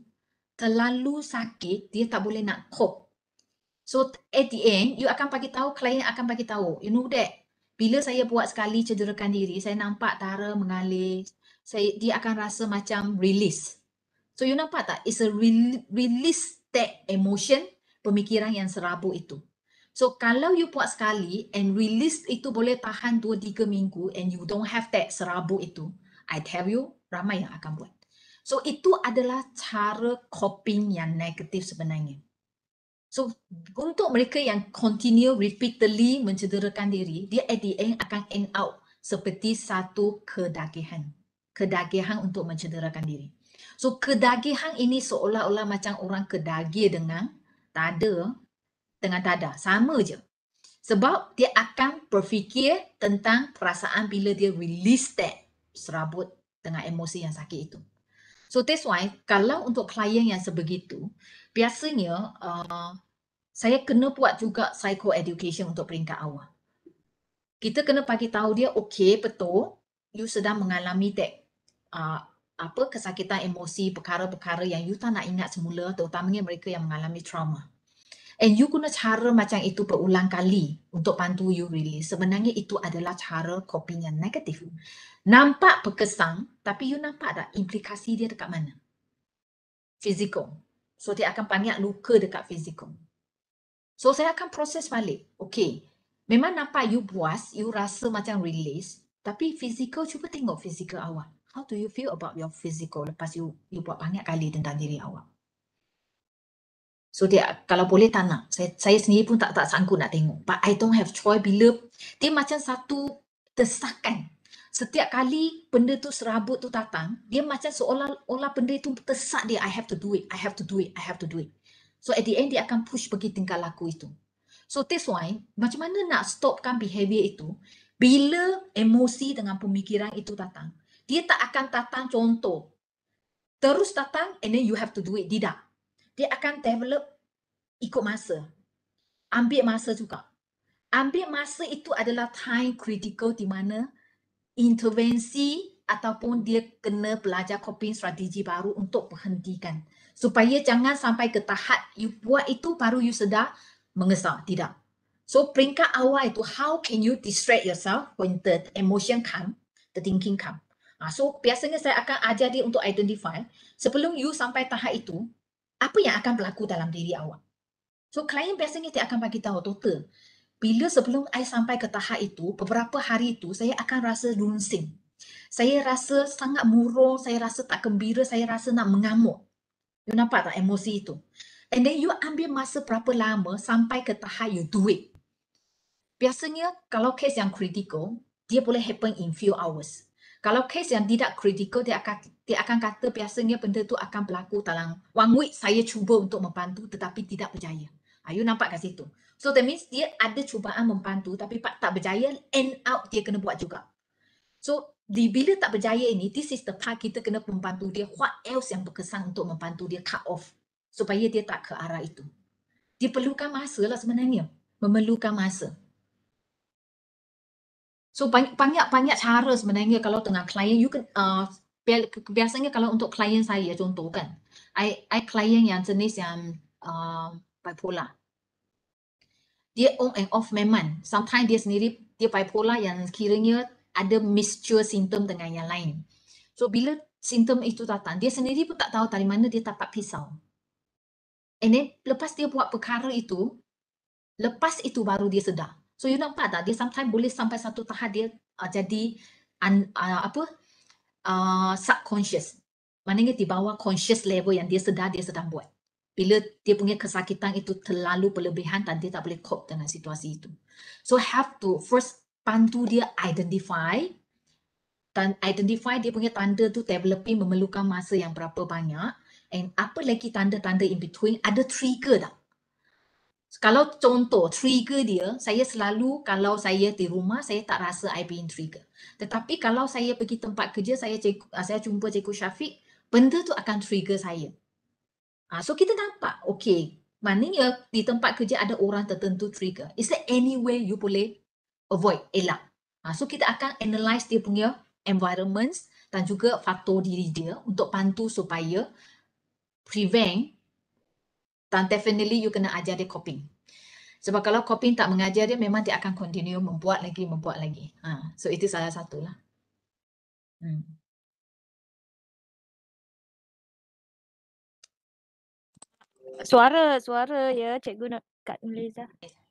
terlalu sakit dia tak boleh nak cope. So at the end you akan bagi tahu klien akan bagi tahu you know that bila saya buat sekali cederakan diri saya nampak darah mengalir saya dia akan rasa macam release. So you nampak tak it's a re- release that emotion pemikiran yang serabut itu. So kalau you buat sekali and release itu boleh tahan 2-3 minggu and you don't have that serabut itu, I tell you, ramai yang akan buat. So itu adalah cara coping yang negatif sebenarnya. So untuk mereka yang continue repeatedly mencederakan diri, dia at the end akan end out seperti satu kedagihan. Kedagihan untuk mencederakan diri. So kedagihan ini seolah-olah macam orang kedagih dengan tak ada dengan dada. Sama je. Sebab dia akan berfikir tentang perasaan bila dia release that serabut dengan emosi yang sakit itu. So that's why kalau untuk klien yang sebegitu, biasanya uh, saya kena buat juga psycho education untuk peringkat awal. Kita kena bagi tahu dia, okay, betul, you sedang mengalami that uh, apa kesakitan emosi, perkara-perkara yang you tak nak ingat semula, terutamanya mereka yang mengalami trauma. And you guna cara macam itu berulang kali untuk bantu you release. Sebenarnya itu adalah cara coping yang negatif. Nampak berkesan, tapi you nampak tak implikasi dia dekat mana? Fizikal. So, dia akan banyak luka dekat fizikal. So, saya akan proses balik. Okay. Memang nampak you buas, you rasa macam release. Tapi fizikal cuba tengok fizikal awak. How do you feel about your physical lepas you, you buat banyak kali tentang diri awak? So dia kalau boleh tak nak. Saya, saya sendiri pun tak tak sanggup nak tengok. But I don't have choice bila dia macam satu desakan. Setiap kali benda tu serabut tu datang, dia macam seolah-olah benda itu tersak dia. I have to do it. I have to do it. I have to do it. So at the end dia akan push pergi tingkah laku itu. So that's why macam mana nak stopkan behavior itu bila emosi dengan pemikiran itu datang. Dia tak akan datang contoh. Terus datang and then you have to do it. Tidak dia akan develop ikut masa. Ambil masa juga. Ambil masa itu adalah time critical di mana intervensi ataupun dia kena belajar coping strategi baru untuk berhentikan. Supaya jangan sampai ke tahap you buat itu baru you sedar mengesal. Tidak. So peringkat awal itu how can you distract yourself when the emotion come, the thinking come. Ah, so biasanya saya akan ajar dia untuk identify sebelum you sampai tahap itu, apa yang akan berlaku dalam diri awak. So klien biasanya dia akan bagi tahu total. Bila sebelum saya sampai ke tahap itu, beberapa hari itu saya akan rasa dunsing, Saya rasa sangat murung, saya rasa tak gembira, saya rasa nak mengamuk. You nampak tak emosi itu? And then you ambil masa berapa lama sampai ke tahap you do it. Biasanya kalau case yang kritikal dia boleh happen in few hours. Kalau case yang tidak kritikal, dia akan dia akan kata biasanya benda tu akan berlaku dalam one week saya cuba untuk membantu tetapi tidak berjaya. Ayu ah, nampak kat situ. So that means dia ada cubaan membantu tapi pak tak berjaya, end out dia kena buat juga. So di bila tak berjaya ini, this is the part kita kena membantu dia. What else yang berkesan untuk membantu dia cut off supaya dia tak ke arah itu. Dia perlukan masa lah sebenarnya. Memerlukan masa. So banyak-banyak cara sebenarnya kalau dengan klien, you can, uh, biasanya kalau untuk klien saya contoh kan, I, I klien yang jenis yang uh, bipolar. Dia on and off memang. Sometimes dia sendiri, dia bipolar yang kiranya ada mixture symptom dengan yang lain. So bila symptom itu datang, dia sendiri pun tak tahu dari mana dia tapak pisau. And then lepas dia buat perkara itu, lepas itu baru dia sedar. So you nampak tak dia sometimes boleh sampai satu tahap dia uh, jadi un, uh, apa uh, subconscious. Maknanya di bawah conscious level yang dia sedar dia sedang buat. Bila dia punya kesakitan itu terlalu berlebihan dan dia tak boleh cope dengan situasi itu. So have to first bantu dia identify dan identify dia punya tanda tu developing memerlukan masa yang berapa banyak and apa lagi tanda-tanda in between ada trigger tak? Kalau contoh trigger dia, saya selalu kalau saya di rumah saya tak rasa I being trigger. Tetapi kalau saya pergi tempat kerja saya cikgu, ah, saya jumpa cikgu Syafiq, benda tu akan trigger saya. Ah so kita nampak okey, maknanya di tempat kerja ada orang tertentu trigger. Is there any way you boleh avoid elak? Ah so kita akan analyze dia punya environments dan juga faktor diri dia untuk bantu supaya prevent dan definitely you kena ajar dia coping. Sebab kalau coping tak mengajar dia, memang dia akan continue membuat lagi, membuat lagi. Ha. So itu salah satulah. Hmm. Suara, suara ya Cikgu Kak Nuliza. Okay.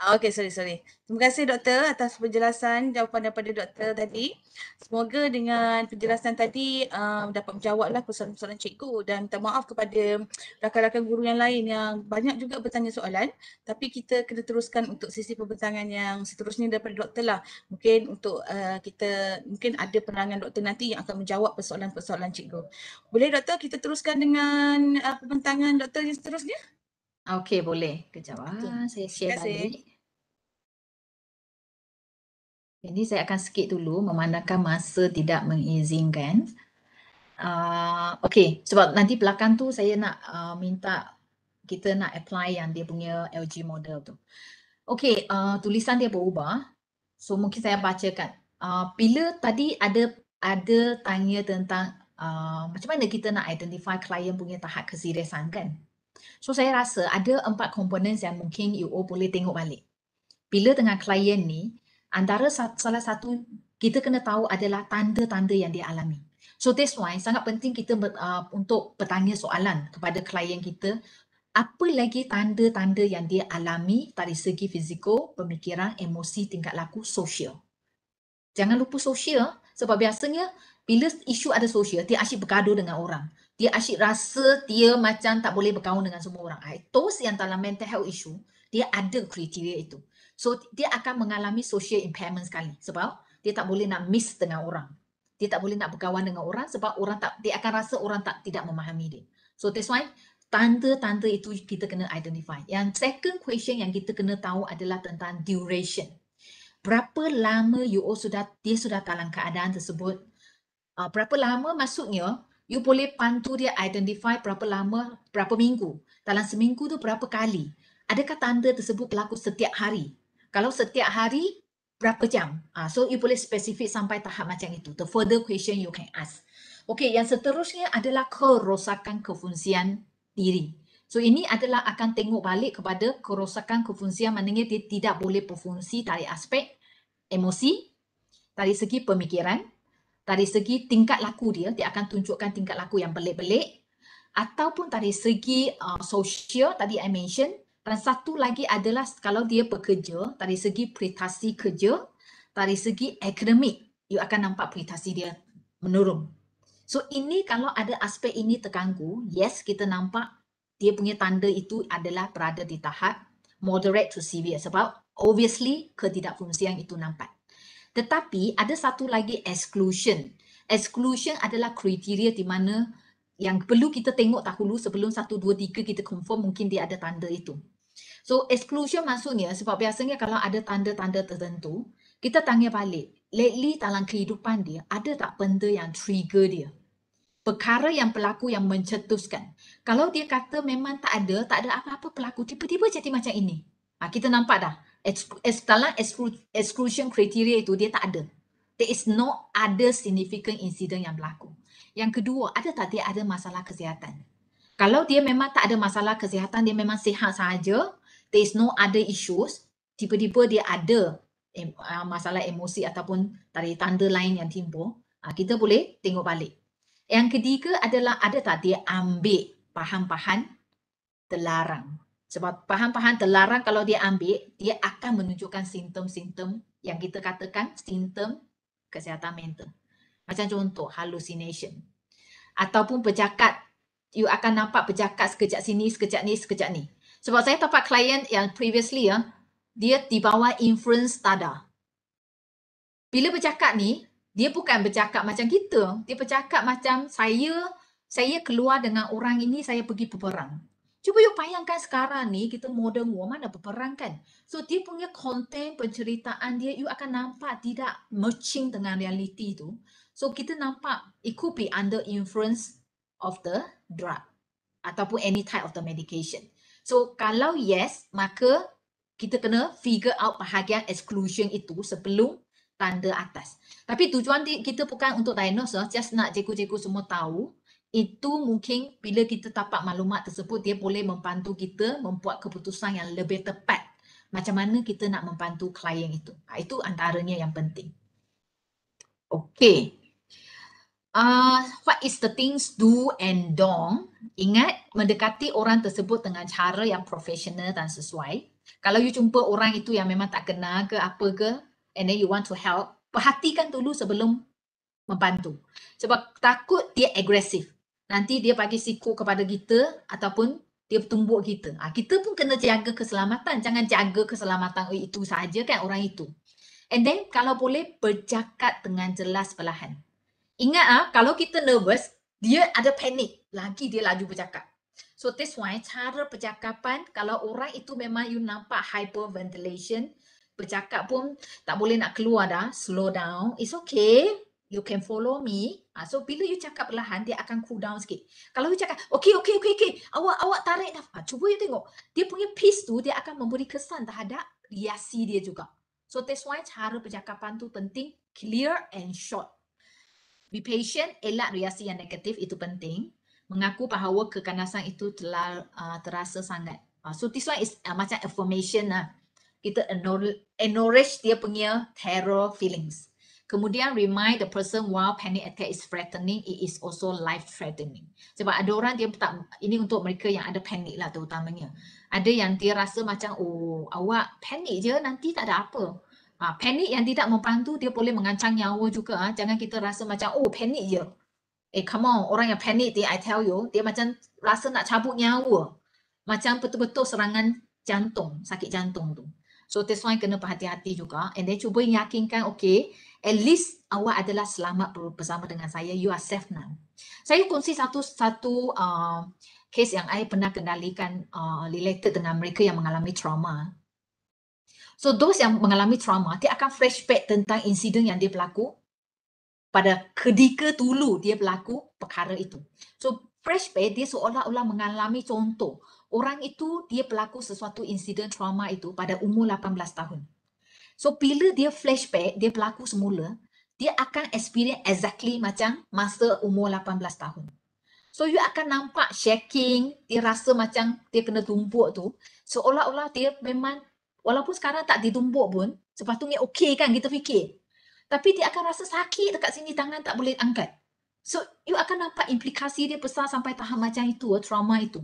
Ah, okay, sorry, sorry. Terima kasih doktor atas penjelasan jawapan daripada doktor tadi. Semoga dengan penjelasan tadi uh, dapat menjawablah persoalan-persoalan cikgu dan minta maaf kepada rakan-rakan guru yang lain yang banyak juga bertanya soalan. Tapi kita kena teruskan untuk sesi perbentangan yang seterusnya daripada doktor lah. Mungkin untuk uh, kita, mungkin ada penerangan doktor nanti yang akan menjawab persoalan-persoalan cikgu. Boleh doktor kita teruskan dengan uh, perbentangan doktor yang seterusnya? Okey boleh. Kejap ah. Okay. Saya share balik. Ini saya akan skip dulu memandangkan masa tidak mengizinkan. Uh, ah, okay, sebab nanti belakang tu saya nak uh, minta kita nak apply yang dia punya LG model tu. Okay, uh, ah, tulisan dia berubah. So mungkin saya bacakan. Uh, bila tadi ada ada tanya tentang uh, macam mana kita nak identify klien punya tahap keseriusan kan? So saya rasa ada empat komponen yang mungkin UO boleh tengok balik. Bila dengan klien ni, antara salah satu kita kena tahu adalah tanda-tanda yang dia alami. So that's why sangat penting kita uh, untuk bertanya soalan kepada klien kita apa lagi tanda-tanda yang dia alami dari segi fizikal, pemikiran, emosi, tingkat laku, sosial. Jangan lupa sosial sebab biasanya bila isu ada sosial, dia asyik bergaduh dengan orang. Dia asyik rasa dia macam tak boleh berkawan dengan semua orang. Itu yang dalam mental health issue, dia ada kriteria itu. So dia akan mengalami social impairment sekali sebab dia tak boleh nak miss dengan orang. Dia tak boleh nak berkawan dengan orang sebab orang tak dia akan rasa orang tak tidak memahami dia. So that's why tanda-tanda itu kita kena identify. Yang second question yang kita kena tahu adalah tentang duration. Berapa lama you all sudah dia sudah dalam keadaan tersebut? Uh, berapa lama maksudnya you boleh pantu dia identify berapa lama, berapa minggu. Dalam seminggu tu berapa kali? Adakah tanda tersebut berlaku setiap hari? kalau setiap hari berapa jam uh, so you boleh specific sampai tahap macam itu the further question you can ask okay yang seterusnya adalah kerosakan kefungsian diri so ini adalah akan tengok balik kepada kerosakan kefungsian maknanya dia tidak boleh berfungsi dari aspek emosi dari segi pemikiran dari segi tingkat laku dia dia akan tunjukkan tingkat laku yang belik-belik ataupun dari segi uh, ah, sosial tadi i mention dan satu lagi adalah kalau dia pekerja dari segi prestasi kerja, dari segi akademik, you akan nampak prestasi dia menurun. So ini kalau ada aspek ini terganggu, yes kita nampak dia punya tanda itu adalah berada di tahap moderate to severe sebab obviously ketidakfungsian itu nampak. Tetapi ada satu lagi exclusion. Exclusion adalah kriteria di mana yang perlu kita tengok dahulu sebelum 1, 2, 3 kita confirm mungkin dia ada tanda itu. So exclusion maksudnya sebab biasanya kalau ada tanda-tanda tertentu, kita tanya balik, lately dalam kehidupan dia ada tak benda yang trigger dia? Perkara yang pelaku yang mencetuskan. Kalau dia kata memang tak ada, tak ada apa-apa pelaku tiba-tiba jadi macam ini. Ha, kita nampak dah, dalam exclusion criteria itu dia tak ada. There is no other significant incident yang berlaku. Yang kedua, ada tak dia ada masalah kesihatan? Kalau dia memang tak ada masalah kesihatan, dia memang sihat saja, there is no other issues, tiba-tiba dia ada ah, masalah emosi ataupun dari tanda lain yang timbul, ah, kita boleh tengok balik. Yang ketiga adalah ada tak dia ambil paham-paham terlarang. Sebab paham-paham terlarang kalau dia ambil, dia akan menunjukkan simptom-simptom yang kita katakan simptom kesihatan mental. Macam contoh hallucination. Ataupun pejakat. You akan nampak pejakat sekejap sini, sekejap ni, sekejap ni. Sebab saya dapat klien yang previously ya, dia di bawah influence tada. Bila bercakap ni, dia bukan bercakap macam kita. Dia bercakap macam saya saya keluar dengan orang ini, saya pergi berperang. Cuba you bayangkan sekarang ni kita modern war mana berperang kan. So dia punya konten penceritaan dia you akan nampak tidak matching dengan realiti tu. So kita nampak it could be under influence of the drug ataupun any type of the medication. So kalau yes, maka kita kena figure out bahagian exclusion itu sebelum tanda atas. Tapi tujuan kita bukan untuk diagnose, ah. just nak cikgu-cikgu semua tahu. Itu mungkin bila kita dapat maklumat tersebut, dia boleh membantu kita membuat keputusan yang lebih tepat. Macam mana kita nak membantu klien itu. Ah, itu antaranya yang penting. Okay. Uh, what is the things do and don't? Ingat, mendekati orang tersebut dengan cara yang profesional dan sesuai. Kalau you jumpa orang itu yang memang tak kenal ke apa ke, and then you want to help, perhatikan dulu sebelum membantu. Sebab takut dia agresif. Nanti dia bagi siku kepada kita ataupun dia tumbuk kita. Ha, kita pun kena jaga keselamatan. Jangan jaga keselamatan itu saja kan orang itu. And then kalau boleh bercakap dengan jelas perlahan. Ingat ah, kalau kita nervous, dia ada panik. Lagi dia laju bercakap. So that's why cara percakapan, kalau orang itu memang you nampak hyperventilation, bercakap pun tak boleh nak keluar dah, slow down, it's okay. You can follow me. Ah, so bila you cakap perlahan, dia akan cool down sikit. Kalau you cakap, okay, okay, okay, okay. Awak, awak tarik nafas. Cuba you tengok. Dia punya peace tu, dia akan memberi kesan terhadap riasi dia juga. So that's why cara percakapan tu penting. Clear and short be patient, elak reaksi yang negatif itu penting. Mengaku bahawa kekanasan itu telah uh, terasa sangat. Uh, so this one is uh, macam affirmation lah. Kita acknowledge dia punya terror feelings. Kemudian remind the person while panic attack is threatening, it is also life threatening. Sebab ada orang dia tak, ini untuk mereka yang ada panic lah terutamanya. Ada yang dia rasa macam, oh awak panic je nanti tak ada apa. Ha, panik yang tidak membantu, dia boleh mengancam nyawa juga. Ha. Jangan kita rasa macam, oh panik je. Eh come on, orang yang panik, dia, I tell you, dia macam rasa nak cabut nyawa. Macam betul-betul serangan jantung, sakit jantung tu. So that's why kena berhati-hati juga. And then cuba yakinkan, okay, at least awak adalah selamat bersama dengan saya. You are safe now. Saya kongsi satu-satu uh, case yang saya pernah kendalikan uh, related dengan mereka yang mengalami trauma. So those yang mengalami trauma, dia akan flashback tentang insiden yang dia berlaku pada ketika dulu dia berlaku perkara itu. So flashback dia seolah-olah mengalami contoh orang itu dia berlaku sesuatu insiden trauma itu pada umur 18 tahun. So bila dia flashback, dia berlaku semula, dia akan experience exactly macam masa umur 18 tahun. So you akan nampak shaking, dia rasa macam dia kena tumpuk tu. Seolah-olah dia memang walaupun sekarang tak ditumbuk pun sepatutnya okey kan kita fikir tapi dia akan rasa sakit dekat sini tangan tak boleh angkat so you akan nampak implikasi dia besar sampai tahap macam itu eh, trauma itu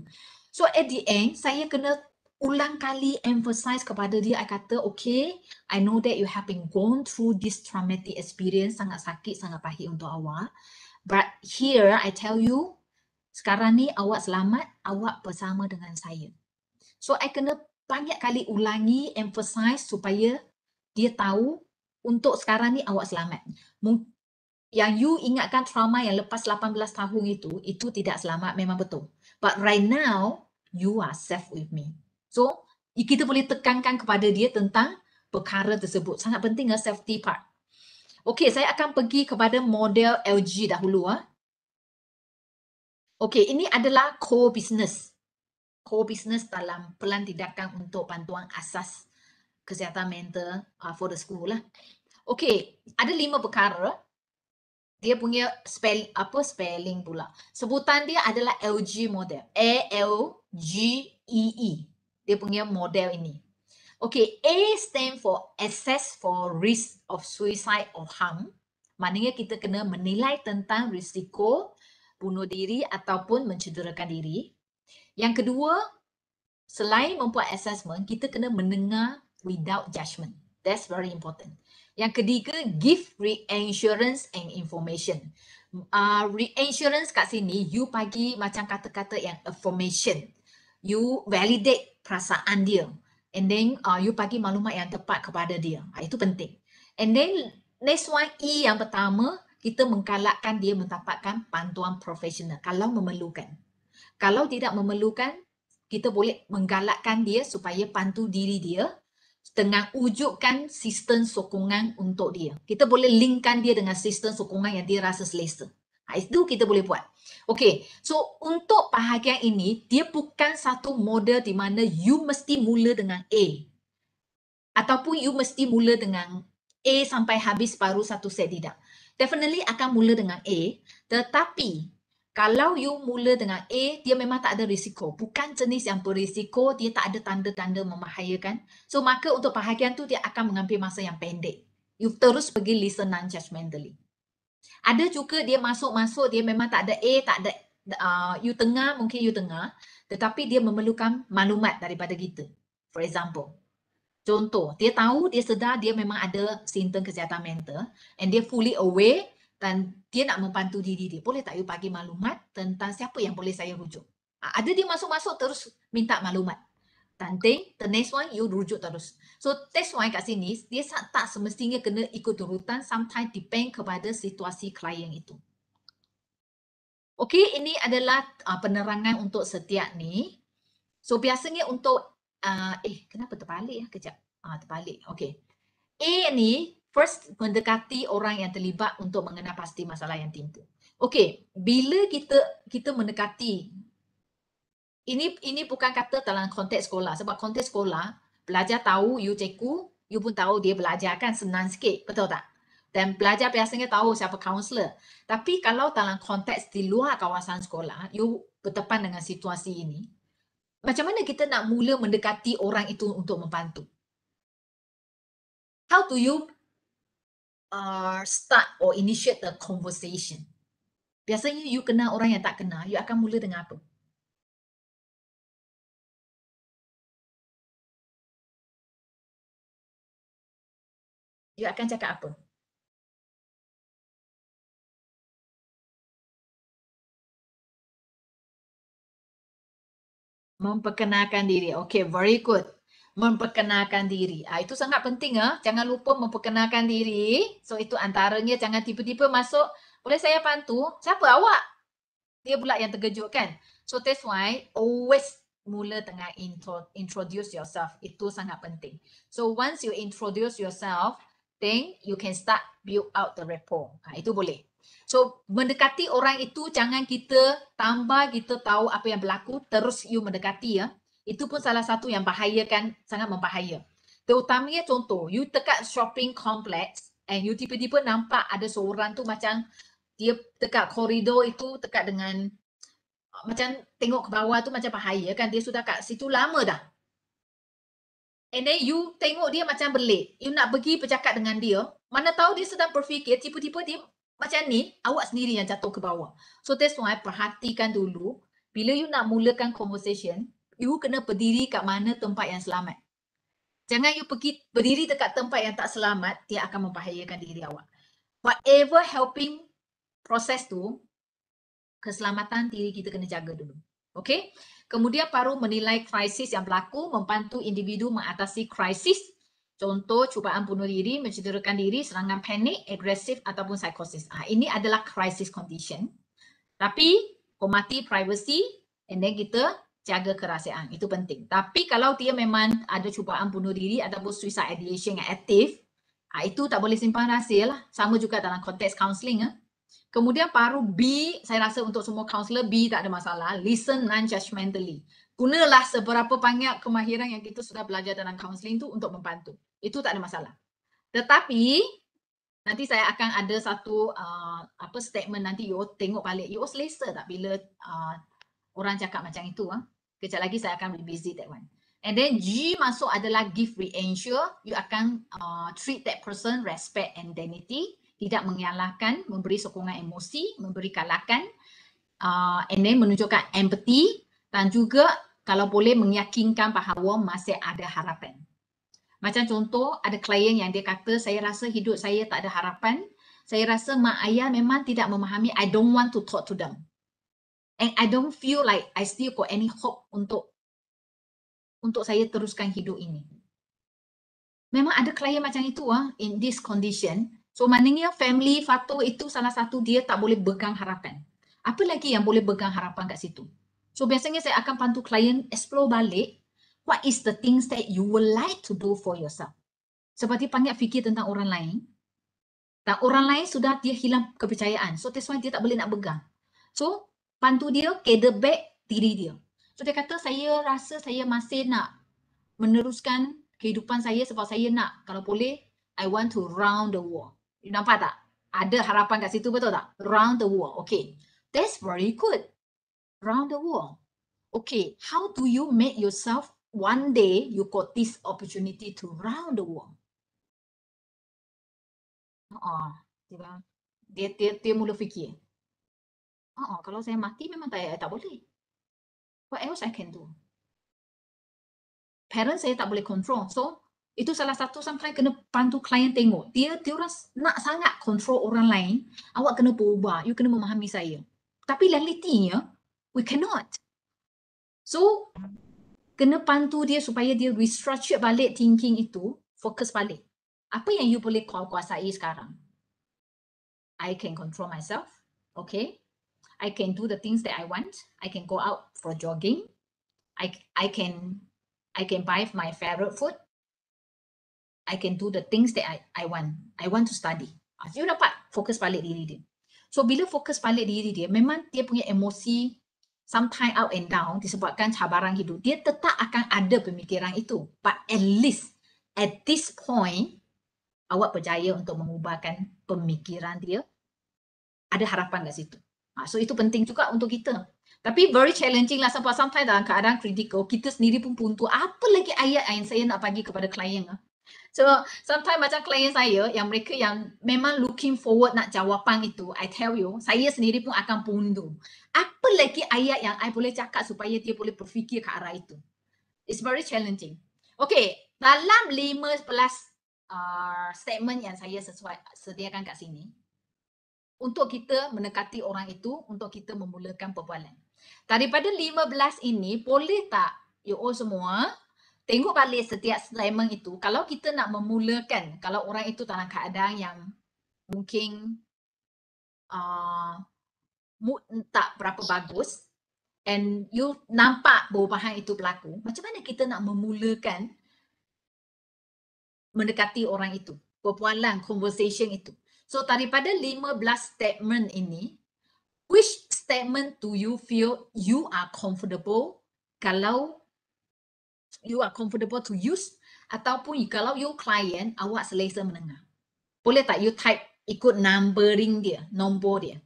so at the end saya kena ulang kali emphasize kepada dia I kata okay I know that you have been gone through this traumatic experience sangat sakit sangat pahit untuk awak but here I tell you sekarang ni awak selamat awak bersama dengan saya so I kena banyak kali ulangi, emphasize supaya dia tahu untuk sekarang ni awak selamat. Yang you ingatkan trauma yang lepas 18 tahun itu, itu tidak selamat memang betul. But right now, you are safe with me. So, kita boleh tekankan kepada dia tentang perkara tersebut. Sangat penting lah safety part. Okay, saya akan pergi kepada model LG dahulu. ah. Okay, ini adalah core business whole business dalam pelan tindakan untuk bantuan asas kesihatan mental uh, for the school lah. Okay, ada lima perkara. Dia punya spell apa spelling pula. Sebutan dia adalah LG model. A L G E E. Dia punya model ini. Okay, A stand for assess for risk of suicide or harm. Maknanya kita kena menilai tentang risiko bunuh diri ataupun mencederakan diri. Yang kedua, selain membuat assessment, kita kena mendengar without judgement. That's very important. Yang ketiga, give reassurance and information. Uh, reassurance kat sini, you bagi macam kata-kata yang affirmation. You validate perasaan dia. And then uh, you bagi maklumat yang tepat kepada dia. Ha, itu penting. And then next one, E yang pertama, kita menggalakkan dia mendapatkan bantuan profesional kalau memerlukan. Kalau tidak memerlukan, kita boleh menggalakkan dia supaya bantu diri dia dengan wujudkan sistem sokongan untuk dia. Kita boleh linkkan dia dengan sistem sokongan yang dia rasa selesa. Ha, itu kita boleh buat. Okay, so untuk bahagian ini, dia bukan satu model di mana you mesti mula dengan A. Ataupun you mesti mula dengan A sampai habis baru satu set tidak. Definitely akan mula dengan A. Tetapi kalau you mula dengan A, dia memang tak ada risiko. Bukan jenis yang berisiko, dia tak ada tanda-tanda membahayakan. So, maka untuk bahagian tu dia akan mengambil masa yang pendek. You terus pergi listen non-judgmentally. Ada juga dia masuk-masuk, dia memang tak ada A, tak ada uh, you tengah, mungkin you tengah. Tetapi dia memerlukan maklumat daripada kita. For example, contoh, dia tahu, dia sedar dia memang ada simptom kesihatan mental and dia fully aware dan dia nak membantu diri dia. Boleh tak you bagi maklumat tentang siapa yang boleh saya rujuk? Ah, ada dia masuk-masuk terus minta maklumat. Tante, the next one you rujuk terus. So test one kat sini, dia tak semestinya kena ikut urutan sometimes depend kepada situasi klien itu. Okay, ini adalah uh, penerangan untuk setiap ni. So biasanya untuk, uh, eh kenapa terbalik ya? Kejap, uh, terbalik. Okay. A ni First, mendekati orang yang terlibat untuk mengenal pasti masalah yang timbul. Okey, bila kita kita mendekati ini ini bukan kata dalam konteks sekolah sebab konteks sekolah pelajar tahu you cikgu, you pun tahu dia belajar kan senang sikit, betul tak? Dan pelajar biasanya tahu siapa kaunselor. Tapi kalau dalam konteks di luar kawasan sekolah, you berdepan dengan situasi ini, macam mana kita nak mula mendekati orang itu untuk membantu? How do you uh, start or initiate the conversation. Biasanya you kenal orang yang tak kenal, you akan mula dengan apa? You akan cakap apa? Memperkenalkan diri. Okay, very good memperkenalkan diri. Ah itu sangat penting ah, jangan lupa memperkenalkan diri. So itu antaranya jangan tiba-tiba masuk, boleh saya bantu? Siapa awak? Dia pula yang terkejut kan. So that's why always mula tengah intro, introduce yourself. Itu sangat penting. So once you introduce yourself, then you can start build out the rapport. Ah itu boleh. So mendekati orang itu jangan kita tambah kita tahu apa yang berlaku terus you mendekati ya. Itu pun salah satu yang bahaya kan, sangat membahaya. Terutamanya contoh, you dekat shopping complex and you tiba-tiba nampak ada seorang tu macam dia dekat koridor itu dekat dengan macam tengok ke bawah tu macam bahaya kan dia sudah kat situ lama dah. And then you tengok dia macam belik. You nak pergi bercakap dengan dia. Mana tahu dia sedang berfikir tiba-tiba dia macam ni awak sendiri yang jatuh ke bawah. So that's why perhatikan dulu bila you nak mulakan conversation you kena berdiri kat mana tempat yang selamat. Jangan you pergi berdiri dekat tempat yang tak selamat, dia akan membahayakan diri awak. Whatever helping proses tu, keselamatan diri kita kena jaga dulu. Okay? Kemudian paru menilai krisis yang berlaku, membantu individu mengatasi krisis. Contoh, cubaan bunuh diri, mencederakan diri, serangan panik, agresif ataupun psikosis. Ah, ini adalah krisis condition. Tapi, hormati privacy and then kita jaga kerahsiaan. Itu penting. Tapi kalau dia memang ada cubaan bunuh diri ataupun suicide ideation yang aktif, ah, itu tak boleh simpan rahsia lah. Sama juga dalam konteks counselling. Ah. Kemudian paru B, saya rasa untuk semua counsellor B tak ada masalah. Listen non-judgmentally. Gunalah seberapa banyak kemahiran yang kita sudah belajar dalam counselling tu untuk membantu. Itu tak ada masalah. Tetapi nanti saya akan ada satu uh, apa statement nanti you tengok balik. You selesa tak bila uh, orang cakap macam itu? Huh? Kejap lagi saya akan revisit that one. And then G masuk adalah give reassure. You akan uh, treat that person respect and dignity. Tidak menyalahkan, memberi sokongan emosi, memberi kalakan. Uh, and then menunjukkan empathy dan juga kalau boleh mengyakinkan bahawa masih ada harapan. Macam contoh ada klien yang dia kata saya rasa hidup saya tak ada harapan. Saya rasa mak ayah memang tidak memahami. I don't want to talk to them and I don't feel like I still got any hope untuk untuk saya teruskan hidup ini. Memang ada klien macam itu ah in this condition. So maknanya family fatu itu salah satu dia tak boleh pegang harapan. Apa lagi yang boleh pegang harapan kat situ? So biasanya saya akan pantu klien explore balik what is the things that you would like to do for yourself. Seperti panggil fikir tentang orang lain. Dan orang lain sudah dia hilang kepercayaan. So that's why dia tak boleh nak pegang. So pantu dia, cater back diri dia. So dia kata saya rasa saya masih nak meneruskan kehidupan saya sebab saya nak kalau boleh I want to round the world. You nampak tak? Ada harapan kat situ betul tak? Round the world. Okay. That's very good. Round the world. Okay. How do you make yourself one day you got this opportunity to round the world? Oh, dia, dia, dia mula fikir oh, oh, kalau saya mati memang tak, eh, tak boleh. What else I can do? Parents saya tak boleh control. So, itu salah satu sampai kena bantu klien tengok. Dia, dia orang nak sangat control orang lain. Awak kena berubah. You kena memahami saya. Tapi realitinya, we cannot. So, kena bantu dia supaya dia restructure balik thinking itu. Fokus balik. Apa yang you boleh kuasai sekarang? I can control myself. Okay. I can do the things that I want. I can go out for jogging. I, I can I can buy my favorite food. I can do the things that I, I want. I want to study. Ah, you dapat focus balik diri dia. So bila fokus balik diri dia, memang dia punya emosi sometimes out and down disebabkan cabaran hidup. Dia tetap akan ada pemikiran itu. But at least at this point, awak percaya untuk mengubahkan pemikiran dia. Ada harapan kat situ. Ha, so itu penting juga untuk kita. Tapi very challenging lah sampai sampai dalam keadaan critical. Kita sendiri pun puntu. Apa lagi ayat ayat saya nak bagi kepada klien? Lah. So sometimes macam klien saya yang mereka yang memang looking forward nak jawapan itu. I tell you, saya sendiri pun akan pundu. Apa lagi ayat yang I boleh cakap supaya dia boleh berfikir ke arah itu? It's very challenging. Okay, dalam 15 uh, statement yang saya sesuai, sediakan kat sini untuk kita menekati orang itu untuk kita memulakan perbualan. Daripada 15 ini boleh tak you all semua tengok balik setiap statement itu kalau kita nak memulakan kalau orang itu dalam keadaan yang mungkin uh, tak berapa bagus and you nampak perubahan itu berlaku macam mana kita nak memulakan mendekati orang itu perbualan conversation itu So daripada 15 statement ini, which statement do you feel you are comfortable kalau you are comfortable to use ataupun kalau you client awak selesa mendengar. Boleh tak you type ikut numbering dia, nombor dia.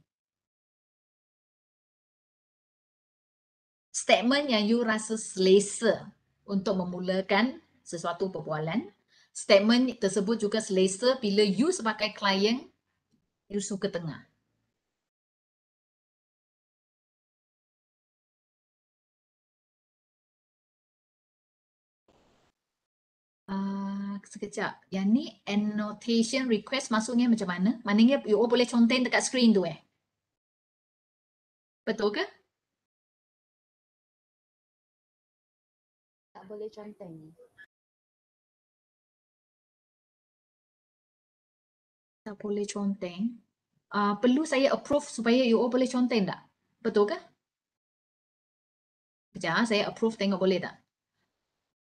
Statement yang you rasa selesa untuk memulakan sesuatu perbualan. Statement tersebut juga selesa bila you sebagai client dia suka tengah. Ah, sekejap. Yang ni annotation request masuknya macam mana? Maknanya you all boleh conteng dekat screen tu eh. Betul ke? Tak boleh conteng. tak boleh conteng. Uh, perlu saya approve supaya UO boleh conteng tak? Betul ke? Sekejap, ah, saya approve tengok boleh tak?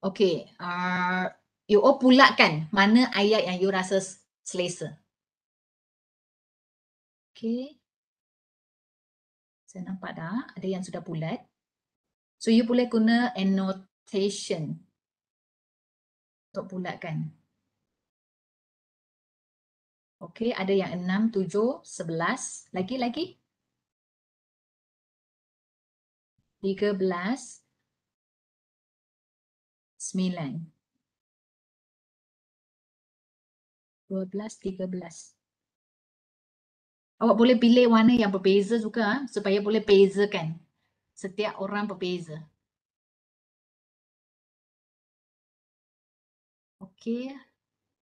Okay. Uh, ah, UO pula kan mana ayat yang you rasa selesa. Okay. Saya nampak dah ada yang sudah bulat. So you boleh guna annotation untuk bulatkan. Okey, ada yang enam, tujuh, sebelas, Lagi, lagi. tiga belas, sembilan, dua belas, tiga belas. Awak boleh pilih warna yang berbeza juga ah, supaya boleh bezakan. Setiap orang berbeza. Okey.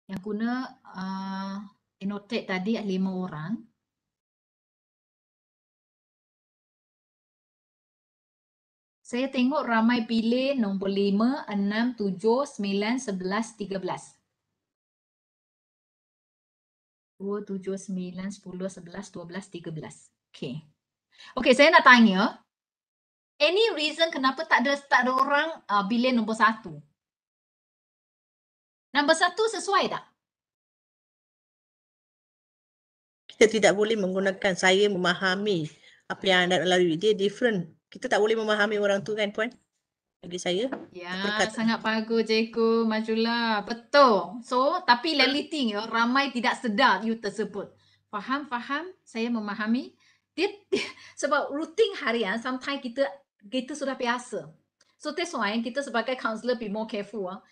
Yang guna uh, denoted tadi lima orang. Saya tengok ramai pilih nombor lima, enam, 5, 6, 7, 9, 11, Tujuh, sembilan, sepuluh, sebelas, dua belas, tiga belas. Okay. Okay, saya nak tanya. Any reason kenapa tak ada, tak ada orang uh, pilih nombor satu? Nombor satu sesuai tak? Kita tidak boleh menggunakan saya memahami apa yang anda lalui. Dia different. Kita tak boleh memahami orang tu kan Puan? Bagi saya. Ya, terperkata. sangat bagus Jeko Majula. Betul. So, tapi lately thing you, ya, ramai tidak sedar you tersebut. Faham, faham. Saya memahami. Dia, dia, sebab rutin harian, sometimes kita kita sudah biasa. So that's why kita sebagai counselor be more careful. Ah.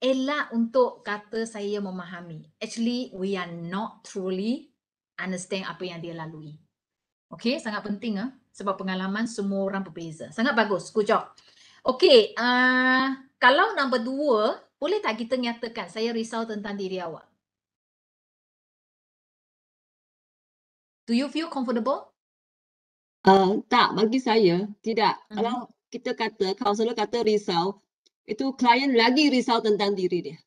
Elak untuk kata saya memahami. Actually, we are not truly understand apa yang dia lalui. Okay, sangat penting eh? sebab pengalaman semua orang berbeza. Sangat bagus, good job. Okay, uh, ah, kalau nombor dua, boleh tak kita nyatakan saya risau tentang diri awak? Do you feel comfortable? Uh, tak, bagi saya tidak. Uh-huh. Kalau kita kata, kalau selalu kata risau, itu klien lagi risau tentang diri dia.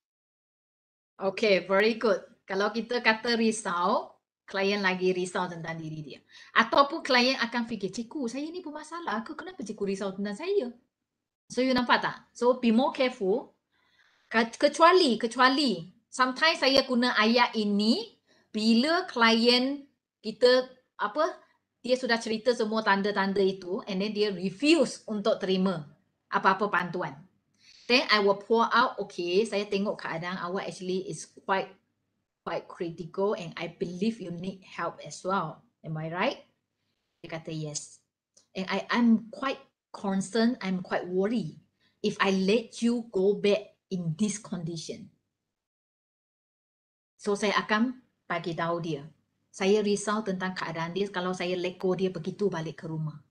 Okay, very good. Kalau kita kata risau, klien lagi risau tentang diri dia. Ataupun klien akan fikir, cikgu saya ni bermasalah ke? Kenapa cikgu risau tentang saya? So you nampak tak? So be more careful. Kecuali, kecuali sometimes saya guna ayat ini bila klien kita apa dia sudah cerita semua tanda-tanda itu and then dia refuse untuk terima apa-apa bantuan. Then I will pour out, okay, saya tengok keadaan awak actually is quite quite critical and I believe you need help as well. Am I right? Dia kata yes. And I, I'm quite concerned, I'm quite worried if I let you go back in this condition. So saya akan bagi tahu dia. Saya risau tentang keadaan dia kalau saya let go dia begitu balik ke rumah.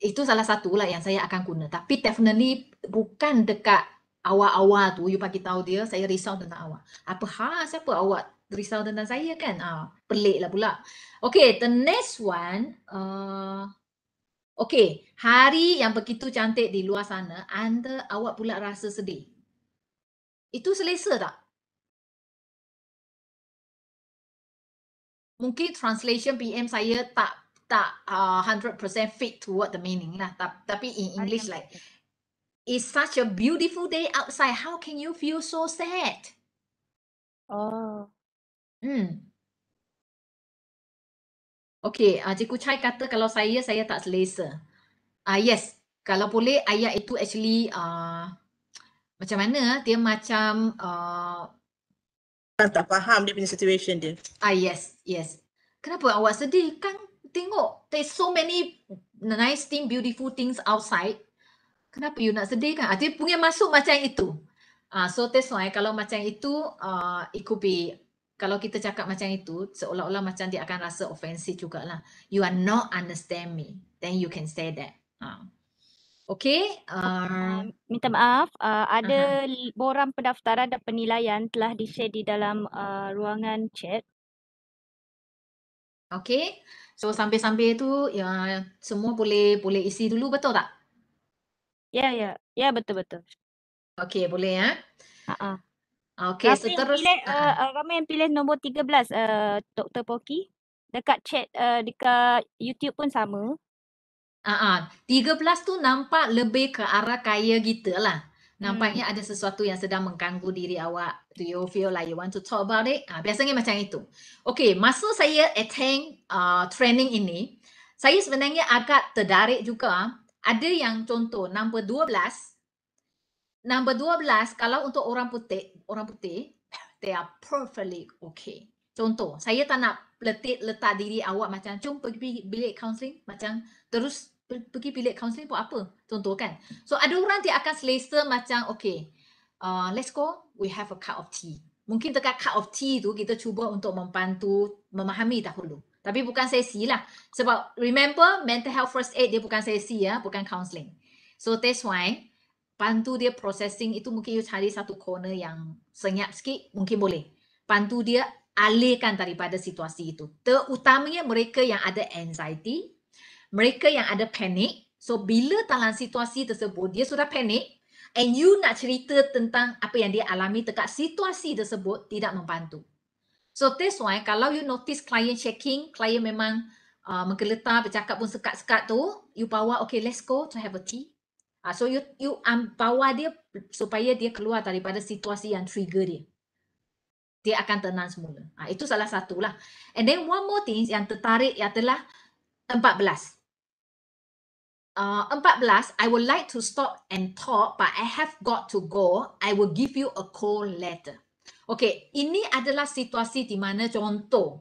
Itu salah satulah yang saya akan guna. Tapi definitely bukan dekat Awak-awak tu you bagi tahu dia saya risau tentang awak. Apa hal siapa awak risau tentang saya kan? Ah, peliklah pula. Okay, the next one uh, Okay, hari yang begitu cantik di luar sana, anda awak pula rasa sedih. Itu selesa tak? Mungkin translation PM saya tak tak uh, 100% fit toward the meaning lah. Tapi in English like it's such a beautiful day outside. How can you feel so sad? Oh. Hmm. Okay, uh, Cikgu Chai kata kalau saya, saya tak selesa. Ah uh, yes, kalau boleh ayat itu actually uh, macam mana? Ah, dia macam... Uh, tak faham dia punya situation dia. Ah uh, yes, yes. Kenapa awak sedih? Kan tengok, there's so many nice thing, beautiful things outside kenapa you nak sedih kan? Ah, dia punya masuk macam itu. Uh, so that's why kalau macam itu, uh, it could be, kalau kita cakap macam itu, seolah-olah macam dia akan rasa juga lah. You are not understand me. Then you can say that. Uh. Okay. Uh, Minta maaf, uh, ada uh-huh. boram pendaftaran dan penilaian telah di-share di dalam uh, ruangan chat. Okay. So sambil-sambil tu, ya, semua boleh boleh isi dulu betul tak? Ya, ya. Ya, betul-betul. Okey, boleh ya. Eh? Ha-ha. Okay, ramai seterus. Yang pilih, uh, ha. eh, eh, ramai yang pilih nombor 13, uh, Dr. Poki. Dekat chat, uh, dekat YouTube pun sama. Ah, uh-huh. 13 tu nampak lebih ke arah kaya kita lah. Hmm. Nampaknya hmm. ada sesuatu yang sedang mengganggu diri awak. Do you feel like you want to talk about it? Uh, biasanya macam itu. Okay, masa saya attend uh, training ini, saya sebenarnya agak terdarik juga ada yang contoh nombor 12 nombor 12 kalau untuk orang putih orang putih they are perfectly okay contoh saya tak nak letik letak diri awak macam cum pergi bilik counseling macam terus pergi bilik counseling buat apa contoh kan so ada orang dia akan selesa macam okay uh, let's go we have a cup of tea mungkin dekat cup of tea tu kita cuba untuk membantu memahami dahulu tapi bukan sesi lah. Sebab remember mental health first aid dia bukan sesi ya, bukan counselling. So that's why bantu dia processing itu mungkin you cari satu corner yang senyap sikit, mungkin boleh. Bantu dia alihkan daripada situasi itu. Terutamanya mereka yang ada anxiety, mereka yang ada panic. So bila dalam situasi tersebut dia sudah panic and you nak cerita tentang apa yang dia alami dekat situasi tersebut tidak membantu. So this why kalau you notice client checking, client memang uh, menggeletar, bercakap pun sekat-sekat tu, you bawa, okay, let's go to have a tea. Uh, so you you um, bawa dia supaya dia keluar daripada situasi yang trigger dia. Dia akan tenang semula. Uh, itu salah satulah. And then one more thing yang tertarik adalah 14. Uh, 14, I would like to stop and talk, but I have got to go. I will give you a call later. Okey, ini adalah situasi di mana contoh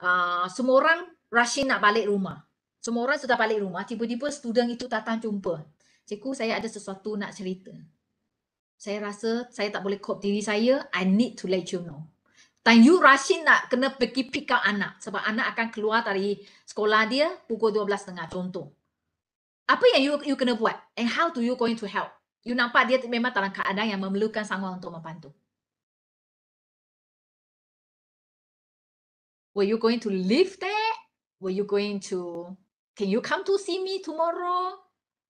uh, semua orang rushing nak balik rumah. Semua orang sudah balik rumah, tiba-tiba student itu datang jumpa. Cikgu, saya ada sesuatu nak cerita. Saya rasa saya tak boleh cope diri saya. I need to let you know. Dan you rushing nak kena pergi pick up anak. Sebab anak akan keluar dari sekolah dia pukul 12.30 contoh. Apa yang you, you kena buat? And how do you going to help? You nampak dia memang dalam keadaan yang memerlukan sangat untuk membantu. were you going to live there? Were you going to, can you come to see me tomorrow?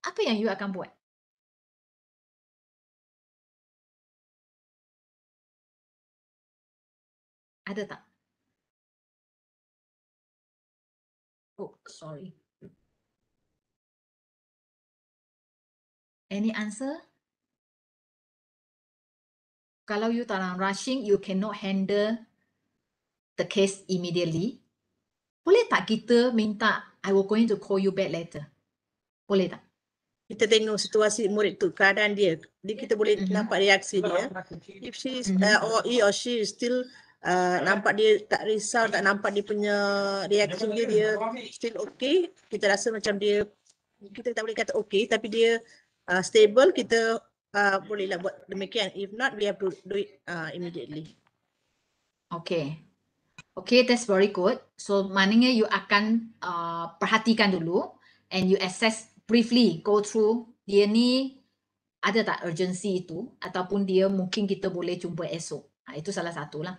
Apa yang you akan buat? Ada tak? Oh, sorry. Any answer? Kalau you dalam rushing, you cannot handle the case immediately? Boleh tak kita minta I will going to call you back later? Boleh tak? Kita tengok situasi murid tu, keadaan dia. Jadi kita yeah. boleh mm-hmm. nampak reaksi dia. If she is, mhm. uh, or he or she is still uh, nampak dia tak risau, tak nampak dia punya reaksi dia, dia still okay. Kita rasa macam dia, kita tak boleh kata okay tapi dia uh, stable, kita uh, bolehlah buat demikian. If not, we have to do it uh, immediately. Okay, Okay, that's very good. So, maknanya you akan uh, perhatikan dulu and you assess briefly, go through dia ni ada tak urgency itu ataupun dia mungkin kita boleh jumpa esok. Ha, itu salah satulah.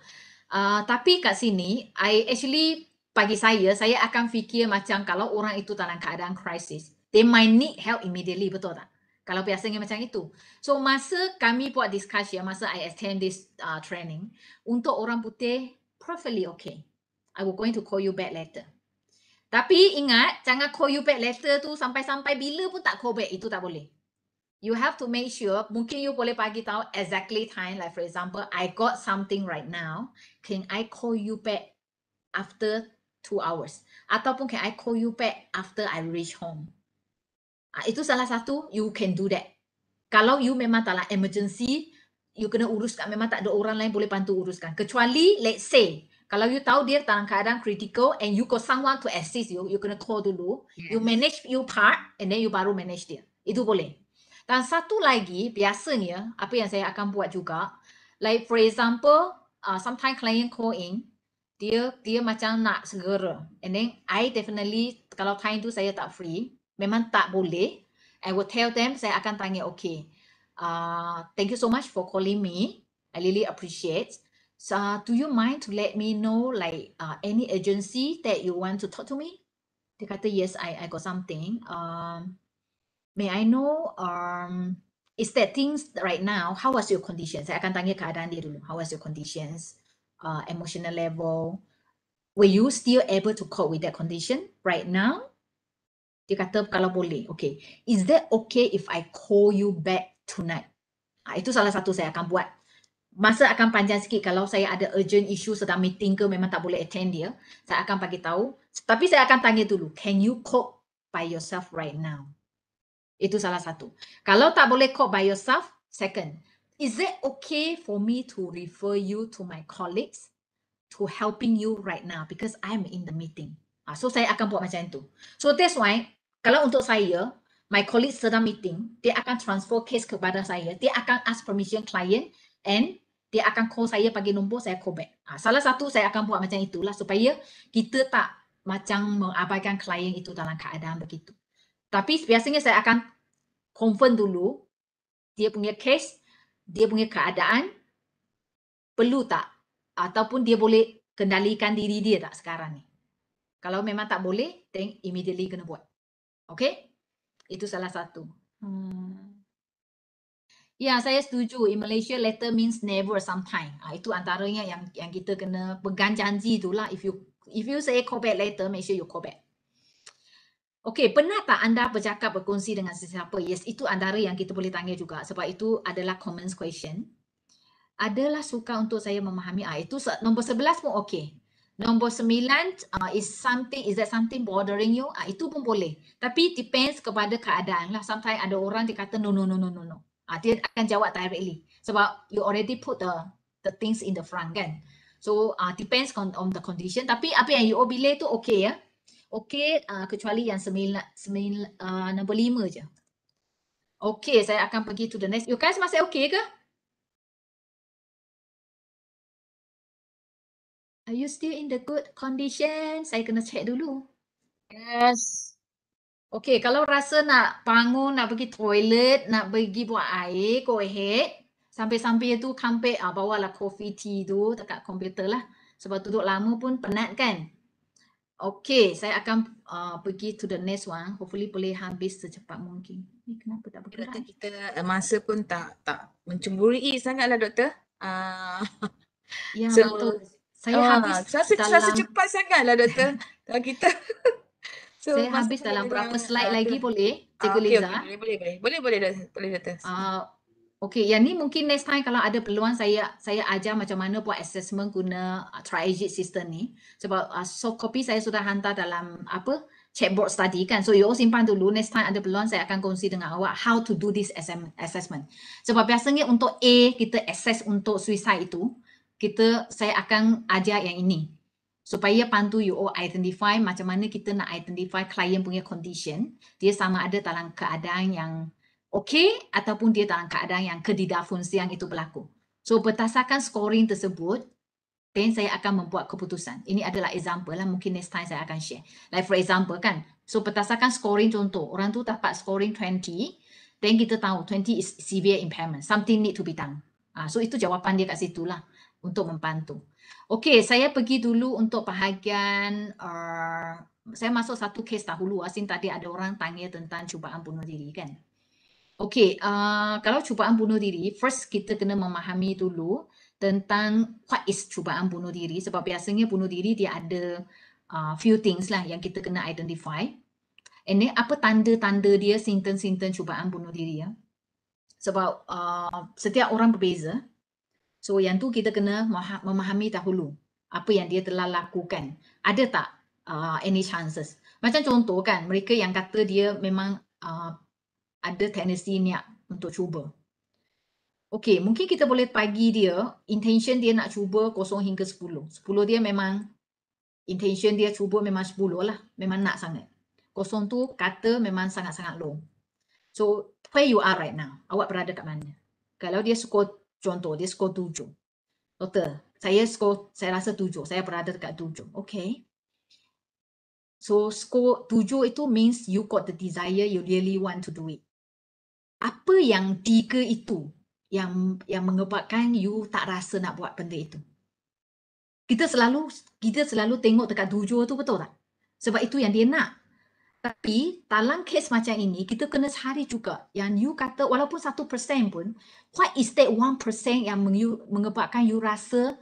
Uh, tapi kat sini, I actually pagi saya, saya akan fikir macam kalau orang itu dalam keadaan crisis, they might need help immediately, betul tak? Kalau biasanya macam itu. So, masa kami buat discussion, masa I attend this uh, training, untuk orang putih perfectly okay. I will going to call you back later. Tapi ingat, jangan call you back later tu sampai-sampai bila pun tak call back. Itu tak boleh. You have to make sure, mungkin you boleh bagi tahu exactly time. Like for example, I got something right now. Can I call you back after two hours? Ataupun can I call you back after I reach home? Ah, itu salah satu, you can do that. Kalau you memang dalam emergency, you kena uruskan memang tak ada orang lain boleh bantu uruskan kecuali let's say kalau you tahu dia dalam keadaan critical and you got someone to assist you you kena call dulu yes. you manage you part and then you baru manage dia itu boleh dan satu lagi biasanya apa yang saya akan buat juga like for example uh, sometimes client call in dia dia macam nak segera and then I definitely kalau time tu saya tak free memang tak boleh I will tell them saya akan tanya okay Uh, thank you so much for calling me. I really appreciate. So, uh, do you mind to let me know like uh, any agency that you want to talk to me? Dia kata, yes, I, I got something. Um, may I know um, is that things right now, how was your conditions? Saya akan tanya keadaan dia dulu. How was your conditions? Uh, emotional level? Were you still able to cope with that condition right now? Dia kata kalau boleh, okay. Is that okay if I call you back tonight. Ha, itu salah satu saya akan buat. Masa akan panjang sikit kalau saya ada urgent issue sedang meeting ke memang tak boleh attend dia. Saya akan bagi tahu. Tapi saya akan tanya dulu, can you cope by yourself right now? Itu salah satu. Kalau tak boleh cope by yourself, second. Is it okay for me to refer you to my colleagues to helping you right now because I'm in the meeting? Ha, so saya akan buat macam itu. So that's why kalau untuk saya, my colleagues sedang meeting, dia akan transfer case kepada saya. Dia akan ask permission client and dia akan call saya bagi nombor saya call back. Ha, salah satu saya akan buat macam itulah supaya kita tak macam mengabaikan klien itu dalam keadaan begitu. Tapi biasanya saya akan confirm dulu dia punya case, dia punya keadaan perlu tak ataupun dia boleh kendalikan diri dia tak sekarang ni. Kalau memang tak boleh, then immediately kena buat. Okay? Itu salah satu. Hmm. Ya, saya setuju. In Malaysia, letter means never sometime. Ah, itu antaranya yang yang kita kena pegang janji tu lah. If you if you say call back later, make sure you call back. Okey, pernah tak anda bercakap berkongsi dengan sesiapa? Yes, itu antara yang kita boleh tanya juga sebab itu adalah comments question. Adalah suka untuk saya memahami? Ah, itu nombor sebelas pun okey. Nombor sembilan, uh, is something is that something bothering you? Uh, itu pun boleh. Tapi depends kepada keadaan lah. Sometimes ada orang dia kata no no no no no no. Uh, dia akan jawab directly. Sebab you already put the the things in the front kan. So uh, depends on, on the condition. Tapi apa yang you bila tu okay ya. Okay uh, kecuali yang sembilan, sembilan, uh, nombor lima je. Okay saya akan pergi to the next. You guys masih okay ke? Are you still in the good condition? Saya kena check dulu. Yes. Okay, kalau rasa nak bangun, nak pergi toilet, nak pergi buat air, go ahead. Sampai-sampai tu kampe ah, bawa lah coffee tea tu dekat komputer lah. Sebab duduk lama pun penat kan. Okay, saya akan uh, pergi to the next one. Hopefully boleh habis secepat mungkin. kenapa tak bergerak? Kata eh? kita eh, masa pun tak tak mencemburui sangatlah doktor. Uh, ya, so, betul saya ah, habis rasa, dalam rasa cepat sangatlah doktor kalau kita so, saya habis dalam berapa dalam, slide uh, lagi uh, boleh ah, cikgu okay, Liza okay, boleh boleh boleh boleh doktor ah Okay, yang ni mungkin next time kalau ada peluang saya saya ajar macam mana buat assessment guna uh, triagic system ni. Sebab uh, ah, so copy saya sudah hantar dalam apa chatbot tadi kan. So you all simpan dulu. Next time ada peluang saya akan kongsi dengan awak how to do this assessment. Sebab biasanya untuk A kita assess untuk suicide itu kita saya akan ajar yang ini supaya pandu you all identify macam mana kita nak identify client punya condition dia sama ada dalam keadaan yang okay ataupun dia dalam keadaan yang kedidah fungsi yang itu berlaku so berdasarkan scoring tersebut then saya akan membuat keputusan ini adalah example lah mungkin next time saya akan share like for example kan so berdasarkan scoring contoh orang tu dapat scoring 20 then kita tahu 20 is severe impairment something need to be done ah so itu jawapan dia kat situ lah untuk membantu. Okey, saya pergi dulu untuk bahagian uh, saya masuk satu kes dahulu. Asin tadi ada orang tanya tentang cubaan bunuh diri kan. Okey, uh, kalau cubaan bunuh diri, first kita kena memahami dulu tentang what is cubaan bunuh diri sebab biasanya bunuh diri dia ada uh, few things lah yang kita kena identify. Ini apa tanda-tanda dia, simptom-simptom cubaan bunuh diri ya. Sebab uh, setiap orang berbeza. So yang tu kita kena memahami dahulu apa yang dia telah lakukan. Ada tak uh, any chances? Macam contoh kan mereka yang kata dia memang uh, ada tendency niat untuk cuba. Okay mungkin kita boleh bagi dia intention dia nak cuba kosong hingga sepuluh. Sepuluh dia memang intention dia cuba memang sepuluh lah. Memang nak sangat. Kosong tu kata memang sangat-sangat low. So where you are right now? Awak berada kat mana? Kalau dia skor contoh dia skor tujuh. Doktor, saya skor, saya rasa tujuh. Saya berada dekat tujuh. Okay. So, skor tujuh itu means you got the desire, you really want to do it. Apa yang tiga itu yang yang mengebabkan you tak rasa nak buat benda itu? Kita selalu kita selalu tengok dekat tujuh tu betul tak? Sebab itu yang dia nak. Tapi dalam kes macam ini, kita kena cari juga yang you kata walaupun satu persen pun, what is that one percent yang menyebabkan you rasa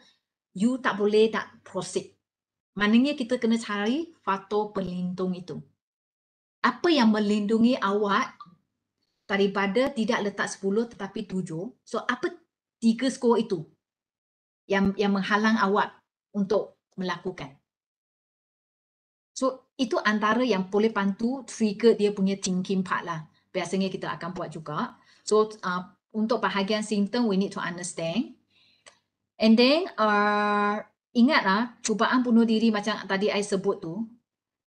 you tak boleh tak proceed? Maknanya kita kena cari faktor pelindung itu. Apa yang melindungi awak daripada tidak letak 10 tetapi 7. So apa tiga skor itu yang yang menghalang awak untuk melakukan. So itu antara yang boleh bantu trigger dia punya thinking part lah. Biasanya kita akan buat juga. So uh, untuk bahagian simptom we need to understand. And then uh, ingatlah cubaan bunuh diri macam tadi saya sebut tu.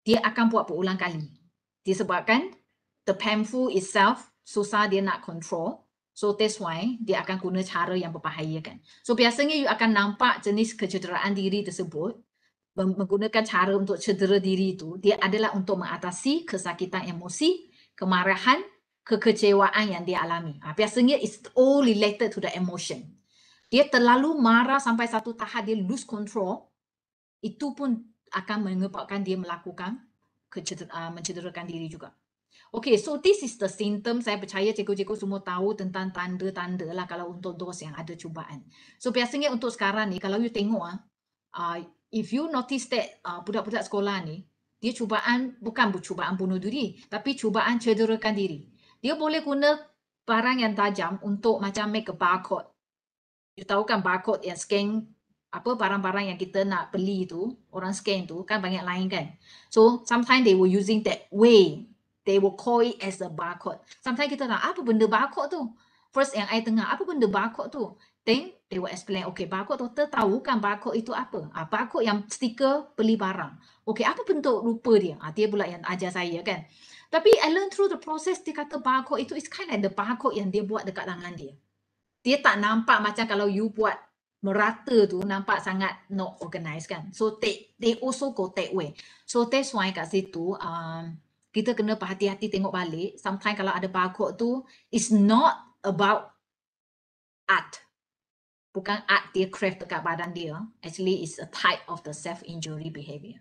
Dia akan buat berulang kali. Disebabkan the painful itself susah dia nak control. So that's why dia akan guna cara yang berbahaya kan. So biasanya you akan nampak jenis kecederaan diri tersebut menggunakan cara untuk cedera diri itu dia adalah untuk mengatasi kesakitan emosi, kemarahan, kekecewaan yang dia alami. Ha, biasanya it's all related to the emotion. Dia terlalu marah sampai satu tahap dia lose control. Itu pun akan menyebabkan dia melakukan uh, mencederakan diri juga. Okay, so this is the symptom. Saya percaya cikgu-cikgu semua tahu tentang tanda-tanda lah kalau untuk dos yang ada cubaan. So biasanya untuk sekarang ni, kalau you tengok ah, uh, if you notice that uh, budak-budak sekolah ni, dia cubaan bukan cubaan bunuh diri, tapi cubaan cederakan diri. Dia boleh guna barang yang tajam untuk macam make a barcode. You tahu kan barcode yang scan apa barang-barang yang kita nak beli tu, orang scan tu kan banyak lain kan. So sometimes they were using that way. They will call it as a barcode. Sometimes kita tak apa benda barcode tu. First yang I tengah, apa benda barcode tu? Then, they will explain, okay, barcode doktor tahu kan barcode itu apa? Ah, barcode yang stiker beli barang. Okay, apa bentuk rupa dia? Ah, dia pula yang ajar saya kan. Tapi I learn through the process, dia kata barcode itu is kind of the barcode yang dia buat dekat tangan dia. Dia tak nampak macam kalau you buat merata tu nampak sangat not organized kan. So they, they also go that way. So that's why kat situ, um, kita kena berhati-hati tengok balik. Sometimes kalau ada barcode tu, it's not about art bukan art dia craft dekat badan dia actually is a type of the self injury behavior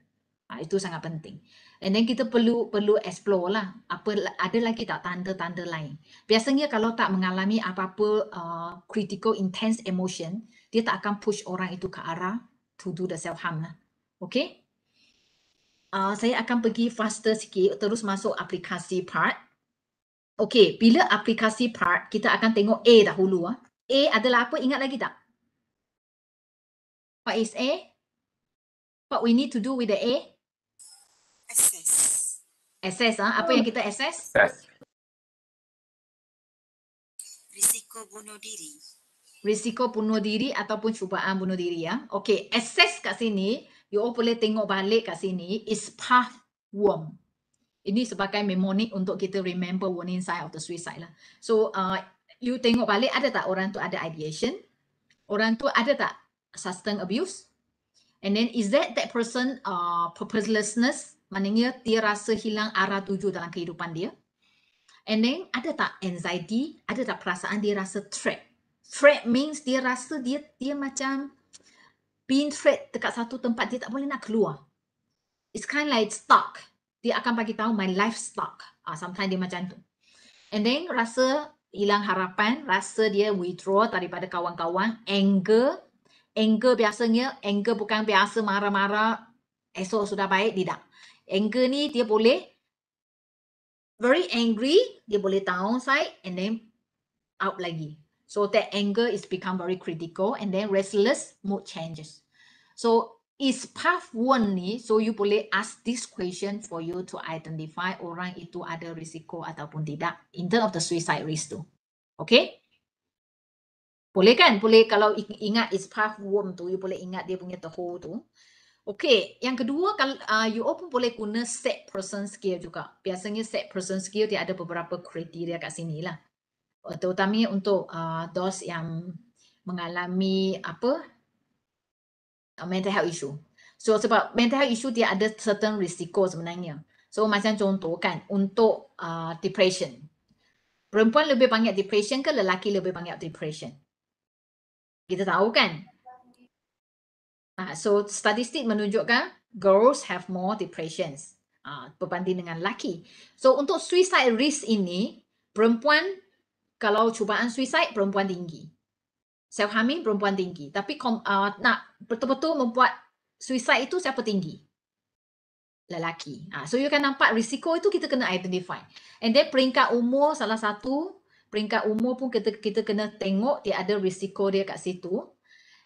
ha, itu sangat penting and then kita perlu perlu explore lah apa ada lagi tak tanda-tanda lain biasanya kalau tak mengalami apa-apa uh, critical intense emotion dia tak akan push orang itu ke arah to do the self harm lah okay uh, saya akan pergi faster sikit terus masuk aplikasi part okay bila aplikasi part kita akan tengok A dahulu ah A adalah apa? Ingat lagi tak? What is A? What we need to do with the A? Assess. Assess, ah? apa yang kita assess? Assess. Risiko bunuh diri. Risiko bunuh diri ataupun cubaan bunuh diri ya. Okay, assess kat sini, you all boleh tengok balik kat sini, is path worm. Ini sebagai mnemonic untuk kita remember warning sign of the suicide lah. So, uh, you tengok balik ada tak orang tu ada ideation? Orang tu ada tak sustain abuse and then is that that person uh, purposelessness maknanya dia rasa hilang arah tuju dalam kehidupan dia and then ada tak anxiety ada tak perasaan dia rasa threat threat means dia rasa dia dia macam being threat dekat satu tempat dia tak boleh nak keluar it's kind of like stuck dia akan bagi tahu my life stuck uh, sometimes dia macam tu and then rasa hilang harapan rasa dia withdraw daripada kawan-kawan anger anger biasanya anger bukan biasa marah-marah esok sudah baik tidak anger ni dia boleh very angry dia boleh downside and then out lagi so that anger is become very critical and then restless mood changes so is path one ni so you boleh ask this question for you to identify orang itu ada risiko ataupun tidak in terms of the suicide risk tu okay boleh kan? Boleh kalau ingat it's part worm tu, you boleh ingat dia punya tahu tu. Okey, yang kedua kalau uh, you all pun boleh guna set person skill juga. Biasanya set person skill dia ada beberapa kriteria kat sini lah. Uh, terutamanya untuk uh, dos yang mengalami apa uh, mental health issue. So sebab mental health issue dia ada certain risiko sebenarnya. So macam contoh kan untuk uh, depression. Perempuan lebih banyak depression ke lelaki lebih banyak depression? kita tahu kan. Uh, so statistik menunjukkan girls have more depressions uh, berbanding dengan lelaki. So untuk suicide risk ini, perempuan kalau cubaan suicide, perempuan tinggi. Self-harming, perempuan tinggi. Tapi uh, nak betul-betul membuat suicide itu siapa tinggi? Lelaki. Uh, so you akan nampak risiko itu kita kena identify. And then peringkat umur salah satu peringkat umur pun kita kita kena tengok dia ada risiko dia kat situ.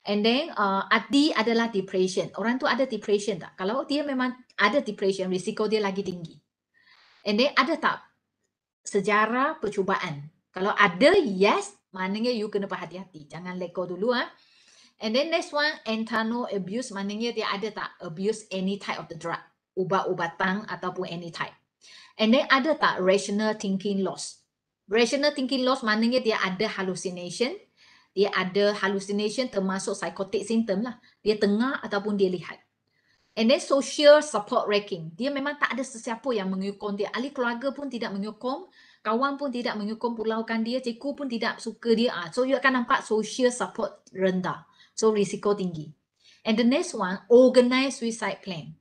And then uh, D adalah depression. Orang tu ada depression tak? Kalau dia memang ada depression, risiko dia lagi tinggi. And then ada tak sejarah percubaan? Kalau ada, yes, maknanya you kena berhati-hati. Jangan leko dulu. Ha? And then next one, entano abuse. Maknanya dia ada tak abuse any type of the drug? Ubat-ubatan ataupun any type. And then ada tak rational thinking loss? rational thinking loss maknanya dia ada hallucination. Dia ada hallucination termasuk psychotic symptom lah. Dia tengah ataupun dia lihat. And then social support ranking. Dia memang tak ada sesiapa yang menyokong dia. Ahli keluarga pun tidak menyokong. Kawan pun tidak menyokong pulaukan dia. Cikgu pun tidak suka dia. Ah, So you akan nampak social support rendah. So risiko tinggi. And the next one, organized suicide plan.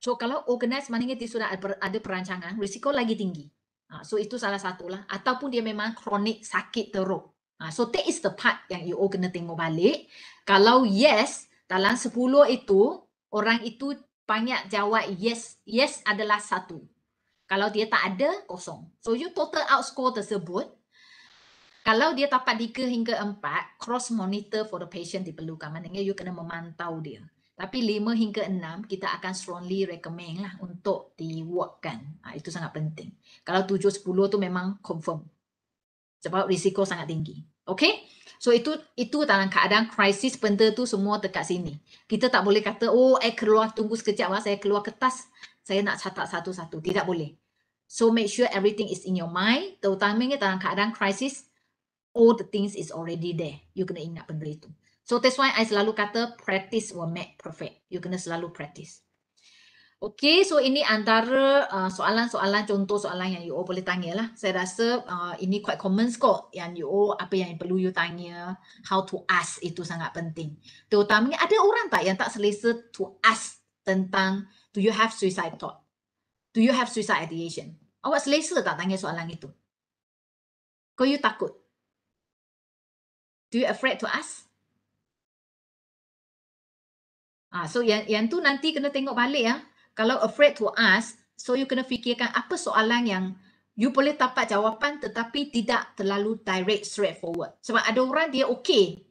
So kalau organized maknanya dia sudah ada perancangan, risiko lagi tinggi. Ha, so itu salah satu lah, Ataupun dia memang kronik sakit teruk. Ha, so that is the part yang you all kena tengok balik. Kalau yes, dalam sepuluh itu, orang itu banyak jawab yes. Yes adalah satu. Kalau dia tak ada, kosong. So you total out score tersebut. Kalau dia dapat 3 hingga empat, cross monitor for the patient diperlukan. Maknanya you kena memantau dia. Tapi lima hingga enam kita akan strongly recommend lah untuk diwardkan. Ha, itu sangat penting. Kalau tujuh sepuluh tu memang confirm. Sebab risiko sangat tinggi. Okay? So itu itu dalam keadaan krisis benda tu semua dekat sini. Kita tak boleh kata, oh saya keluar tunggu sekejap lah. Saya keluar kertas. Saya nak catat satu-satu. Tidak boleh. So make sure everything is in your mind. Terutamanya dalam keadaan krisis, all the things is already there. You kena ingat benda itu. So that's why I selalu kata practice will make perfect. You kena selalu practice. Okay, so ini antara uh, soalan-soalan, uh, contoh soalan yang you all boleh tanya lah. Saya rasa uh, ini quite common kok yang you all, apa yang perlu you tanya, how to ask itu sangat penting. Terutamanya ada orang tak yang tak selesa to ask tentang do you have suicide thought? Do you have suicide ideation? Awak selesa tak tanya soalan itu? Kau you takut? Do you afraid to ask? Ah, so yang yang tu nanti kena tengok balik ya. Kalau afraid to ask, so you kena fikirkan apa soalan yang you boleh dapat jawapan tetapi tidak terlalu direct straightforward. Sebab ada orang dia okay.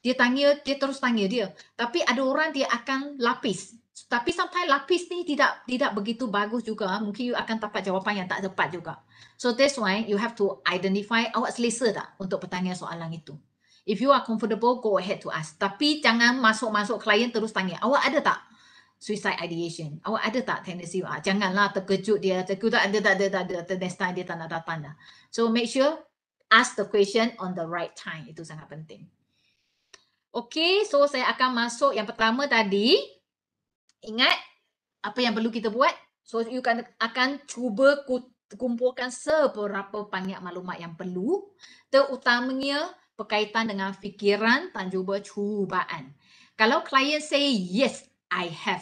Dia tanya, dia terus tanya dia. Tapi ada orang dia akan lapis. Tapi sampai lapis ni tidak tidak begitu bagus juga. Mungkin you akan dapat jawapan yang tak tepat juga. So that's why you have to identify awak selesa tak untuk pertanyaan soalan itu. If you are comfortable, go ahead to ask. Tapi jangan masuk-masuk klien terus tanya, awak ada tak suicide ideation? Awak ada tak tendency? Ah, janganlah terkejut dia, terkejut tak ada, tak ada, tak ada, tak ada, tak ada, tak ada, tak ada. So make sure ask the question on the right time. Itu sangat penting. Okay, so saya akan masuk yang pertama tadi. Ingat apa yang perlu kita buat? So you can, akan cuba kumpulkan seberapa banyak maklumat yang perlu. Terutamanya berkaitan dengan fikiran dan juga cubaan. Kalau klien say yes, I have.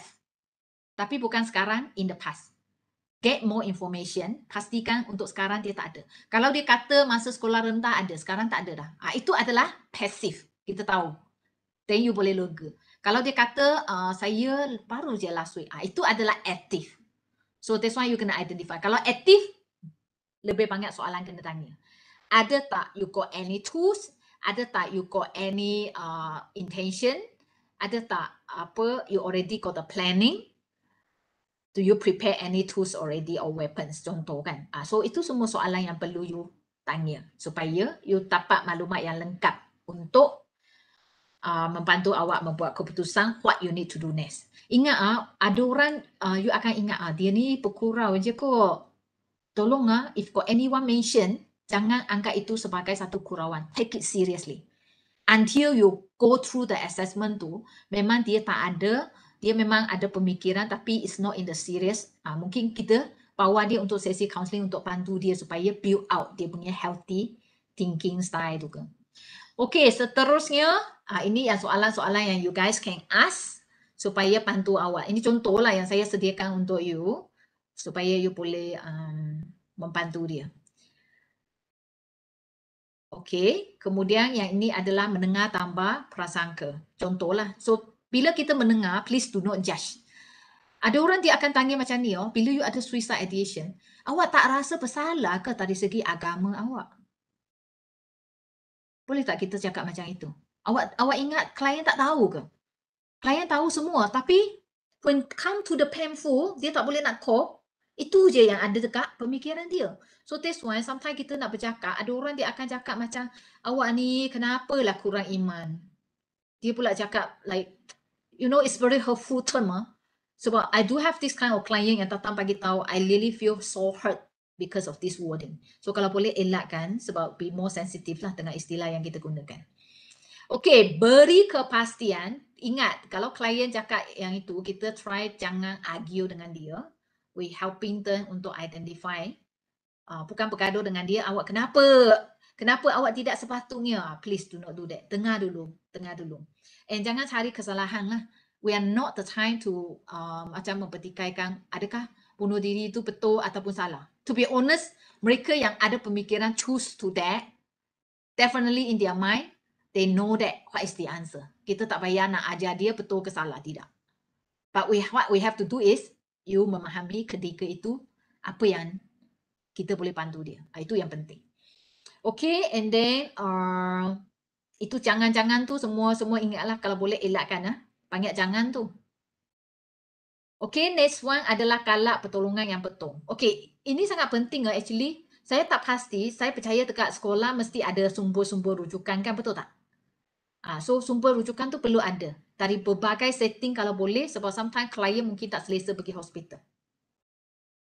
Tapi bukan sekarang, in the past. Get more information, pastikan untuk sekarang dia tak ada. Kalau dia kata masa sekolah rendah ada, sekarang tak ada dah. Ha, itu adalah pasif, kita tahu. Then you boleh lega. Kalau dia kata uh, saya baru je last week, ha, itu adalah aktif. So that's why you kena identify. Kalau aktif, lebih banyak soalan kena tanya. Ada tak you got any tools ada tak you got any uh, intention? Ada tak apa you already got the planning? Do you prepare any tools already or weapons? Contoh kan. Uh, so itu semua soalan yang perlu you tanya supaya you dapat maklumat yang lengkap untuk uh, membantu awak membuat keputusan what you need to do next. Ingat ah, uh, ada orang uh, you akan ingat ah, uh, dia ni berkurau je kok. Tolong ah, uh, if got anyone mention, jangan anggap itu sebagai satu kurawan. Take it seriously. Until you go through the assessment tu, memang dia tak ada, dia memang ada pemikiran tapi it's not in the serious. Uh, mungkin kita bawa dia untuk sesi counselling untuk bantu dia supaya build out dia punya healthy thinking style tu ke. Okay, seterusnya, uh, ini yang soalan-soalan yang you guys can ask supaya bantu awak. Ini contohlah yang saya sediakan untuk you supaya you boleh um, membantu dia. Okey, kemudian yang ini adalah mendengar tambah prasangka. Contohlah. So, bila kita mendengar, please do not judge. Ada orang dia akan tanya macam ni, oh, bila you ada suicide ideation, awak tak rasa bersalah ke dari segi agama awak? Boleh tak kita cakap macam itu? Awak awak ingat klien tak tahu ke? Klien tahu semua tapi when come to the painful, dia tak boleh nak cope, itu je yang ada dekat pemikiran dia. So that's why sometimes kita nak bercakap, ada orang dia akan cakap macam, awak ni kenapa lah kurang iman. Dia pula cakap like, you know it's very hurtful term huh? Ah. Sebab I do have this kind of client yang datang bagi tahu, I really feel so hurt because of this wording. So kalau boleh elakkan sebab be more sensitive lah dengan istilah yang kita gunakan. Okay, beri kepastian. Ingat, kalau klien cakap yang itu, kita try jangan argue dengan dia we helping them untuk identify uh, bukan bergaduh dengan dia awak kenapa kenapa awak tidak sepatutnya ah, please do not do that Tengah dulu tengah dulu and jangan cari kesalahan lah we are not the time to um, macam mempertikaikan adakah bunuh diri itu betul ataupun salah to be honest mereka yang ada pemikiran choose to that definitely in their mind they know that what is the answer kita tak payah nak ajar dia betul ke salah tidak but we what we have to do is you memahami ketika itu apa yang kita boleh pandu dia. Ah, itu yang penting. Okay, and then uh, itu jangan-jangan tu semua-semua ingatlah kalau boleh elakkan. Ha? banyak jangan tu. Okay, next one adalah kalak pertolongan yang betul. Okay, ini sangat penting ah, actually. Saya tak pasti, saya percaya dekat sekolah mesti ada sumber-sumber rujukan kan betul tak? Uh, so sumber rujukan tu perlu ada dari berbagai setting kalau boleh sebab sometimes klien mungkin tak selesa pergi hospital.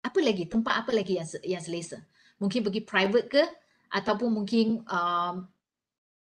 Apa lagi? Tempat apa lagi yang, yang selesa? Mungkin pergi private ke? Ataupun mungkin um,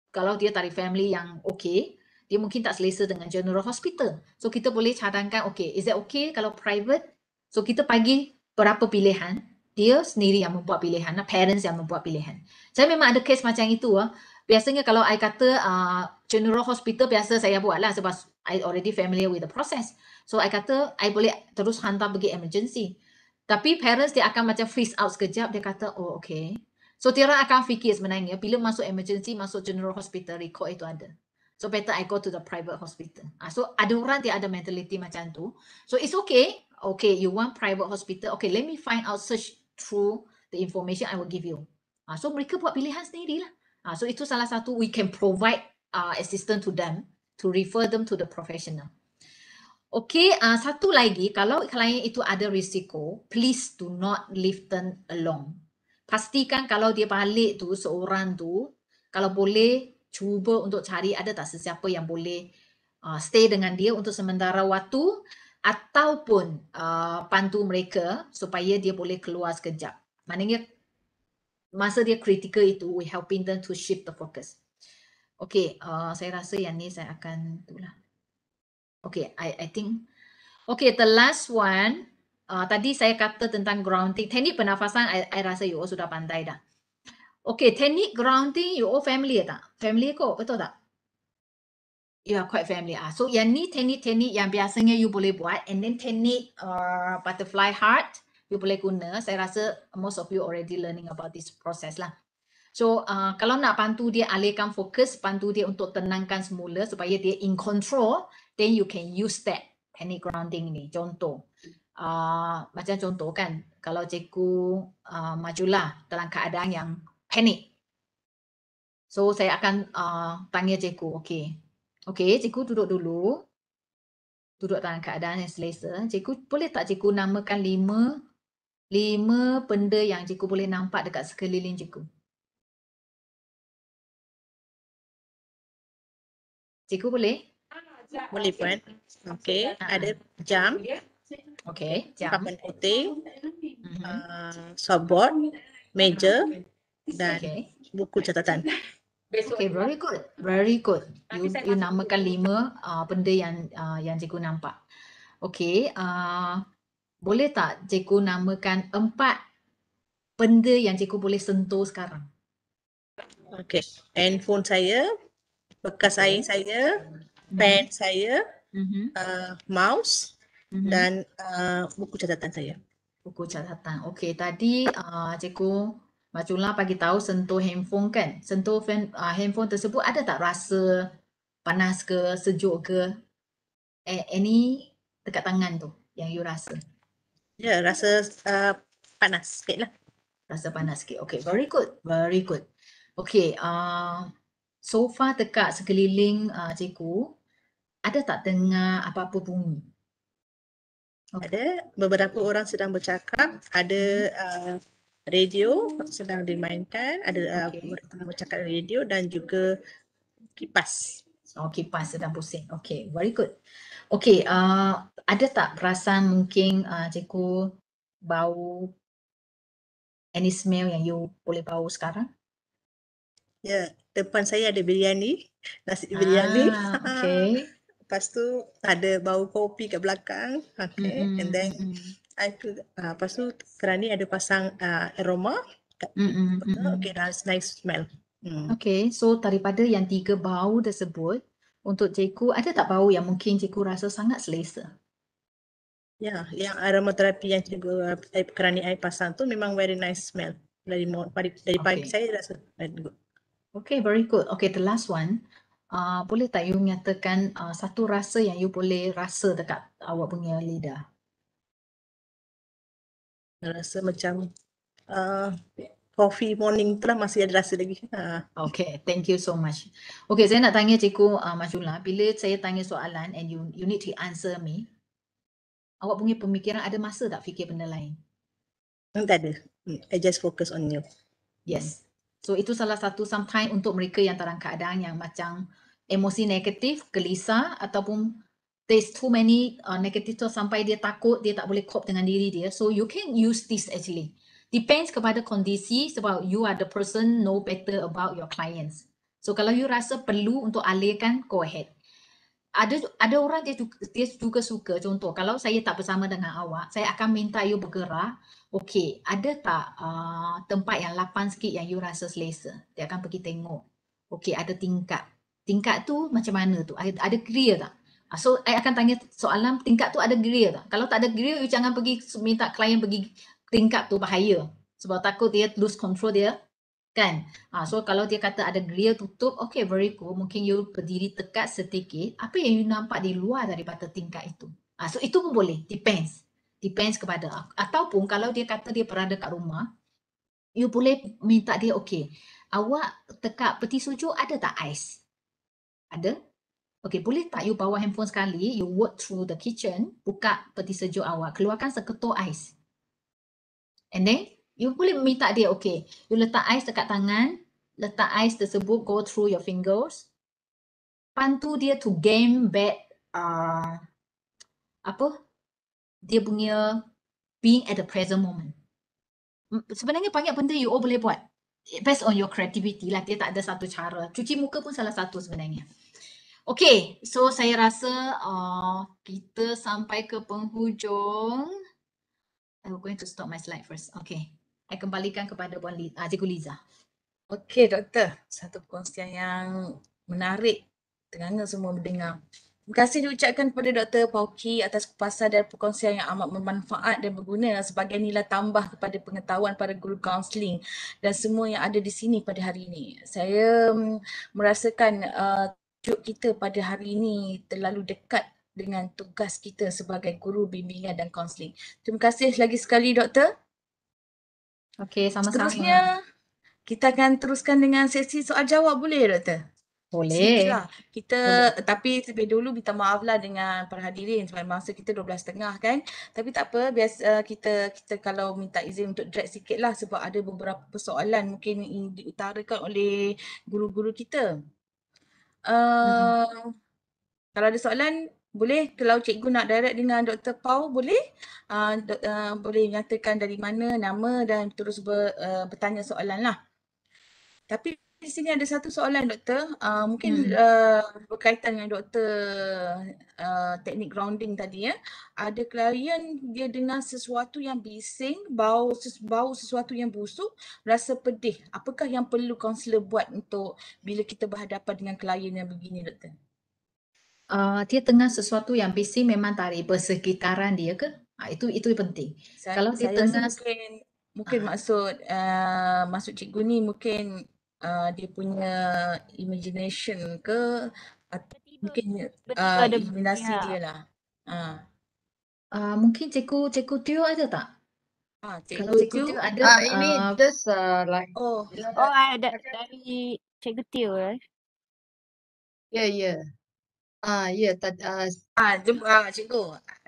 kalau dia dari family yang okay, dia mungkin tak selesa dengan general hospital. So kita boleh cadangkan okay, is that okay kalau private? So kita pagi berapa pilihan, dia sendiri yang membuat pilihan, parents yang membuat pilihan. Saya memang ada case macam itu. Ah. Biasanya kalau saya kata ah, general hospital biasa saya buat lah sebab I already familiar with the process. So I kata I boleh terus hantar pergi emergency. Tapi parents dia akan macam freeze out sekejap. Dia kata oh okay. So Tiara akan fikir sebenarnya bila masuk emergency masuk general hospital record itu ada. So better I go to the private hospital. Ah, so ada orang dia ada mentality macam tu. So it's okay. Okay you want private hospital. Okay let me find out search through the information I will give you. Ah, so mereka buat pilihan sendiri lah. Ah, so itu salah satu we can provide uh, assistance to them to refer them to the professional. Okay, uh, satu lagi, kalau klien itu ada risiko, please do not leave them alone. Pastikan kalau dia balik tu seorang tu, kalau boleh cuba untuk cari ada tak sesiapa yang boleh uh, stay dengan dia untuk sementara waktu ataupun uh, bantu mereka supaya dia boleh keluar sekejap. Maknanya masa dia kritikal itu, we helping them to shift the focus. Okay, uh, saya rasa yang ni saya akan itulah. Okay, I I think. Okay, the last one. Uh, tadi saya kata tentang grounding. Teknik pernafasan, I, I rasa you all sudah pandai dah. Okay, teknik grounding, you all family tak? Family ko betul tak? You are quite family ah. So yang ni teknik-teknik yang biasanya you boleh buat. And then teknik uh, butterfly heart, you boleh guna. Saya rasa most of you already learning about this process lah. So uh, kalau nak bantu dia alihkan fokus, bantu dia untuk tenangkan semula supaya dia in control, then you can use that panic grounding ni. Contoh, uh, macam contoh kan, kalau cikgu uh, majulah dalam keadaan yang panic. So saya akan uh, tanya cikgu, okay. Okay, cikgu duduk dulu. Duduk dalam keadaan yang selesa. Cikgu boleh tak cikgu namakan lima, lima benda yang cikgu boleh nampak dekat sekeliling cikgu? Cikgu boleh? Boleh Puan. Okey, ada jam. Okey, jam. Papan putih, mm-hmm. uh, softboard, meja dan okay. buku catatan. Okay, very good. Very good. You, you namakan lima uh, benda yang uh, yang cikgu nampak. Okay, uh, boleh tak cikgu namakan empat benda yang cikgu boleh sentuh sekarang? Okay, handphone saya, bekas air saya, pen mm-hmm. saya, mm-hmm. Uh, mouse mm-hmm. dan uh, buku catatan saya. Buku catatan. Okey, tadi uh, cikgu Macula bagi tahu sentuh handphone kan? Sentuh fan, uh, handphone tersebut ada tak rasa panas ke, sejuk ke? Eh, any dekat tangan tu yang you rasa? Ya, yeah, rasa uh, panas sikit lah. Rasa panas sikit. Okay, very good. Very good. Okay, uh, sofa dekat sekeliling uh, cikgu ada tak dengar apa-apa bunyi? Okay. Ada beberapa orang sedang bercakap, ada uh, radio sedang dimainkan, ada uh, okay. orang bercakap radio dan juga kipas. Oh kipas sedang pusing. Okay, very good. Okay, uh, ada tak perasaan mungkin uh, cikgu bau any smell yang you boleh bau sekarang? Ya, yeah, depan saya ada biryani, nasi ah, biryani. Okay. lepas tu ada bau kopi kat belakang. Okay. Mm-hmm. And then mm-hmm. I could, uh, ah, lepas tu kerani ada pasang uh, aroma. Kat, mm-hmm. Okay, that's nice smell. Mm. Okay, so daripada yang tiga bau tersebut, untuk Jeku, ada tak bau yang mungkin Jeku rasa sangat selesa? Ya, yang aromaterapi yang cikgu eh, kerani air pasang tu memang very nice smell. Dari, dari, dari okay. pagi saya rasa very good. Okay, very good. Okay, the last one. Uh, boleh tak you nyatakan uh, satu rasa yang you boleh rasa dekat awak punya lidah? Rasa macam uh, coffee morning tu lah masih ada rasa lagi. Uh. Okay, thank you so much. Okay, saya nak tanya cikgu uh, Masyullah. Bila saya tanya soalan and you, you need to answer me, awak punya pemikiran ada masa tak fikir benda lain? Tak ada. Hmm, I just focus on you. Yes. Hmm. So itu salah satu sometimes untuk mereka yang dalam keadaan yang macam emosi negatif, gelisah ataupun there's too many uh, negative tu sampai dia takut dia tak boleh cope dengan diri dia. So you can use this actually. Depends kepada kondisi sebab you are the person know better about your clients. So kalau you rasa perlu untuk alihkan, go ahead ada ada orang dia juga, dia juga suka contoh kalau saya tak bersama dengan awak saya akan minta you bergerak okey ada tak uh, tempat yang lapan sikit yang you rasa selesa dia akan pergi tengok okey ada tingkat tingkat tu macam mana tu ada, ada clear tak ah, so saya akan tanya soalan tingkat tu ada grill tak kalau tak ada grill you jangan pergi minta klien pergi tingkat tu bahaya sebab takut dia lose control dia kan ha, so kalau dia kata ada grill tutup okay very cool mungkin you berdiri tegak sedikit apa yang you nampak di luar daripada tingkat itu ha, so itu pun boleh depends depends kepada ataupun kalau dia kata dia berada kat rumah you boleh minta dia okay awak tekak peti sujud ada tak ais ada Okay, boleh tak you bawa handphone sekali, you walk through the kitchen, buka peti sejuk awak, keluarkan seketul ais. And then, You boleh minta dia, okay. You letak ais dekat tangan. Letak ais tersebut go through your fingers. Bantu dia to game back uh, apa? Dia punya being at the present moment. Sebenarnya banyak benda you all boleh buat. Based on your creativity lah. Dia tak ada satu cara. Cuci muka pun salah satu sebenarnya. Okay, so saya rasa uh, kita sampai ke penghujung. I'm going to stop my slide first. Okay. Saya kembalikan kepada Puan Liza, ah, Cikgu Liza. Okey doktor, satu perkongsian yang menarik. Terangga semua mendengar. Terima kasih diucapkan kepada Dr. Pauki atas kupasan dan perkongsian yang amat bermanfaat dan berguna sebagai nilai tambah kepada pengetahuan para guru counseling dan semua yang ada di sini pada hari ini. Saya mm, merasakan tujuk uh, kita pada hari ini terlalu dekat dengan tugas kita sebagai guru bimbingan dan counseling. Terima kasih lagi sekali Doktor. Okey, sama-sama. Seterusnya, kita akan teruskan dengan sesi soal jawab boleh, Doktor? Boleh. Lah. Kita boleh. tapi sebelum dulu minta maaflah dengan para hadirin sebab masa kita 12.30 kan. Tapi tak apa, biasa eh, kita kita kalau minta izin untuk drag sikit lah sebab ada beberapa persoalan mungkin yang diutarakan oleh guru-guru kita. Uh, hmm. kalau ada soalan boleh kalau cikgu nak direct dengan Dr. Pau boleh uh, uh, boleh nyatakan dari mana nama dan terus ber, uh, bertanya soalan lah. Tapi di sini ada satu soalan doktor uh, mungkin hmm. uh, berkaitan dengan doktor uh, teknik grounding tadi ya. Ada klien dia dengar sesuatu yang bising, bau, ses, bau sesuatu yang busuk, rasa pedih. Apakah yang perlu kaunselor buat untuk bila kita berhadapan dengan klien yang begini doktor? Ah, dia tengah sesuatu yang busy memang dari bersekitaran dia ke? Ha, itu itu penting. Saya, Kalau dia tengah mungkin mungkin ah. maksud uh, maksud cikgu ni mungkin uh, dia punya imagination ke atau mungkin uh, imaginasi ya. dia lah. Uh. Uh, mungkin cikgu cikgu Tio ada tak? Ah, cikgu Kalau cikgu Tio ada. Ah, ini uh, just uh, like. Oh, oh ada dari cikgu Tio eh. Ya, yeah, ya. Yeah. Ah, ya. Ta, ah, ah jumpa ah, cikgu.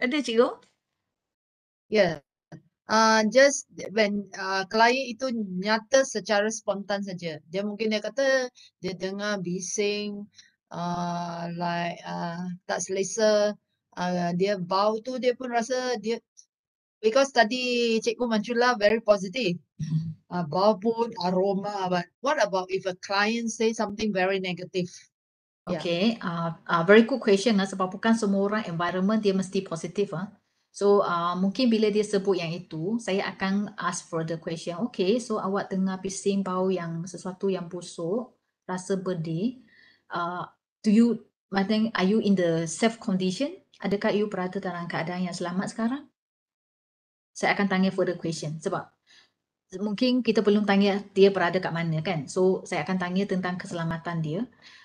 Ada cikgu? Ya. Yeah. Uh, just when uh, klien itu nyata secara spontan saja. Dia mungkin dia kata dia dengar bising, uh, like uh, tak selesa. Uh, dia bau tu dia pun rasa dia because tadi cikgu Manjula very positive. Uh, bau pun aroma but what about if a client say something very negative? Okay, yeah. uh, uh, very good question. lah. sebab bukan semua orang environment dia mesti positif. Uh. Ah. So uh, mungkin bila dia sebut yang itu, saya akan ask for the question. Okay, so awak tengah bising bau yang sesuatu yang busuk, rasa bedih. Uh, do you, I are you in the safe condition? Adakah you berada dalam keadaan yang selamat sekarang? Saya akan tanya further question sebab mungkin kita belum tanya dia berada kat mana kan. So saya akan tanya tentang keselamatan dia.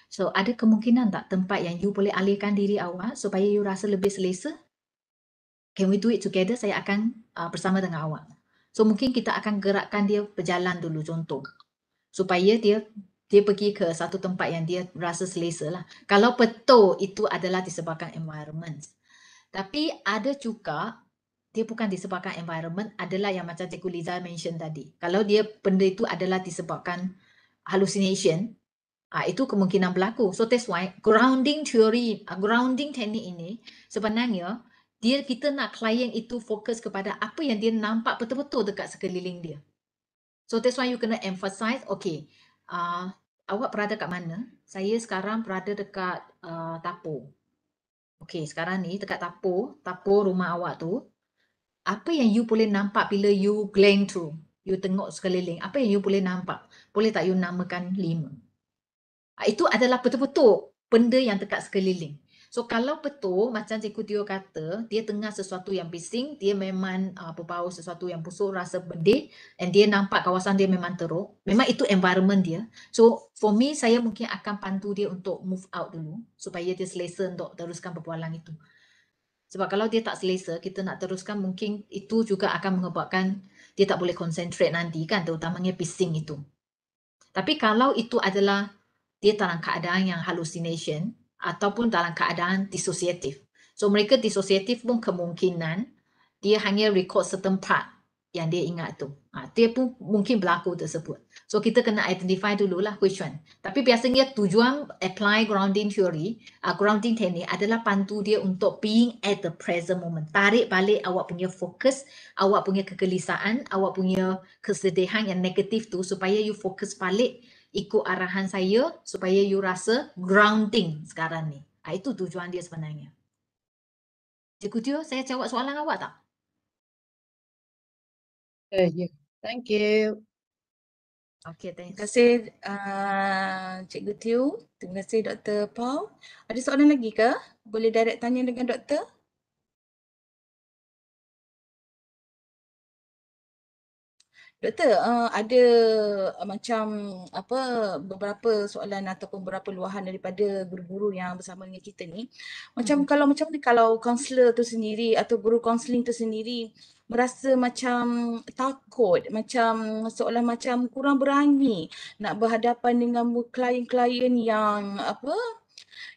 So ada kemungkinan tak tempat yang you boleh alihkan diri awak supaya you rasa lebih selesa? Can we do it together? Saya akan uh, bersama dengan awak. So mungkin kita akan gerakkan dia berjalan dulu contoh. Supaya dia dia pergi ke satu tempat yang dia rasa selesa lah. Kalau betul itu adalah disebabkan environment. Tapi ada juga dia bukan disebabkan environment adalah yang macam Cikgu Liza mention tadi. Kalau dia benda itu adalah disebabkan hallucination, Ah itu kemungkinan berlaku. So that's why grounding theory, ah, grounding teknik ini sebenarnya dia kita nak klien itu fokus kepada apa yang dia nampak betul-betul dekat sekeliling dia. So that's why you kena emphasize, okay, uh, awak berada kat mana? Saya sekarang berada dekat uh, ah, tapo. Okay, sekarang ni dekat tapo, tapo rumah awak tu, apa yang you boleh nampak bila you glance through, you tengok sekeliling, apa yang you boleh nampak? Boleh tak you namakan lima? Ah, itu adalah betul-betul benda yang dekat sekeliling. So kalau betul macam cikgu Tio kata, dia tengah sesuatu yang bising, dia memang uh, berbau sesuatu yang busuk, rasa bedih and dia nampak kawasan dia memang teruk. Memang itu environment dia. So for me, saya mungkin akan pantu dia untuk move out dulu supaya dia selesa untuk teruskan perbualan itu. Sebab kalau dia tak selesa, kita nak teruskan mungkin itu juga akan menyebabkan dia tak boleh concentrate nanti kan terutamanya bising itu. Tapi kalau itu adalah dia dalam keadaan yang hallucination ataupun dalam keadaan disosiatif. So mereka disosiatif pun kemungkinan dia hanya record certain part yang dia ingat tu. Ha, dia pun mungkin berlaku tersebut. So kita kena identify dulu lah which one. Tapi biasanya tujuan apply grounding theory, uh, grounding technique adalah bantu dia untuk being at the present moment. Tarik balik awak punya fokus, awak punya kegelisahan, awak punya kesedihan yang negatif tu supaya you fokus balik ikut arahan saya supaya you rasa grounding sekarang ni. Ha, itu tujuan dia sebenarnya. Cikgu Tio, saya jawab soalan awak tak? Uh, ya, yeah. thank you. Okay, thanks. Terima kasih uh, Cikgu Terima kasih Dr. Paul. Ada soalan lagi ke? Boleh direct tanya dengan Dr. Doktor, uh, eh, ada uh, macam apa beberapa soalan ataupun beberapa luahan daripada guru-guru yang bersama dengan kita ni. Macam hmm. kalau macam ni kalau kaunselor tu sendiri atau guru kaunseling tu sendiri merasa macam takut, macam seolah macam kurang berani nak berhadapan dengan klien-klien yang apa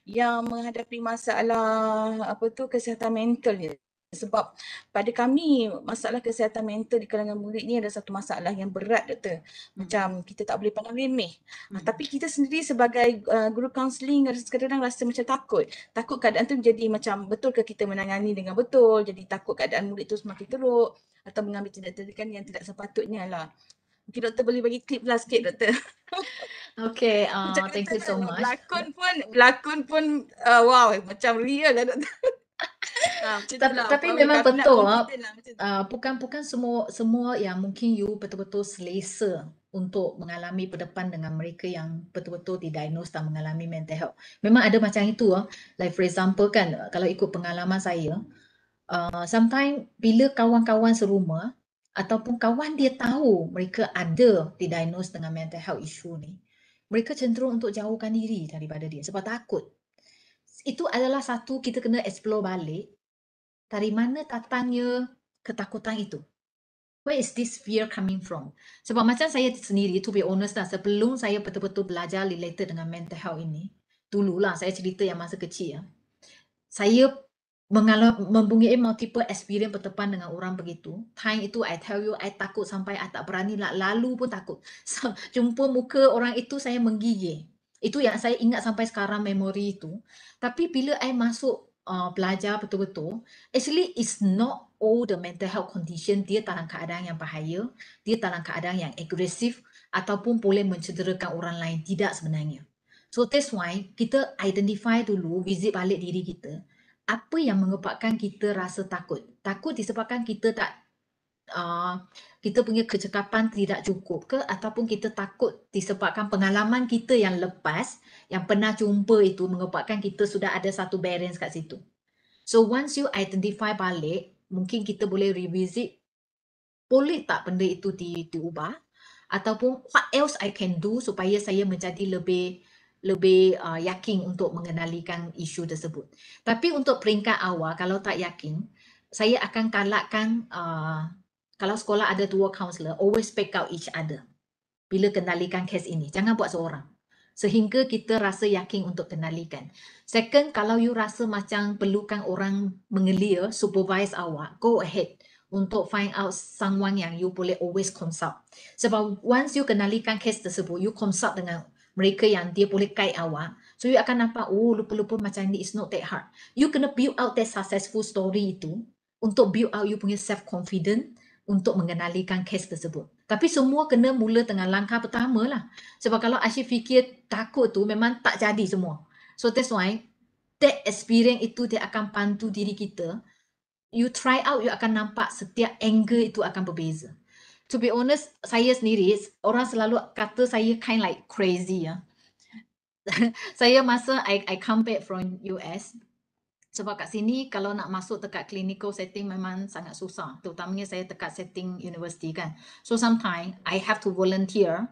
yang menghadapi masalah apa tu kesihatan mental ni sebab pada kami masalah kesihatan mental di kalangan murid ni ada satu masalah yang berat doktor macam hmm. kita tak boleh pandang remeh ah, hmm. uh, tapi kita sendiri sebagai uh, guru counseling kadang-kadang rasa macam takut takut keadaan tu jadi macam betul ke kita menangani dengan betul jadi takut keadaan murid tu semakin teruk atau mengambil tindakan yang tidak sepatutnya lah Mungkin doktor boleh bagi tip lah sikit doktor. Okay, uh, thank you so much. Lakon pun, lakon pun uh, wow, macam real lah doktor. Ha, lah, tapi memang betul ah. nak, lah, lah, bukan bukan semua semua yang mungkin you betul-betul selesa untuk mengalami berdepan dengan mereka yang betul-betul didiagnose dan mengalami mental health. Memang ada macam itu lah. Like for example kan kalau ikut pengalaman saya, uh, ah, sometimes bila kawan-kawan serumah ataupun kawan dia tahu mereka ada didiagnose dengan mental health issue ni, mereka cenderung untuk jauhkan diri daripada dia sebab takut itu adalah satu kita kena explore balik dari mana datangnya ketakutan itu. Where is this fear coming from? Sebab macam saya sendiri, to be honest lah, sebelum saya betul-betul belajar related dengan mental health ini, dululah saya cerita yang masa kecil ya. Saya mengalami mempunyai multiple experience berdepan dengan orang begitu. Time itu I tell you I takut sampai I tak berani lah. Lalu pun takut. So, jumpa muka orang itu saya menggigil. Itu yang saya ingat sampai sekarang memori itu. Tapi bila saya masuk uh, belajar betul-betul, actually it's not all the mental health condition dia dalam keadaan yang bahaya, dia dalam keadaan yang agresif ataupun boleh mencederakan orang lain. Tidak sebenarnya. So that's why kita identify dulu, visit balik diri kita. Apa yang menyebabkan kita rasa takut? Takut disebabkan kita tak uh, kita punya kecekapan tidak cukup ke ataupun kita takut disebabkan pengalaman kita yang lepas yang pernah jumpa itu mengebabkan kita sudah ada satu barrier kat situ. So once you identify balik, mungkin kita boleh revisit boleh tak benda itu di, diubah ataupun what else I can do supaya saya menjadi lebih lebih uh, yakin untuk mengenalikan isu tersebut. Tapi untuk peringkat awal kalau tak yakin, saya akan kalakkan uh, kalau sekolah ada dua counselor, always back out each other. Bila kenalikan kes ini, jangan buat seorang. Sehingga kita rasa yakin untuk kenalikan. Second, kalau you rasa macam perlukan orang mengelia, supervise awak, go ahead untuk find out someone yang you boleh always consult. Sebab once you kenalikan kes tersebut, you consult dengan mereka yang dia boleh guide awak. So you akan nampak, oh lupa-lupa macam ni, it's not that hard. You kena build out that successful story itu untuk build out you punya self-confidence untuk mengenalikan kes tersebut. Tapi semua kena mula dengan langkah pertama lah. Sebab kalau Asyik fikir takut tu memang tak jadi semua. So that's why that experience itu dia akan pantu diri kita. You try out, you akan nampak setiap angle itu akan berbeza. To be honest, saya sendiri, orang selalu kata saya kind like crazy ya. saya masa I, I come back from US, sebab kat sini kalau nak masuk dekat clinical setting memang sangat susah. Terutamanya saya dekat setting universiti kan. So sometimes I have to volunteer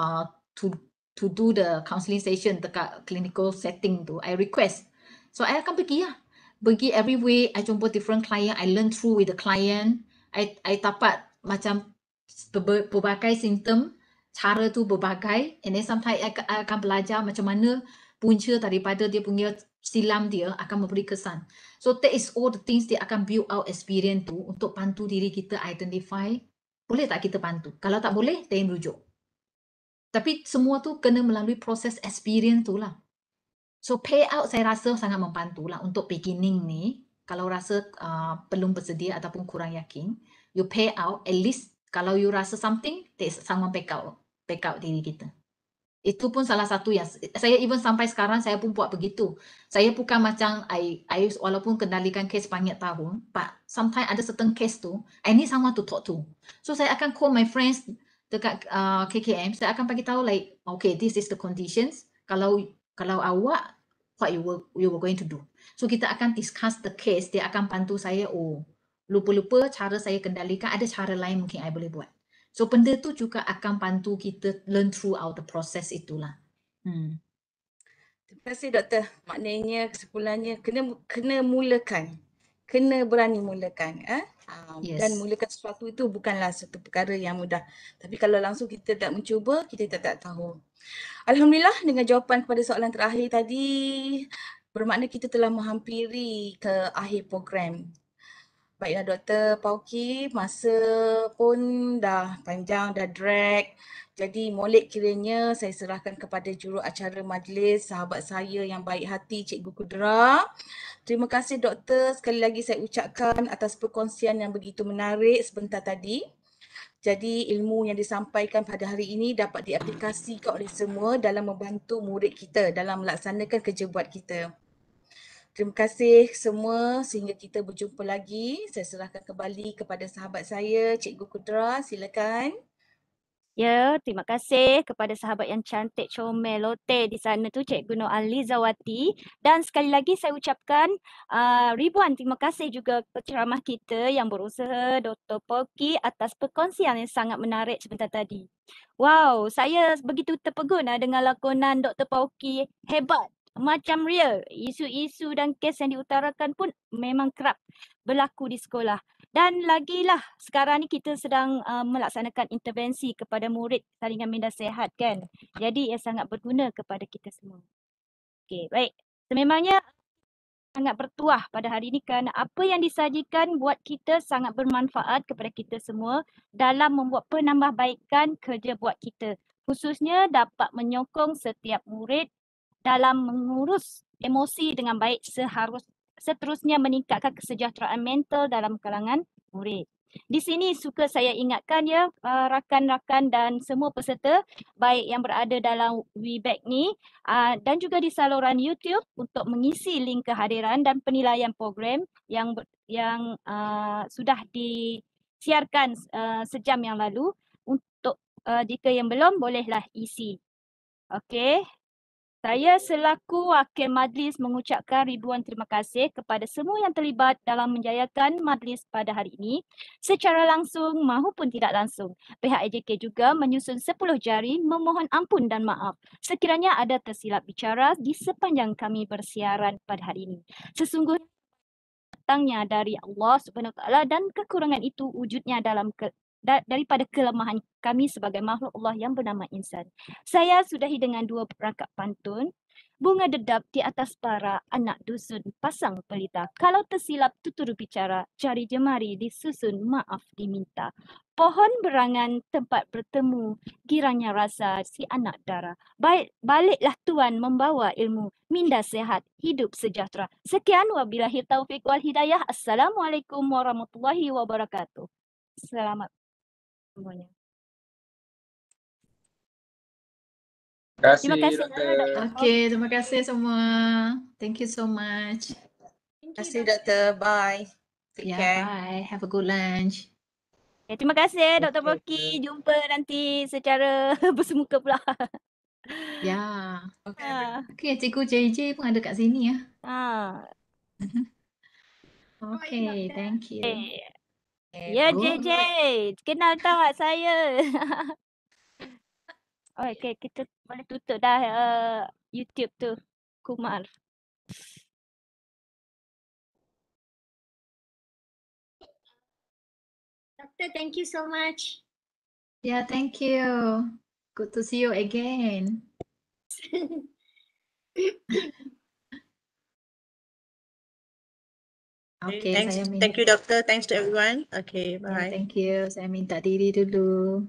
uh, to to do the counselling session dekat clinical setting tu. I request. So I akan pergi lah. Pergi every way. I jumpa different client. I learn through with the client. I I dapat macam berbagai simptom. Cara tu berbagai. And then sometimes I, I akan belajar macam mana punca daripada dia punya silam dia akan memberi kesan. So that is all the things dia akan build out experience tu untuk bantu diri kita identify boleh tak kita bantu. Kalau tak boleh, then rujuk. Tapi semua tu kena melalui proses experience tu lah. So payout saya rasa sangat membantu lah untuk beginning ni. Kalau rasa uh, belum bersedia ataupun kurang yakin, you pay out at least kalau you rasa something, that is someone back out, back out diri kita. Itu pun salah satu yang saya even sampai sekarang saya pun buat begitu. Saya bukan macam I, I walaupun kendalikan kes banyak tahun, but sometimes ada certain case tu, I need someone to talk to. So saya akan call my friends dekat uh, KKM, saya akan bagi tahu like, okay, this is the conditions. Kalau kalau awak, what you were, you were going to do. So kita akan discuss the case, dia akan bantu saya, oh, lupa-lupa cara saya kendalikan, ada cara lain mungkin I boleh buat. So benda tu juga akan bantu kita learn throughout the process itulah. Hmm. Terima kasih doktor. Maknanya kesimpulannya kena kena mulakan. Kena berani mulakan. Eh? Um, yes. Dan mulakan sesuatu itu bukanlah satu perkara yang mudah. Tapi kalau langsung kita tak mencuba, kita tak, tak tahu. Alhamdulillah dengan jawapan kepada soalan terakhir tadi, bermakna kita telah menghampiri ke akhir program Baiklah Dr. Pauki, masa pun dah panjang, dah drag. Jadi molek kiranya saya serahkan kepada juru acara majlis sahabat saya yang baik hati Cikgu Kudra. Terima kasih doktor sekali lagi saya ucapkan atas perkongsian yang begitu menarik sebentar tadi. Jadi ilmu yang disampaikan pada hari ini dapat diaplikasikan oleh semua dalam membantu murid kita dalam melaksanakan kerja buat kita. Terima kasih semua sehingga kita berjumpa lagi. Saya serahkan kembali kepada sahabat saya, Cikgu Kudra. Silakan. Ya, terima kasih kepada sahabat yang cantik comel lote di sana tu Cikgu Nur Ali Zawati. Dan sekali lagi saya ucapkan uh, ribuan terima kasih juga kepada ceramah kita yang berusaha Dr. Poki atas perkongsian yang sangat menarik sebentar tadi. Wow, saya begitu terpegun uh, dengan lakonan Dr. Poki. Hebat macam real. Isu-isu dan kes yang diutarakan pun memang kerap berlaku di sekolah. Dan lagilah sekarang ni kita sedang uh, melaksanakan intervensi kepada murid salingan minda sehat kan. Jadi ia sangat berguna kepada kita semua. Okey, baik. Sememangnya sangat bertuah pada hari ini kerana apa yang disajikan buat kita sangat bermanfaat kepada kita semua dalam membuat penambahbaikan kerja buat kita. Khususnya dapat menyokong setiap murid dalam mengurus emosi dengan baik seharus seterusnya meningkatkan kesejahteraan mental dalam kalangan murid. Di sini suka saya ingatkan ya uh, rakan-rakan dan semua peserta baik yang berada dalam WeBack ni uh, dan juga di saluran YouTube untuk mengisi link kehadiran dan penilaian program yang yang uh, sudah disiarkan uh, sejam yang lalu untuk uh, jika yang belum bolehlah isi. Okey. Saya selaku wakil majlis mengucapkan ribuan terima kasih kepada semua yang terlibat dalam menjayakan majlis pada hari ini secara langsung maupun tidak langsung. Pihak AJK juga menyusun 10 jari memohon ampun dan maaf sekiranya ada tersilap bicara di sepanjang kami bersiaran pada hari ini. Sesungguhnya datangnya dari Allah Subhanahu Wa Taala dan kekurangan itu wujudnya dalam daripada kelemahan kami sebagai makhluk Allah yang bernama insan. Saya sudah dengan dua perangkat pantun. Bunga dedap di atas para anak dusun pasang pelita. Kalau tersilap tutur bicara, cari jemari disusun maaf diminta. Pohon berangan tempat bertemu, kiranya rasa si anak dara. Baik, baliklah tuan membawa ilmu, minda sehat, hidup sejahtera. Sekian wabillahi taufiq wal hidayah. Assalamualaikum warahmatullahi wabarakatuh. Selamat Terima kasih. kasih Okay, terima kasih semua. Thank you so much. Terima kasih, Dr. Doktor. Bye. Take yeah, bye. Have a good lunch. Okay, eh, terima kasih, Dr. Okay. Boki. Jumpa nanti secara bersemuka pula. Ya. Yeah. Okay. Ah. okay, Cikgu JJ pun ada kat sini ya. Ah. okay, thank you. Okay. Eh. Ya, JJ. Kenal tak saya? oh, okay, kita boleh tutup dah uh, YouTube tu. Kumar. Doctor, thank you so much. Yeah, thank you. Good to see you again. Okay, thanks. Saya minta. Thank you, doctor. Thanks to everyone. Okay, bye. Yeah, thank you. Saya minta diri dulu.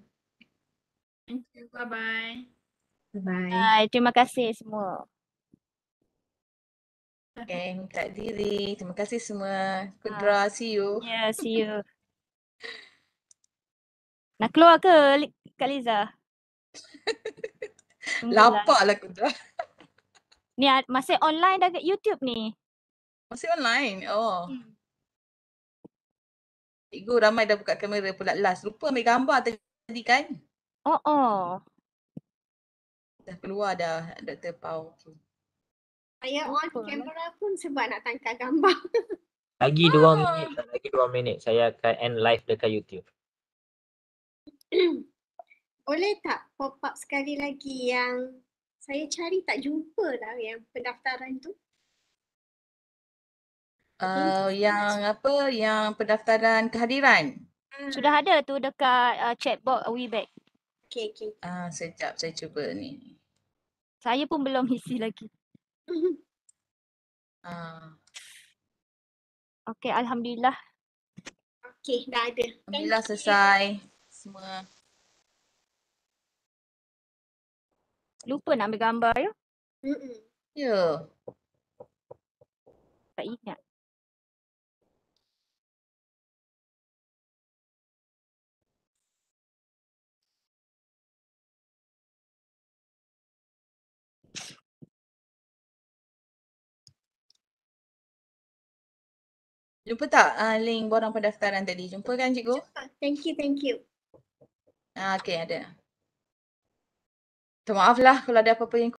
Thank you. Bye bye. Bye. Bye. Terima kasih semua. Okay, minta diri. Terima kasih semua. Kudra, ah. bye. see you. Yeah, see you. Nak keluar ke Kak Liza? Lapar lah Kudra. Ni masih online dah kat YouTube ni. Masih online. Oh. Hmm. Cikgu ramai dah buka kamera pula last. Rupa ambil gambar tadi kan? Oh oh. Dah keluar dah Dr. Pau. Saya on kamera pun sebab nak tangkap gambar. Lagi oh. dua ah. minit. Lagi dua minit. Saya akan end live dekat YouTube. Boleh tak pop up sekali lagi yang saya cari tak jumpa lah yang pendaftaran tu. Uh, yang apa yang pendaftaran kehadiran? Hmm. Sudah ada tu dekat uh, chatbot Weback. Okey okay. Ah uh, sekejap saya cuba ni. Saya pun belum isi lagi. Ah. uh. Okey alhamdulillah. Okay dah ada. Alhamdulillah Thank selesai you. semua. Lupa nak ambil gambar ya? Hmm. Ya. Yeah. Tak ingat. Jumpa tak uh, link borang pendaftaran tadi? Jumpa kan cikgu? Jumpa. Thank you, thank you. Ah, okay, ada. Maaf lah kalau ada apa-apa yang